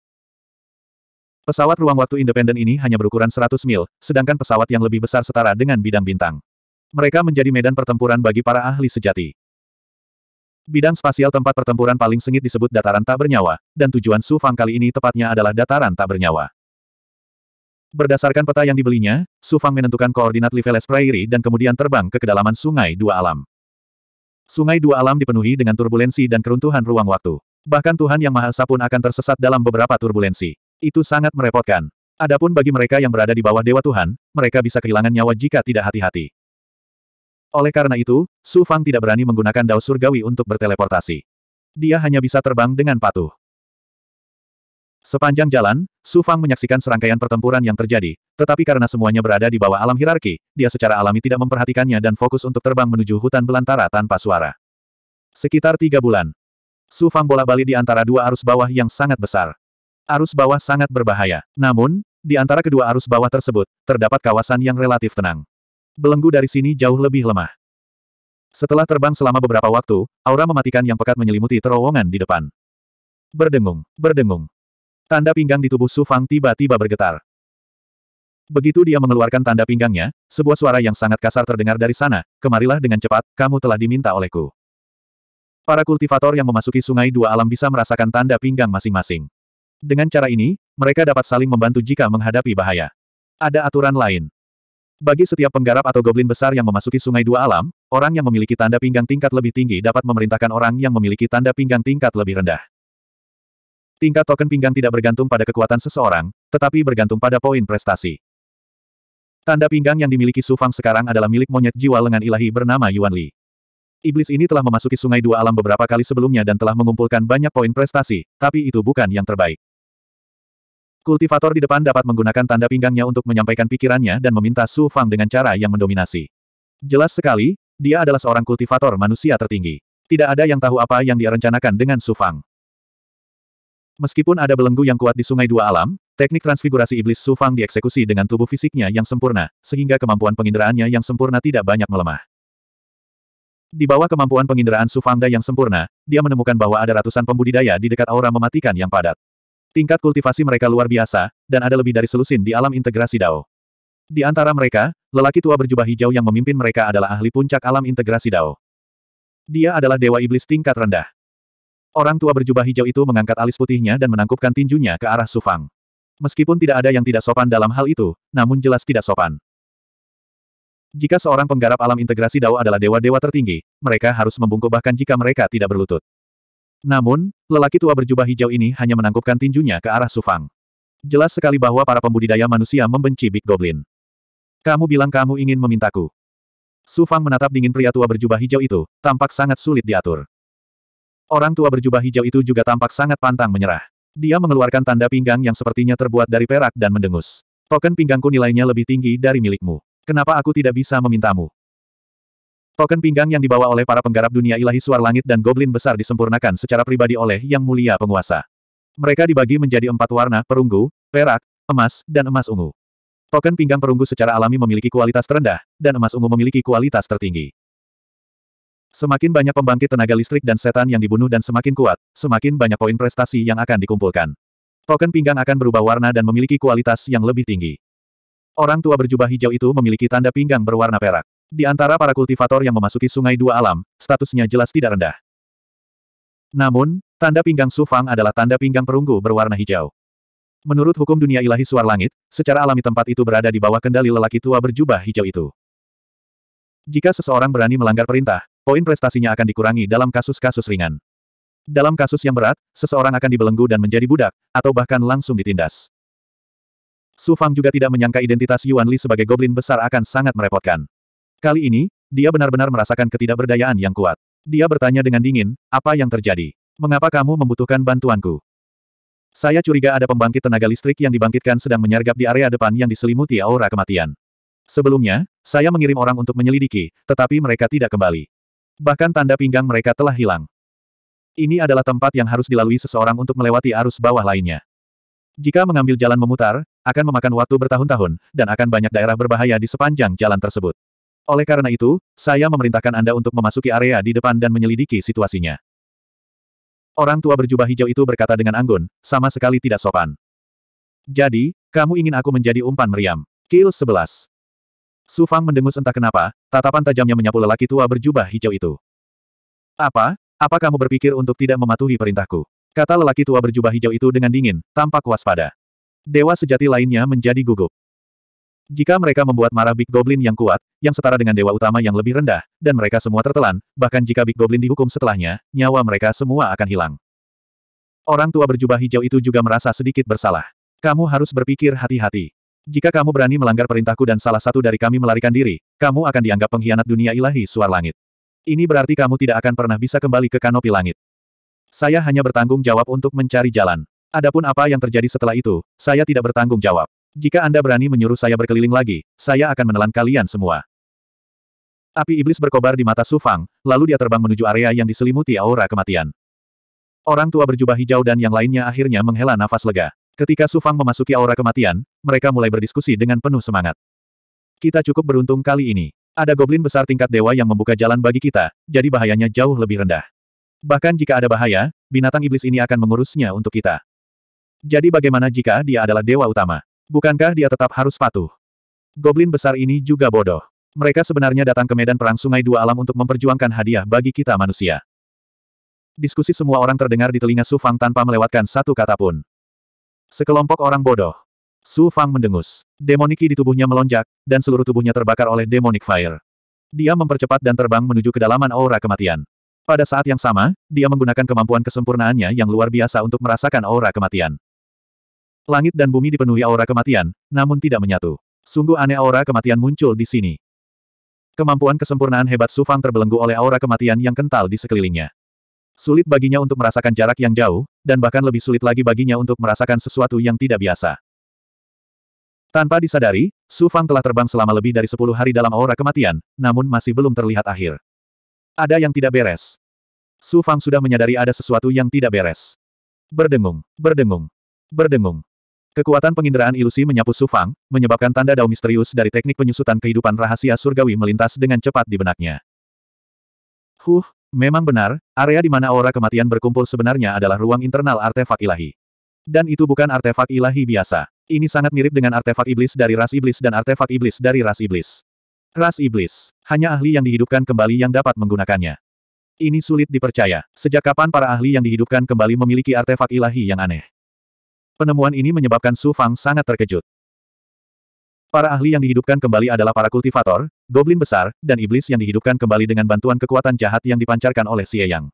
Pesawat ruang waktu independen ini hanya berukuran 100 mil, sedangkan pesawat yang lebih besar setara dengan bidang bintang. Mereka menjadi medan pertempuran bagi para ahli sejati. Bidang spasial tempat pertempuran paling sengit disebut dataran tak bernyawa, dan tujuan Su Fang kali ini tepatnya adalah dataran tak bernyawa. Berdasarkan peta yang dibelinya, Su Fang menentukan koordinat Liveles Prairie dan kemudian terbang ke kedalaman Sungai Dua Alam. Sungai Dua Alam dipenuhi dengan turbulensi dan keruntuhan ruang waktu. Bahkan Tuhan Yang Maha Esa pun akan tersesat dalam beberapa turbulensi. Itu sangat merepotkan. Adapun bagi mereka yang berada di bawah Dewa Tuhan, mereka bisa kehilangan nyawa jika tidak hati-hati. Oleh karena itu, Su Fang tidak berani menggunakan dao surgawi untuk berteleportasi. Dia hanya bisa terbang dengan patuh. Sepanjang jalan, Su Fang menyaksikan serangkaian pertempuran yang terjadi, tetapi karena semuanya berada di bawah alam hierarki, dia secara alami tidak memperhatikannya dan fokus untuk terbang menuju hutan belantara tanpa suara. Sekitar tiga bulan, Su Fang bola-bali di antara dua arus bawah yang sangat besar. Arus bawah sangat berbahaya. Namun, di antara kedua arus bawah tersebut, terdapat kawasan yang relatif tenang. Belenggu dari sini jauh lebih lemah. Setelah terbang selama beberapa waktu, aura mematikan yang pekat menyelimuti terowongan di depan. Berdengung, berdengung, Tanda pinggang di tubuh Su Fang tiba-tiba bergetar. Begitu dia mengeluarkan tanda pinggangnya, sebuah suara yang sangat kasar terdengar dari sana, kemarilah dengan cepat, kamu telah diminta olehku. Para kultivator yang memasuki sungai dua alam bisa merasakan tanda pinggang masing-masing. Dengan cara ini, mereka dapat saling membantu jika menghadapi bahaya. Ada aturan lain. Bagi setiap penggarap atau goblin besar yang memasuki sungai dua alam, orang yang memiliki tanda pinggang tingkat lebih tinggi dapat memerintahkan orang yang memiliki tanda pinggang tingkat lebih rendah. Tingkat token pinggang tidak bergantung pada kekuatan seseorang, tetapi bergantung pada poin prestasi. Tanda pinggang yang dimiliki Su Fang sekarang adalah milik monyet jiwa lengan ilahi bernama Yuan Li. Iblis ini telah memasuki sungai dua alam beberapa kali sebelumnya dan telah mengumpulkan banyak poin prestasi, tapi itu bukan yang terbaik. Kultivator di depan dapat menggunakan tanda pinggangnya untuk menyampaikan pikirannya dan meminta Su Fang dengan cara yang mendominasi. Jelas sekali, dia adalah seorang kultivator manusia tertinggi. Tidak ada yang tahu apa yang direncanakan dengan Su Fang. Meskipun ada belenggu yang kuat di Sungai Dua Alam, teknik transfigurasi iblis Su Fang dieksekusi dengan tubuh fisiknya yang sempurna, sehingga kemampuan penginderaannya yang sempurna tidak banyak melemah. Di bawah kemampuan penginderaan Su Fangda yang sempurna, dia menemukan bahwa ada ratusan pembudidaya di dekat aura mematikan yang padat. Tingkat kultivasi mereka luar biasa, dan ada lebih dari selusin di alam integrasi Dao. Di antara mereka, lelaki tua berjubah hijau yang memimpin mereka adalah ahli puncak alam integrasi Dao. Dia adalah dewa iblis tingkat rendah. Orang tua berjubah hijau itu mengangkat alis putihnya dan menangkupkan tinjunya ke arah Sufang. Meskipun tidak ada yang tidak sopan dalam hal itu, namun jelas tidak sopan. Jika seorang penggarap alam integrasi Dao adalah dewa-dewa tertinggi, mereka harus membungkuk bahkan jika mereka tidak berlutut. Namun, lelaki tua berjubah hijau ini hanya menangkupkan tinjunya ke arah Sufang. Jelas sekali bahwa para pembudidaya manusia membenci Big Goblin. Kamu bilang kamu ingin memintaku. Sufang menatap dingin pria tua berjubah hijau itu, tampak sangat sulit diatur. Orang tua berjubah hijau itu juga tampak sangat pantang menyerah. Dia mengeluarkan tanda pinggang yang sepertinya terbuat dari perak dan mendengus. Token pinggangku nilainya lebih tinggi dari milikmu. Kenapa aku tidak bisa memintamu? Token pinggang yang dibawa oleh para penggarap dunia ilahi suar langit dan goblin besar disempurnakan secara pribadi oleh Yang Mulia Penguasa. Mereka dibagi menjadi empat warna, perunggu, perak, emas, dan emas ungu. Token pinggang perunggu secara alami memiliki kualitas terendah, dan emas ungu memiliki kualitas tertinggi. Semakin banyak pembangkit tenaga listrik dan setan yang dibunuh dan semakin kuat, semakin banyak poin prestasi yang akan dikumpulkan. Token pinggang akan berubah warna dan memiliki kualitas yang lebih tinggi. Orang tua berjubah hijau itu memiliki tanda pinggang berwarna perak. Di antara para kultivator yang memasuki sungai dua alam, statusnya jelas tidak rendah. Namun, tanda pinggang Sufang adalah tanda pinggang perunggu berwarna hijau. Menurut hukum dunia ilahi suar langit, secara alami tempat itu berada di bawah kendali lelaki tua berjubah hijau itu. Jika seseorang berani melanggar perintah, poin prestasinya akan dikurangi dalam kasus-kasus ringan. Dalam kasus yang berat, seseorang akan dibelenggu dan menjadi budak, atau bahkan langsung ditindas. Su Fang juga tidak menyangka identitas Yuan Li sebagai goblin besar akan sangat merepotkan. Kali ini, dia benar-benar merasakan ketidakberdayaan yang kuat. Dia bertanya dengan dingin, apa yang terjadi? Mengapa kamu membutuhkan bantuanku? Saya curiga ada pembangkit tenaga listrik yang dibangkitkan sedang menyergap di area depan yang diselimuti aura kematian. Sebelumnya, saya mengirim orang untuk menyelidiki, tetapi mereka tidak kembali bahkan tanda pinggang mereka telah hilang. Ini adalah tempat yang harus dilalui seseorang untuk melewati arus bawah lainnya. Jika mengambil jalan memutar, akan memakan waktu bertahun-tahun, dan akan banyak daerah berbahaya di sepanjang jalan tersebut. Oleh karena itu, saya memerintahkan Anda untuk memasuki area di depan dan menyelidiki situasinya. Orang tua berjubah hijau itu berkata dengan anggun, sama sekali tidak sopan. Jadi, kamu ingin aku menjadi umpan meriam. Kill 11. Su Fang mendengus entah kenapa, tatapan tajamnya menyapu lelaki tua berjubah hijau itu. Apa? Apa kamu berpikir untuk tidak mematuhi perintahku? Kata lelaki tua berjubah hijau itu dengan dingin, tampak waspada. Dewa sejati lainnya menjadi gugup. Jika mereka membuat marah Big Goblin yang kuat, yang setara dengan dewa utama yang lebih rendah, dan mereka semua tertelan, bahkan jika Big Goblin dihukum setelahnya, nyawa mereka semua akan hilang. Orang tua berjubah hijau itu juga merasa sedikit bersalah. Kamu harus berpikir hati-hati. Jika kamu berani melanggar perintahku dan salah satu dari kami melarikan diri, kamu akan dianggap pengkhianat dunia ilahi suar langit. Ini berarti kamu tidak akan pernah bisa kembali ke kanopi langit. Saya hanya bertanggung jawab untuk mencari jalan. Adapun apa yang terjadi setelah itu, saya tidak bertanggung jawab. Jika Anda berani menyuruh saya berkeliling lagi, saya akan menelan kalian semua. Api iblis berkobar di mata Sufang, lalu dia terbang menuju area yang diselimuti aura kematian. Orang tua berjubah hijau dan yang lainnya akhirnya menghela nafas lega. Ketika Su Fang memasuki aura kematian, mereka mulai berdiskusi dengan penuh semangat. Kita cukup beruntung kali ini. Ada goblin besar tingkat dewa yang membuka jalan bagi kita, jadi bahayanya jauh lebih rendah. Bahkan jika ada bahaya, binatang iblis ini akan mengurusnya untuk kita. Jadi bagaimana jika dia adalah dewa utama? Bukankah dia tetap harus patuh? Goblin besar ini juga bodoh. Mereka sebenarnya datang ke medan perang sungai dua alam untuk memperjuangkan hadiah bagi kita manusia. Diskusi semua orang terdengar di telinga Su Fang tanpa melewatkan satu kata pun. Sekelompok orang bodoh. Su Fang mendengus. Demoniki di tubuhnya melonjak, dan seluruh tubuhnya terbakar oleh demonic fire. Dia mempercepat dan terbang menuju kedalaman aura kematian. Pada saat yang sama, dia menggunakan kemampuan kesempurnaannya yang luar biasa untuk merasakan aura kematian. Langit dan bumi dipenuhi aura kematian, namun tidak menyatu. Sungguh aneh aura kematian muncul di sini. Kemampuan kesempurnaan hebat Su Fang terbelenggu oleh aura kematian yang kental di sekelilingnya. Sulit baginya untuk merasakan jarak yang jauh, dan bahkan lebih sulit lagi baginya untuk merasakan sesuatu yang tidak biasa. Tanpa disadari, Su Fang telah terbang selama lebih dari sepuluh hari dalam aura kematian, namun masih belum terlihat akhir. Ada yang tidak beres. Su Fang sudah menyadari ada sesuatu yang tidak beres. Berdengung, berdengung, berdengung. Kekuatan penginderaan ilusi menyapu Su Fang, menyebabkan tanda dao misterius dari teknik penyusutan kehidupan rahasia surgawi melintas dengan cepat di benaknya. Huh, Memang benar, area di mana aura kematian berkumpul sebenarnya adalah ruang internal artefak ilahi. Dan itu bukan artefak ilahi biasa. Ini sangat mirip dengan artefak iblis dari ras iblis dan artefak iblis dari ras iblis. Ras iblis. Hanya ahli yang dihidupkan kembali yang dapat menggunakannya. Ini sulit dipercaya. Sejak kapan para ahli yang dihidupkan kembali memiliki artefak ilahi yang aneh? Penemuan ini menyebabkan Su Fang sangat terkejut. Para ahli yang dihidupkan kembali adalah para kultivator, goblin besar, dan iblis yang dihidupkan kembali dengan bantuan kekuatan jahat yang dipancarkan oleh Xie Yang.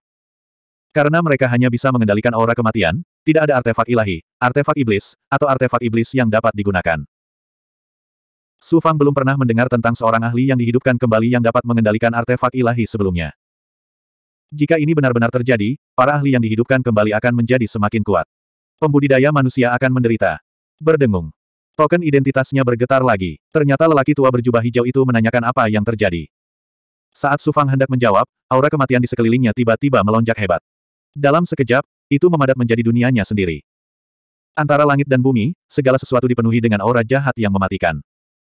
Karena mereka hanya bisa mengendalikan aura kematian, tidak ada artefak ilahi, artefak iblis, atau artefak iblis yang dapat digunakan. Su Fang belum pernah mendengar tentang seorang ahli yang dihidupkan kembali yang dapat mengendalikan artefak ilahi sebelumnya. Jika ini benar-benar terjadi, para ahli yang dihidupkan kembali akan menjadi semakin kuat. Pembudidaya manusia akan menderita. Berdengung. Token identitasnya bergetar lagi. Ternyata lelaki tua berjubah hijau itu menanyakan apa yang terjadi. Saat Sufang hendak menjawab, aura kematian di sekelilingnya tiba-tiba melonjak hebat. Dalam sekejap, itu memadat menjadi dunianya sendiri. Antara langit dan bumi, segala sesuatu dipenuhi dengan aura jahat yang mematikan.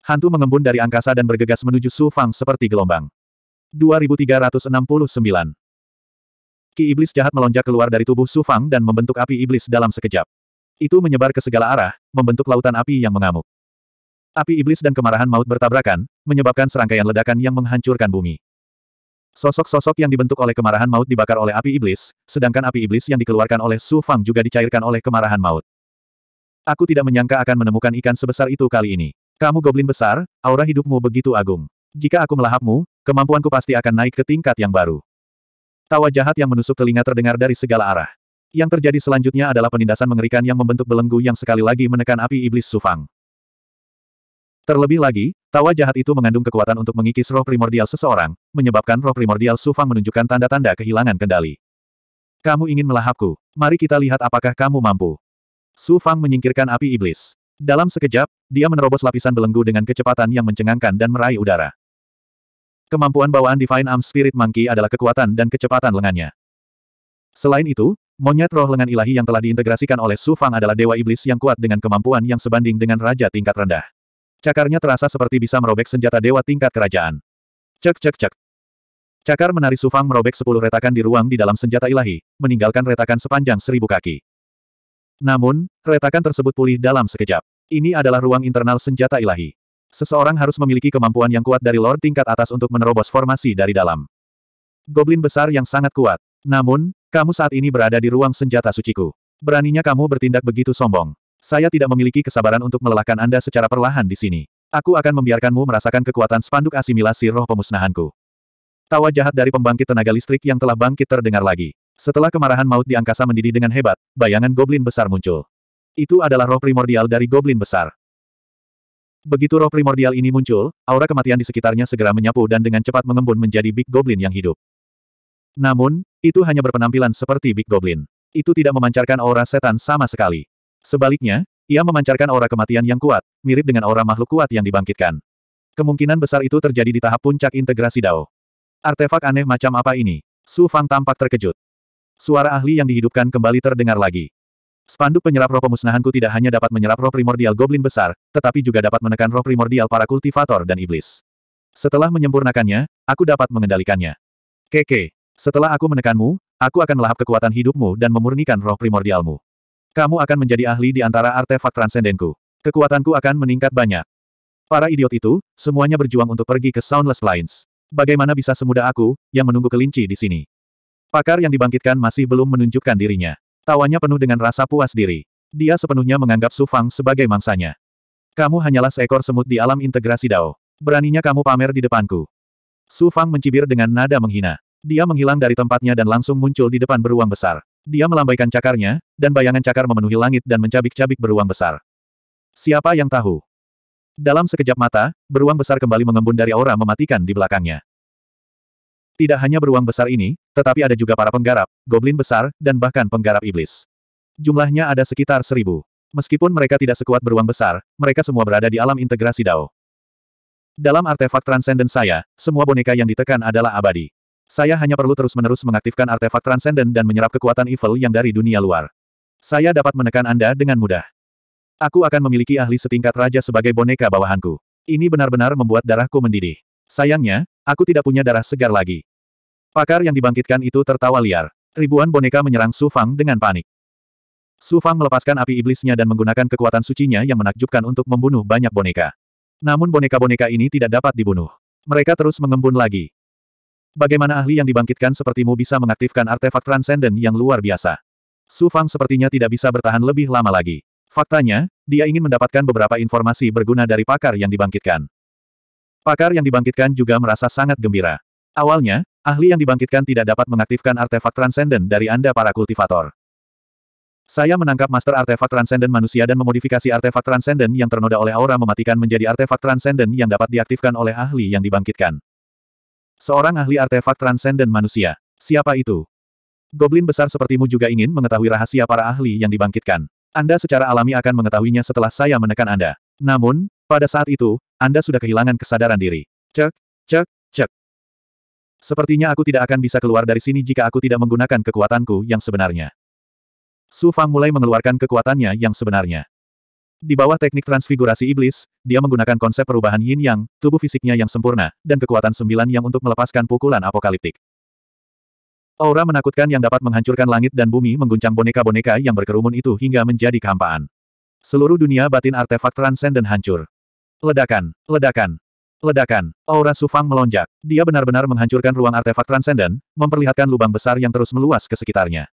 Hantu mengembun dari angkasa dan bergegas menuju Su Fang seperti gelombang. 2369 Ki iblis jahat melonjak keluar dari tubuh Su Fang dan membentuk api iblis dalam sekejap. Itu menyebar ke segala arah, membentuk lautan api yang mengamuk. Api iblis dan kemarahan maut bertabrakan, menyebabkan serangkaian ledakan yang menghancurkan bumi. Sosok-sosok yang dibentuk oleh kemarahan maut dibakar oleh api iblis, sedangkan api iblis yang dikeluarkan oleh Su Fang juga dicairkan oleh kemarahan maut. Aku tidak menyangka akan menemukan ikan sebesar itu kali ini. Kamu goblin besar, aura hidupmu begitu agung. Jika aku melahapmu, kemampuanku pasti akan naik ke tingkat yang baru. Tawa jahat yang menusuk telinga terdengar dari segala arah. Yang terjadi selanjutnya adalah penindasan mengerikan yang membentuk belenggu yang sekali lagi menekan api iblis Sufang. Terlebih lagi, tawa jahat itu mengandung kekuatan untuk mengikis roh primordial seseorang, menyebabkan roh primordial Sufang menunjukkan tanda-tanda kehilangan kendali. Kamu ingin melahapku, mari kita lihat apakah kamu mampu. Sufang menyingkirkan api iblis. Dalam sekejap, dia menerobos lapisan belenggu dengan kecepatan yang mencengangkan dan meraih udara. Kemampuan bawaan Divine Arm Spirit Monkey adalah kekuatan dan kecepatan lengannya. Selain itu, Monyet roh lengan ilahi yang telah diintegrasikan oleh Su Fang adalah dewa iblis yang kuat dengan kemampuan yang sebanding dengan raja tingkat rendah. Cakarnya terasa seperti bisa merobek senjata dewa tingkat kerajaan. Cek cek cek. Cakar menari Su Fang merobek sepuluh retakan di ruang di dalam senjata ilahi, meninggalkan retakan sepanjang seribu kaki. Namun, retakan tersebut pulih dalam sekejap. Ini adalah ruang internal senjata ilahi. Seseorang harus memiliki kemampuan yang kuat dari Lord tingkat atas untuk menerobos formasi dari dalam. Goblin besar yang sangat kuat. Namun, kamu saat ini berada di ruang senjata suciku. Beraninya kamu bertindak begitu sombong. Saya tidak memiliki kesabaran untuk melelahkan Anda secara perlahan di sini. Aku akan membiarkanmu merasakan kekuatan spanduk asimilasi roh pemusnahanku. Tawa jahat dari pembangkit tenaga listrik yang telah bangkit terdengar lagi. Setelah kemarahan maut di angkasa mendidih dengan hebat, bayangan goblin besar muncul. Itu adalah roh primordial dari goblin besar. Begitu roh primordial ini muncul, aura kematian di sekitarnya segera menyapu dan dengan cepat mengembun menjadi Big Goblin yang hidup. Namun, itu hanya berpenampilan seperti Big Goblin. Itu tidak memancarkan aura setan sama sekali. Sebaliknya, ia memancarkan aura kematian yang kuat, mirip dengan aura makhluk kuat yang dibangkitkan. Kemungkinan besar itu terjadi di tahap puncak integrasi Dao. Artefak aneh macam apa ini? Su Fang tampak terkejut. Suara ahli yang dihidupkan kembali terdengar lagi. Spanduk penyerap roh pemusnahanku tidak hanya dapat menyerap roh primordial goblin besar, tetapi juga dapat menekan roh primordial para kultivator dan iblis. Setelah menyempurnakannya, aku dapat mengendalikannya. Keke, setelah aku menekanmu, aku akan melahap kekuatan hidupmu dan memurnikan roh primordialmu. Kamu akan menjadi ahli di antara artefak transendenku. Kekuatanku akan meningkat banyak. Para idiot itu, semuanya berjuang untuk pergi ke Soundless Lines. Bagaimana bisa semudah aku, yang menunggu kelinci di sini? Pakar yang dibangkitkan masih belum menunjukkan dirinya. Tawanya penuh dengan rasa puas diri. Dia sepenuhnya menganggap Su Fang sebagai mangsanya. Kamu hanyalah seekor semut di alam integrasi Dao. Beraninya kamu pamer di depanku. Su Fang mencibir dengan nada menghina. Dia menghilang dari tempatnya dan langsung muncul di depan beruang besar. Dia melambaikan cakarnya, dan bayangan cakar memenuhi langit dan mencabik-cabik beruang besar. Siapa yang tahu? Dalam sekejap mata, beruang besar kembali mengembun dari aura mematikan di belakangnya. Tidak hanya beruang besar ini, tetapi ada juga para penggarap, goblin besar, dan bahkan penggarap iblis. Jumlahnya ada sekitar seribu. Meskipun mereka tidak sekuat beruang besar, mereka semua berada di alam integrasi Dao. Dalam artefak transenden saya, semua boneka yang ditekan adalah abadi. Saya hanya perlu terus-menerus mengaktifkan artefak transenden dan menyerap kekuatan evil yang dari dunia luar. Saya dapat menekan Anda dengan mudah. Aku akan memiliki ahli setingkat raja sebagai boneka bawahanku. Ini benar-benar membuat darahku mendidih. Sayangnya, aku tidak punya darah segar lagi. Pakar yang dibangkitkan itu tertawa liar. Ribuan boneka menyerang Su Fang dengan panik. Su Fang melepaskan api iblisnya dan menggunakan kekuatan sucinya yang menakjubkan untuk membunuh banyak boneka. Namun boneka-boneka ini tidak dapat dibunuh. Mereka terus mengembun lagi. Bagaimana ahli yang dibangkitkan sepertimu bisa mengaktifkan artefak transenden yang luar biasa? Su Fang sepertinya tidak bisa bertahan lebih lama lagi. Faktanya, dia ingin mendapatkan beberapa informasi berguna dari pakar yang dibangkitkan. Pakar yang dibangkitkan juga merasa sangat gembira. Awalnya, ahli yang dibangkitkan tidak dapat mengaktifkan artefak transenden dari Anda para kultivator. Saya menangkap master artefak transenden manusia dan memodifikasi artefak transenden yang ternoda oleh aura mematikan menjadi artefak transenden yang dapat diaktifkan oleh ahli yang dibangkitkan. Seorang ahli artefak transenden manusia. Siapa itu? Goblin besar sepertimu juga ingin mengetahui rahasia para ahli yang dibangkitkan. Anda secara alami akan mengetahuinya setelah saya menekan Anda. Namun, pada saat itu, Anda sudah kehilangan kesadaran diri. Cek, cek, cek. Sepertinya aku tidak akan bisa keluar dari sini jika aku tidak menggunakan kekuatanku yang sebenarnya. Su Fang mulai mengeluarkan kekuatannya yang sebenarnya. Di bawah teknik transfigurasi iblis, dia menggunakan konsep perubahan yin yang, tubuh fisiknya yang sempurna, dan kekuatan sembilan yang untuk melepaskan pukulan apokaliptik. Aura menakutkan yang dapat menghancurkan langit dan bumi mengguncang boneka-boneka yang berkerumun itu hingga menjadi kehampaan. Seluruh dunia batin artefak transenden hancur. Ledakan, ledakan, ledakan. Aura Sufang melonjak. Dia benar-benar menghancurkan ruang artefak transenden, memperlihatkan lubang besar yang terus meluas ke sekitarnya.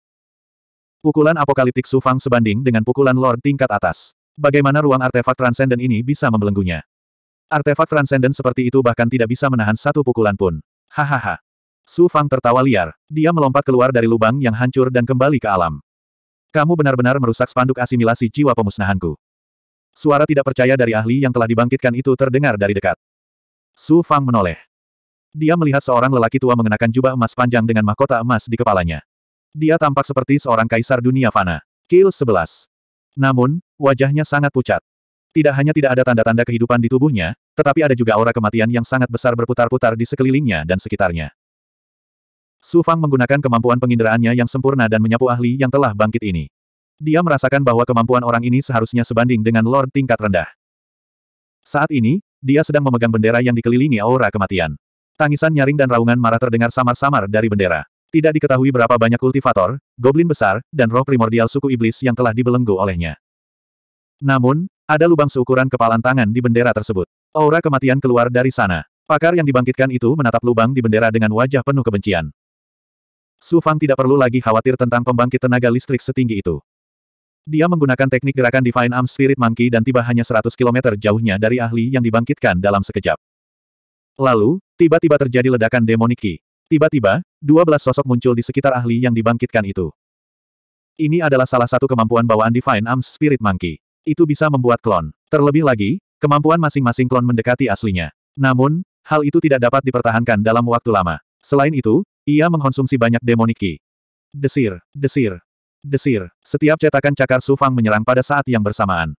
Pukulan apokaliptik Sufang sebanding dengan pukulan Lord tingkat atas. Bagaimana ruang artefak transenden ini bisa membelenggunya? Artefak transenden seperti itu bahkan tidak bisa menahan satu pukulan pun. Hahaha. Su Fang tertawa liar. Dia melompat keluar dari lubang yang hancur dan kembali ke alam. Kamu benar-benar merusak spanduk asimilasi jiwa pemusnahanku. Suara tidak percaya dari ahli yang telah dibangkitkan itu terdengar dari dekat. Su Fang menoleh. Dia melihat seorang lelaki tua mengenakan jubah emas panjang dengan mahkota emas di kepalanya. Dia tampak seperti seorang kaisar dunia fana. Kill 11. Namun, wajahnya sangat pucat. Tidak hanya tidak ada tanda-tanda kehidupan di tubuhnya, tetapi ada juga aura kematian yang sangat besar berputar-putar di sekelilingnya dan sekitarnya. Su Fang menggunakan kemampuan penginderaannya yang sempurna dan menyapu ahli yang telah bangkit ini. Dia merasakan bahwa kemampuan orang ini seharusnya sebanding dengan Lord tingkat rendah. Saat ini, dia sedang memegang bendera yang dikelilingi aura kematian. Tangisan nyaring dan raungan marah terdengar samar-samar dari bendera. Tidak diketahui berapa banyak kultivator, goblin besar, dan roh primordial suku iblis yang telah dibelenggu olehnya. Namun, ada lubang seukuran kepalan tangan di bendera tersebut. Aura kematian keluar dari sana. Pakar yang dibangkitkan itu menatap lubang di bendera dengan wajah penuh kebencian. Su Fang tidak perlu lagi khawatir tentang pembangkit tenaga listrik setinggi itu. Dia menggunakan teknik gerakan Divine Arm Spirit Monkey dan tiba hanya 100 km jauhnya dari ahli yang dibangkitkan dalam sekejap. Lalu, tiba-tiba terjadi ledakan demoniki. Tiba-tiba, dua belas sosok muncul di sekitar ahli yang dibangkitkan itu. Ini adalah salah satu kemampuan bawaan Divine Arms Spirit Monkey. Itu bisa membuat klon. Terlebih lagi, kemampuan masing-masing klon mendekati aslinya. Namun, hal itu tidak dapat dipertahankan dalam waktu lama. Selain itu, ia mengkonsumsi banyak demoniki. Desir, desir, desir. Setiap cetakan cakar Sufang menyerang pada saat yang bersamaan.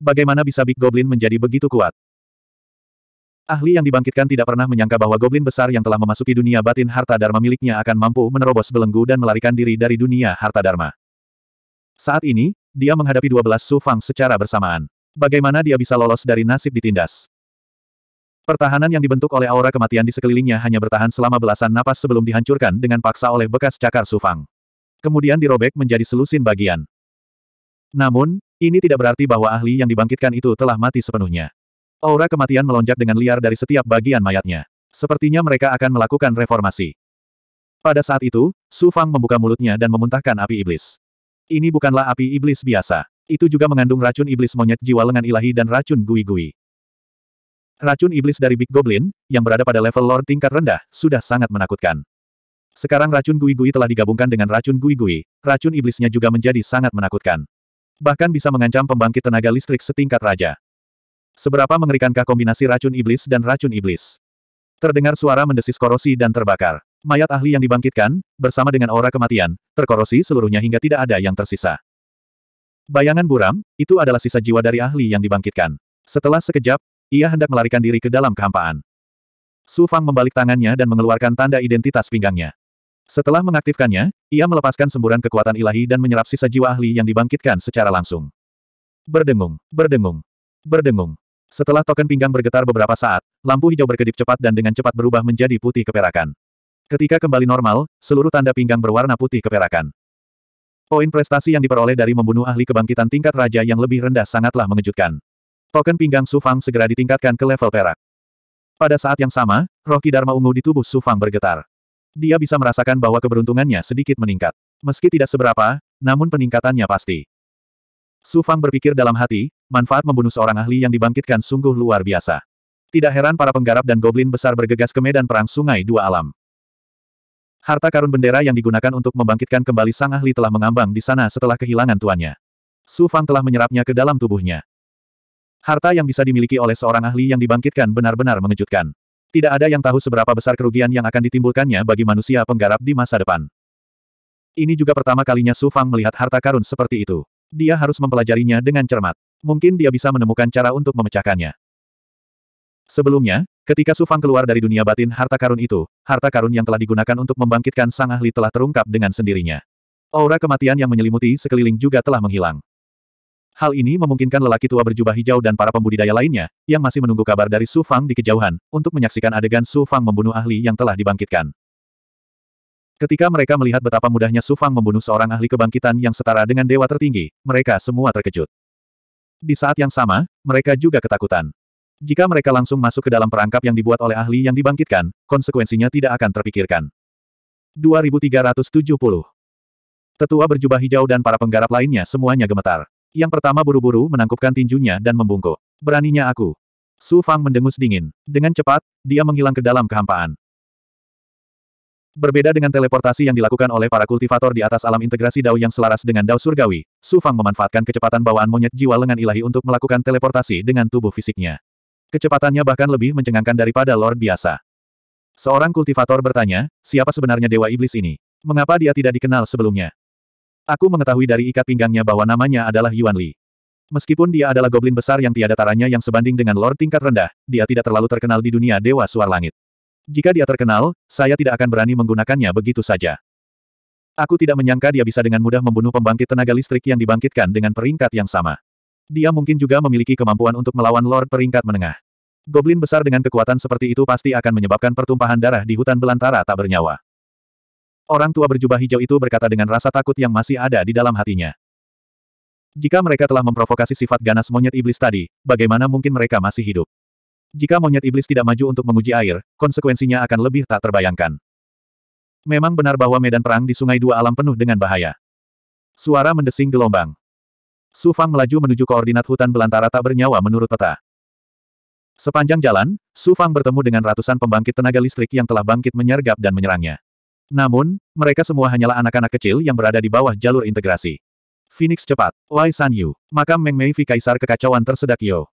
Bagaimana bisa Big Goblin menjadi begitu kuat? Ahli yang dibangkitkan tidak pernah menyangka bahwa goblin besar yang telah memasuki dunia batin harta dharma miliknya akan mampu menerobos belenggu dan melarikan diri dari dunia harta dharma. Saat ini, dia menghadapi 12 sufang secara bersamaan. Bagaimana dia bisa lolos dari nasib ditindas? Pertahanan yang dibentuk oleh aura kematian di sekelilingnya hanya bertahan selama belasan napas sebelum dihancurkan dengan paksa oleh bekas cakar sufang. Kemudian dirobek menjadi selusin bagian. Namun, ini tidak berarti bahwa ahli yang dibangkitkan itu telah mati sepenuhnya. Aura kematian melonjak dengan liar dari setiap bagian mayatnya. Sepertinya mereka akan melakukan reformasi. Pada saat itu, Su Fang membuka mulutnya dan memuntahkan api iblis. Ini bukanlah api iblis biasa. Itu juga mengandung racun iblis monyet jiwa lengan ilahi dan racun gui-gui. Racun iblis dari Big Goblin, yang berada pada level lord tingkat rendah, sudah sangat menakutkan. Sekarang racun gui-gui telah digabungkan dengan racun gui-gui, racun iblisnya juga menjadi sangat menakutkan. Bahkan bisa mengancam pembangkit tenaga listrik setingkat raja. Seberapa mengerikankah kombinasi racun iblis dan racun iblis? Terdengar suara mendesis korosi dan terbakar. Mayat ahli yang dibangkitkan, bersama dengan aura kematian, terkorosi seluruhnya hingga tidak ada yang tersisa. Bayangan buram, itu adalah sisa jiwa dari ahli yang dibangkitkan. Setelah sekejap, ia hendak melarikan diri ke dalam kehampaan. Su Fang membalik tangannya dan mengeluarkan tanda identitas pinggangnya. Setelah mengaktifkannya, ia melepaskan semburan kekuatan ilahi dan menyerap sisa jiwa ahli yang dibangkitkan secara langsung. Berdengung, berdengung, Berdengung. Setelah token pinggang bergetar beberapa saat, lampu hijau berkedip cepat dan dengan cepat berubah menjadi putih keperakan. Ketika kembali normal, seluruh tanda pinggang berwarna putih keperakan. Poin prestasi yang diperoleh dari membunuh ahli kebangkitan tingkat raja yang lebih rendah sangatlah mengejutkan. Token pinggang Sufang segera ditingkatkan ke level perak. Pada saat yang sama, roh Kidarma ungu di tubuh Sufang bergetar. Dia bisa merasakan bahwa keberuntungannya sedikit meningkat. Meski tidak seberapa, namun peningkatannya pasti. Sufang berpikir dalam hati, manfaat membunuh seorang ahli yang dibangkitkan sungguh luar biasa. Tidak heran para penggarap dan goblin besar bergegas ke medan perang sungai dua alam. Harta karun bendera yang digunakan untuk membangkitkan kembali sang ahli telah mengambang di sana setelah kehilangan tuannya. Su Fang telah menyerapnya ke dalam tubuhnya. Harta yang bisa dimiliki oleh seorang ahli yang dibangkitkan benar-benar mengejutkan. Tidak ada yang tahu seberapa besar kerugian yang akan ditimbulkannya bagi manusia penggarap di masa depan. Ini juga pertama kalinya Su Fang melihat harta karun seperti itu. Dia harus mempelajarinya dengan cermat. Mungkin dia bisa menemukan cara untuk memecahkannya. Sebelumnya, ketika Sufang keluar dari dunia batin harta karun itu, harta karun yang telah digunakan untuk membangkitkan Sang Ahli telah terungkap dengan sendirinya. Aura kematian yang menyelimuti sekeliling juga telah menghilang. Hal ini memungkinkan lelaki tua berjubah hijau dan para pembudidaya lainnya, yang masih menunggu kabar dari Su Fang di kejauhan, untuk menyaksikan adegan Su Fang membunuh ahli yang telah dibangkitkan. Ketika mereka melihat betapa mudahnya Su Fang membunuh seorang ahli kebangkitan yang setara dengan dewa tertinggi, mereka semua terkejut. Di saat yang sama, mereka juga ketakutan. Jika mereka langsung masuk ke dalam perangkap yang dibuat oleh ahli yang dibangkitkan, konsekuensinya tidak akan terpikirkan. 2370 Tetua berjubah hijau dan para penggarap lainnya semuanya gemetar. Yang pertama buru-buru menangkupkan tinjunya dan membungkuk. Beraninya aku. Su Fang mendengus dingin. Dengan cepat, dia menghilang ke dalam kehampaan. Berbeda dengan teleportasi yang dilakukan oleh para kultivator di atas alam integrasi Dao yang selaras dengan Dao surgawi, Su Fang memanfaatkan kecepatan bawaan monyet jiwa lengan ilahi untuk melakukan teleportasi dengan tubuh fisiknya. Kecepatannya bahkan lebih mencengangkan daripada Lord biasa. Seorang kultivator bertanya, siapa sebenarnya Dewa Iblis ini? Mengapa dia tidak dikenal sebelumnya? Aku mengetahui dari ikat pinggangnya bahwa namanya adalah Yuan Li. Meskipun dia adalah goblin besar yang tiada taranya yang sebanding dengan Lord tingkat rendah, dia tidak terlalu terkenal di dunia Dewa Suar Langit. Jika dia terkenal, saya tidak akan berani menggunakannya begitu saja. Aku tidak menyangka dia bisa dengan mudah membunuh pembangkit tenaga listrik yang dibangkitkan dengan peringkat yang sama. Dia mungkin juga memiliki kemampuan untuk melawan Lord peringkat menengah. Goblin besar dengan kekuatan seperti itu pasti akan menyebabkan pertumpahan darah di hutan belantara tak bernyawa. Orang tua berjubah hijau itu berkata dengan rasa takut yang masih ada di dalam hatinya. Jika mereka telah memprovokasi sifat ganas monyet iblis tadi, bagaimana mungkin mereka masih hidup? Jika monyet iblis tidak maju untuk menguji air, konsekuensinya akan lebih tak terbayangkan. Memang benar bahwa medan perang di Sungai Dua Alam penuh dengan bahaya. Suara mendesing gelombang. Su Fang melaju menuju koordinat hutan belantara tak bernyawa menurut peta. Sepanjang jalan, Su Fang bertemu dengan ratusan pembangkit tenaga listrik yang telah bangkit menyergap dan menyerangnya. Namun, mereka semua hanyalah anak-anak kecil yang berada di bawah jalur integrasi. Phoenix cepat, Wai San Yu, makam Meng Mei Fi Kaisar kekacauan tersedak Yo.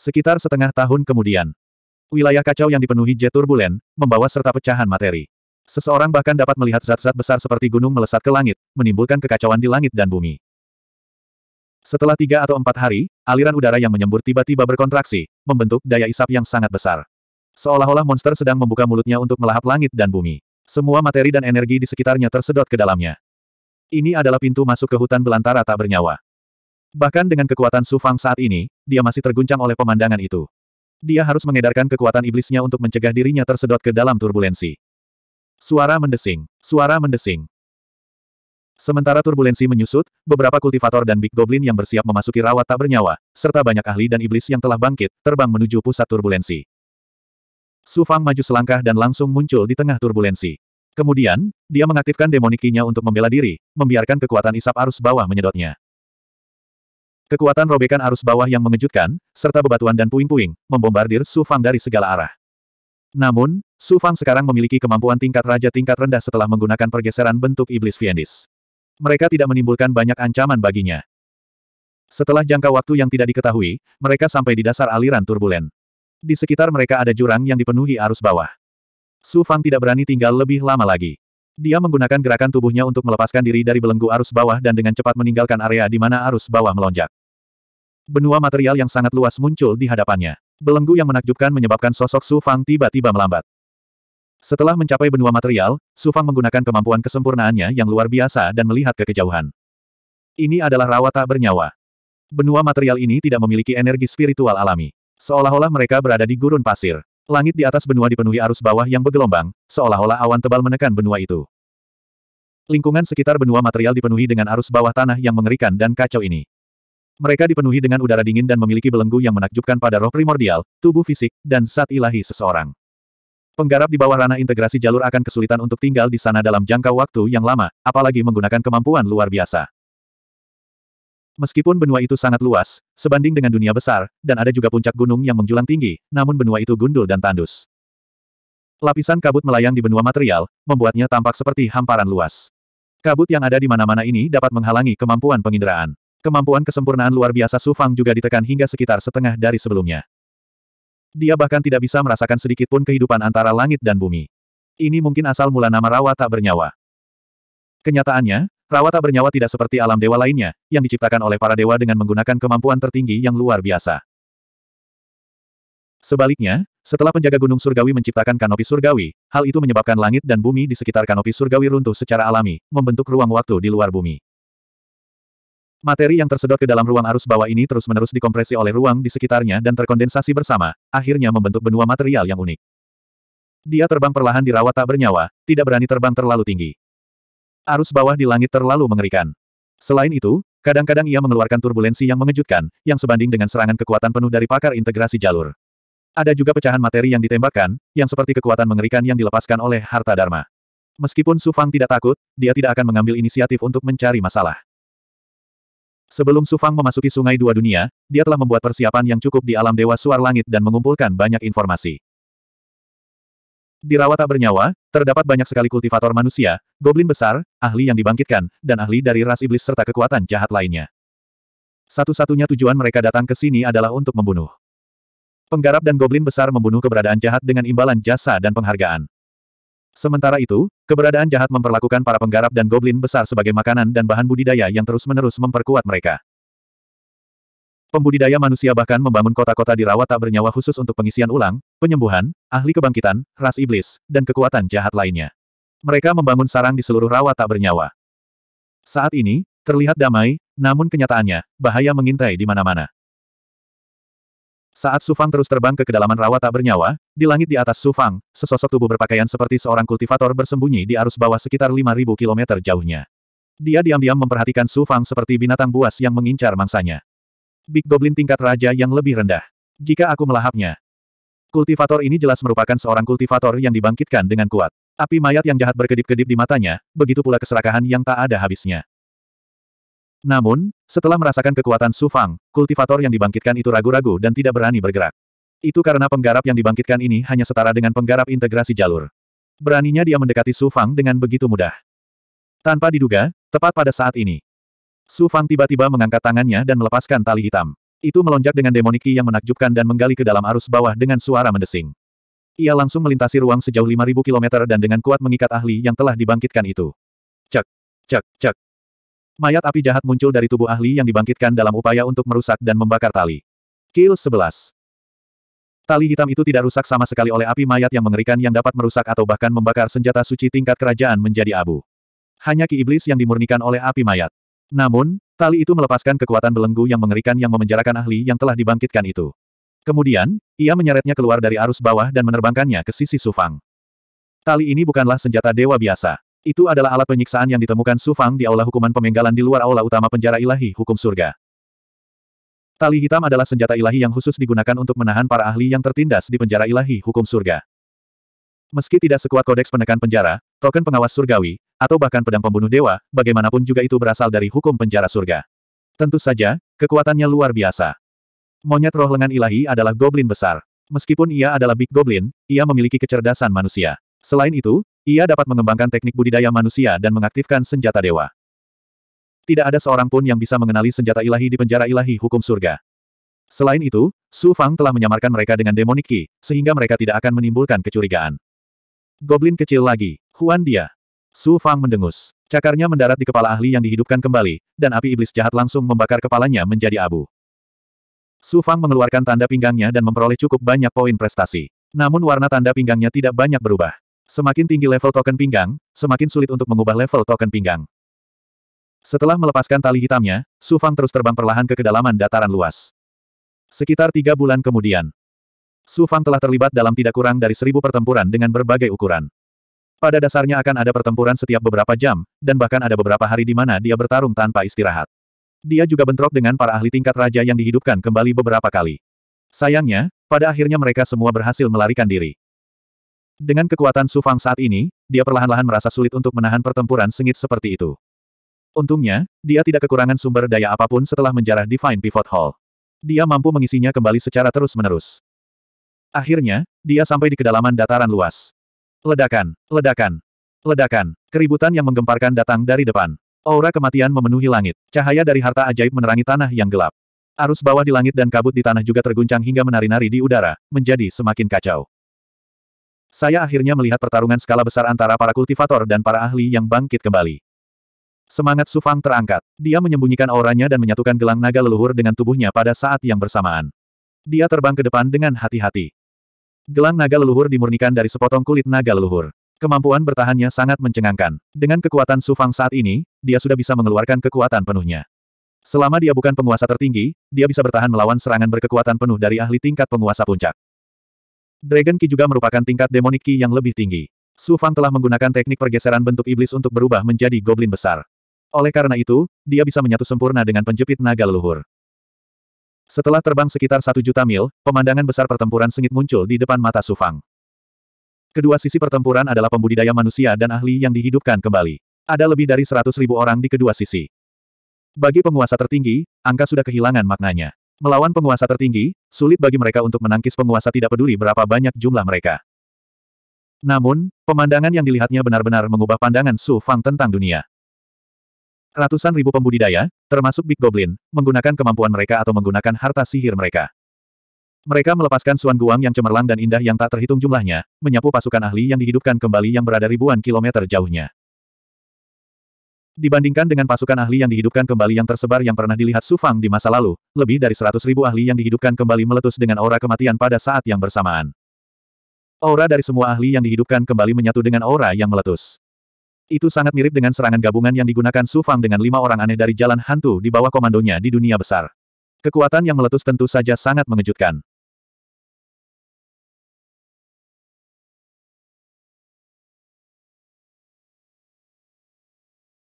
Sekitar setengah tahun kemudian, wilayah kacau yang dipenuhi jet turbulen, membawa serta pecahan materi. Seseorang bahkan dapat melihat zat-zat besar seperti gunung melesat ke langit, menimbulkan kekacauan di langit dan bumi. Setelah tiga atau empat hari, aliran udara yang menyembur tiba-tiba berkontraksi, membentuk daya isap yang sangat besar. Seolah-olah monster sedang membuka mulutnya untuk melahap langit dan bumi. Semua materi dan energi di sekitarnya tersedot ke dalamnya. Ini adalah pintu masuk ke hutan belantara tak bernyawa. Bahkan dengan kekuatan Su Fang saat ini, dia masih terguncang oleh pemandangan itu. Dia harus mengedarkan kekuatan iblisnya untuk mencegah dirinya tersedot ke dalam turbulensi. Suara mendesing. Suara mendesing. Sementara turbulensi menyusut, beberapa kultivator dan Big Goblin yang bersiap memasuki rawat tak bernyawa, serta banyak ahli dan iblis yang telah bangkit, terbang menuju pusat turbulensi. Su Fang maju selangkah dan langsung muncul di tengah turbulensi. Kemudian, dia mengaktifkan demonikinya untuk membela diri, membiarkan kekuatan isap arus bawah menyedotnya. Kekuatan robekan arus bawah yang mengejutkan, serta bebatuan dan puing-puing, membombardir Su Fang dari segala arah. Namun, Su Fang sekarang memiliki kemampuan tingkat raja tingkat rendah setelah menggunakan pergeseran bentuk iblis Fiendis. Mereka tidak menimbulkan banyak ancaman baginya. Setelah jangka waktu yang tidak diketahui, mereka sampai di dasar aliran turbulen. Di sekitar mereka ada jurang yang dipenuhi arus bawah. Su Fang tidak berani tinggal lebih lama lagi. Dia menggunakan gerakan tubuhnya untuk melepaskan diri dari belenggu arus bawah dan dengan cepat meninggalkan area di mana arus bawah melonjak benua material yang sangat luas muncul di hadapannya. Belenggu yang menakjubkan menyebabkan sosok Su Fang tiba-tiba melambat. Setelah mencapai benua material, Su Fang menggunakan kemampuan kesempurnaannya yang luar biasa dan melihat ke kejauhan. Ini adalah rawa tak bernyawa. Benua material ini tidak memiliki energi spiritual alami. Seolah-olah mereka berada di gurun pasir. Langit di atas benua dipenuhi arus bawah yang bergelombang, seolah-olah awan tebal menekan benua itu. Lingkungan sekitar benua material dipenuhi dengan arus bawah tanah yang mengerikan dan kacau ini. Mereka dipenuhi dengan udara dingin dan memiliki belenggu yang menakjubkan pada roh primordial, tubuh fisik, dan saat ilahi seseorang. Penggarap di bawah ranah integrasi jalur akan kesulitan untuk tinggal di sana dalam jangka waktu yang lama, apalagi menggunakan kemampuan luar biasa. Meskipun benua itu sangat luas, sebanding dengan dunia besar, dan ada juga puncak gunung yang menjulang tinggi, namun benua itu gundul dan tandus. Lapisan kabut melayang di benua material, membuatnya tampak seperti hamparan luas. Kabut yang ada di mana-mana ini dapat menghalangi kemampuan penginderaan. Kemampuan kesempurnaan luar biasa Su Fang juga ditekan hingga sekitar setengah dari sebelumnya. Dia bahkan tidak bisa merasakan sedikit pun kehidupan antara langit dan bumi. Ini mungkin asal mula nama rawa tak bernyawa. Kenyataannya, rawa tak bernyawa tidak seperti alam dewa lainnya, yang diciptakan oleh para dewa dengan menggunakan kemampuan tertinggi yang luar biasa. Sebaliknya, setelah penjaga gunung surgawi menciptakan kanopi surgawi, hal itu menyebabkan langit dan bumi di sekitar kanopi surgawi runtuh secara alami, membentuk ruang waktu di luar bumi. Materi yang tersedot ke dalam ruang arus bawah ini terus-menerus dikompresi oleh ruang di sekitarnya dan terkondensasi bersama, akhirnya membentuk benua material yang unik. Dia terbang perlahan di rawa tak bernyawa, tidak berani terbang terlalu tinggi. Arus bawah di langit terlalu mengerikan. Selain itu, kadang-kadang ia mengeluarkan turbulensi yang mengejutkan, yang sebanding dengan serangan kekuatan penuh dari pakar integrasi jalur. Ada juga pecahan materi yang ditembakkan, yang seperti kekuatan mengerikan yang dilepaskan oleh harta dharma. Meskipun Su Fang tidak takut, dia tidak akan mengambil inisiatif untuk mencari masalah. Sebelum Sufang memasuki Sungai Dua Dunia, dia telah membuat persiapan yang cukup di alam Dewa Suar Langit dan mengumpulkan banyak informasi. Di rawa tak bernyawa, terdapat banyak sekali kultivator manusia, goblin besar, ahli yang dibangkitkan, dan ahli dari ras iblis serta kekuatan jahat lainnya. Satu-satunya tujuan mereka datang ke sini adalah untuk membunuh. Penggarap dan goblin besar membunuh keberadaan jahat dengan imbalan jasa dan penghargaan. Sementara itu, keberadaan jahat memperlakukan para penggarap dan goblin besar sebagai makanan dan bahan budidaya yang terus-menerus memperkuat mereka. Pembudidaya manusia bahkan membangun kota-kota di rawa tak bernyawa khusus untuk pengisian ulang, penyembuhan, ahli kebangkitan, ras iblis, dan kekuatan jahat lainnya. Mereka membangun sarang di seluruh rawa tak bernyawa. Saat ini, terlihat damai, namun kenyataannya, bahaya mengintai di mana-mana. Saat Sufang terus terbang ke kedalaman rawa tak bernyawa, di langit di atas Sufang, sesosok tubuh berpakaian seperti seorang kultivator bersembunyi di arus bawah sekitar 5.000 km jauhnya. Dia diam-diam memperhatikan Sufang seperti binatang buas yang mengincar mangsanya. Big Goblin tingkat raja yang lebih rendah. Jika aku melahapnya. Kultivator ini jelas merupakan seorang kultivator yang dibangkitkan dengan kuat. Api mayat yang jahat berkedip-kedip di matanya, begitu pula keserakahan yang tak ada habisnya. Namun, setelah merasakan kekuatan Su Fang, kultivator yang dibangkitkan itu ragu-ragu dan tidak berani bergerak. Itu karena penggarap yang dibangkitkan ini hanya setara dengan penggarap integrasi jalur. Beraninya dia mendekati Su Fang dengan begitu mudah. Tanpa diduga, tepat pada saat ini. Su Fang tiba-tiba mengangkat tangannya dan melepaskan tali hitam. Itu melonjak dengan demoniki yang menakjubkan dan menggali ke dalam arus bawah dengan suara mendesing. Ia langsung melintasi ruang sejauh 5.000 km dan dengan kuat mengikat ahli yang telah dibangkitkan itu. Cek, cek, cek. Mayat api jahat muncul dari tubuh ahli yang dibangkitkan dalam upaya untuk merusak dan membakar tali. Kill 11. Tali hitam itu tidak rusak sama sekali oleh api mayat yang mengerikan yang dapat merusak atau bahkan membakar senjata suci tingkat kerajaan menjadi abu. Hanya ki iblis yang dimurnikan oleh api mayat. Namun, tali itu melepaskan kekuatan belenggu yang mengerikan yang memenjarakan ahli yang telah dibangkitkan itu. Kemudian, ia menyeretnya keluar dari arus bawah dan menerbangkannya ke sisi Sufang. Tali ini bukanlah senjata dewa biasa. Itu adalah alat penyiksaan yang ditemukan Su Fang di aula hukuman pemenggalan di luar aula utama penjara ilahi hukum surga. Tali hitam adalah senjata ilahi yang khusus digunakan untuk menahan para ahli yang tertindas di penjara ilahi hukum surga. Meski tidak sekuat kodeks penekan penjara, token pengawas surgawi, atau bahkan pedang pembunuh dewa, bagaimanapun juga itu berasal dari hukum penjara surga. Tentu saja, kekuatannya luar biasa. Monyet roh lengan ilahi adalah goblin besar. Meskipun ia adalah Big Goblin, ia memiliki kecerdasan manusia. Selain itu, ia dapat mengembangkan teknik budidaya manusia dan mengaktifkan senjata dewa. Tidak ada seorang pun yang bisa mengenali senjata ilahi di penjara ilahi hukum surga. Selain itu, Su Fang telah menyamarkan mereka dengan demonik ki, sehingga mereka tidak akan menimbulkan kecurigaan. Goblin kecil lagi, Huan dia. Su Fang mendengus. Cakarnya mendarat di kepala ahli yang dihidupkan kembali, dan api iblis jahat langsung membakar kepalanya menjadi abu. Su Fang mengeluarkan tanda pinggangnya dan memperoleh cukup banyak poin prestasi. Namun warna tanda pinggangnya tidak banyak berubah. Semakin tinggi level token pinggang, semakin sulit untuk mengubah level token pinggang. Setelah melepaskan tali hitamnya, Su Fang terus terbang perlahan ke kedalaman dataran luas. Sekitar tiga bulan kemudian, Su Fang telah terlibat dalam tidak kurang dari seribu pertempuran dengan berbagai ukuran. Pada dasarnya akan ada pertempuran setiap beberapa jam, dan bahkan ada beberapa hari di mana dia bertarung tanpa istirahat. Dia juga bentrok dengan para ahli tingkat raja yang dihidupkan kembali beberapa kali. Sayangnya, pada akhirnya mereka semua berhasil melarikan diri. Dengan kekuatan sufang saat ini, dia perlahan-lahan merasa sulit untuk menahan pertempuran sengit seperti itu. Untungnya, dia tidak kekurangan sumber daya apapun setelah menjarah Divine Pivot Hall. Dia mampu mengisinya kembali secara terus-menerus. Akhirnya, dia sampai di kedalaman dataran luas. Ledakan, ledakan, ledakan, keributan yang menggemparkan datang dari depan. Aura kematian memenuhi langit. Cahaya dari harta ajaib menerangi tanah yang gelap. Arus bawah di langit dan kabut di tanah juga terguncang hingga menari-nari di udara, menjadi semakin kacau. Saya akhirnya melihat pertarungan skala besar antara para kultivator dan para ahli yang bangkit kembali. Semangat Sufang terangkat. Dia menyembunyikan auranya dan menyatukan gelang naga leluhur dengan tubuhnya pada saat yang bersamaan. Dia terbang ke depan dengan hati-hati. Gelang naga leluhur dimurnikan dari sepotong kulit naga leluhur. Kemampuan bertahannya sangat mencengangkan. Dengan kekuatan Sufang saat ini, dia sudah bisa mengeluarkan kekuatan penuhnya. Selama dia bukan penguasa tertinggi, dia bisa bertahan melawan serangan berkekuatan penuh dari ahli tingkat penguasa puncak. Dragon Ki juga merupakan tingkat demonic Ki yang lebih tinggi. Su Fang telah menggunakan teknik pergeseran bentuk iblis untuk berubah menjadi goblin besar. Oleh karena itu, dia bisa menyatu sempurna dengan penjepit naga leluhur. Setelah terbang sekitar satu juta mil, pemandangan besar pertempuran sengit muncul di depan mata Su Fang. Kedua sisi pertempuran adalah pembudidaya manusia dan ahli yang dihidupkan kembali. Ada lebih dari seratus ribu orang di kedua sisi. Bagi penguasa tertinggi, angka sudah kehilangan maknanya. Melawan penguasa tertinggi, sulit bagi mereka untuk menangkis penguasa tidak peduli berapa banyak jumlah mereka. Namun, pemandangan yang dilihatnya benar-benar mengubah pandangan Su Fang tentang dunia. Ratusan ribu pembudidaya, termasuk Big Goblin, menggunakan kemampuan mereka atau menggunakan harta sihir mereka. Mereka melepaskan Suan Guang yang cemerlang dan indah yang tak terhitung jumlahnya, menyapu pasukan ahli yang dihidupkan kembali yang berada ribuan kilometer jauhnya. Dibandingkan dengan pasukan ahli yang dihidupkan kembali yang tersebar yang pernah dilihat Su Fang di masa lalu, lebih dari seratus ribu ahli yang dihidupkan kembali meletus dengan aura kematian pada saat yang bersamaan. Aura dari semua ahli yang dihidupkan kembali menyatu dengan aura yang meletus. Itu sangat mirip dengan serangan gabungan yang digunakan Su Fang dengan lima orang aneh dari jalan hantu di bawah komandonya di dunia besar. Kekuatan yang meletus tentu saja sangat mengejutkan.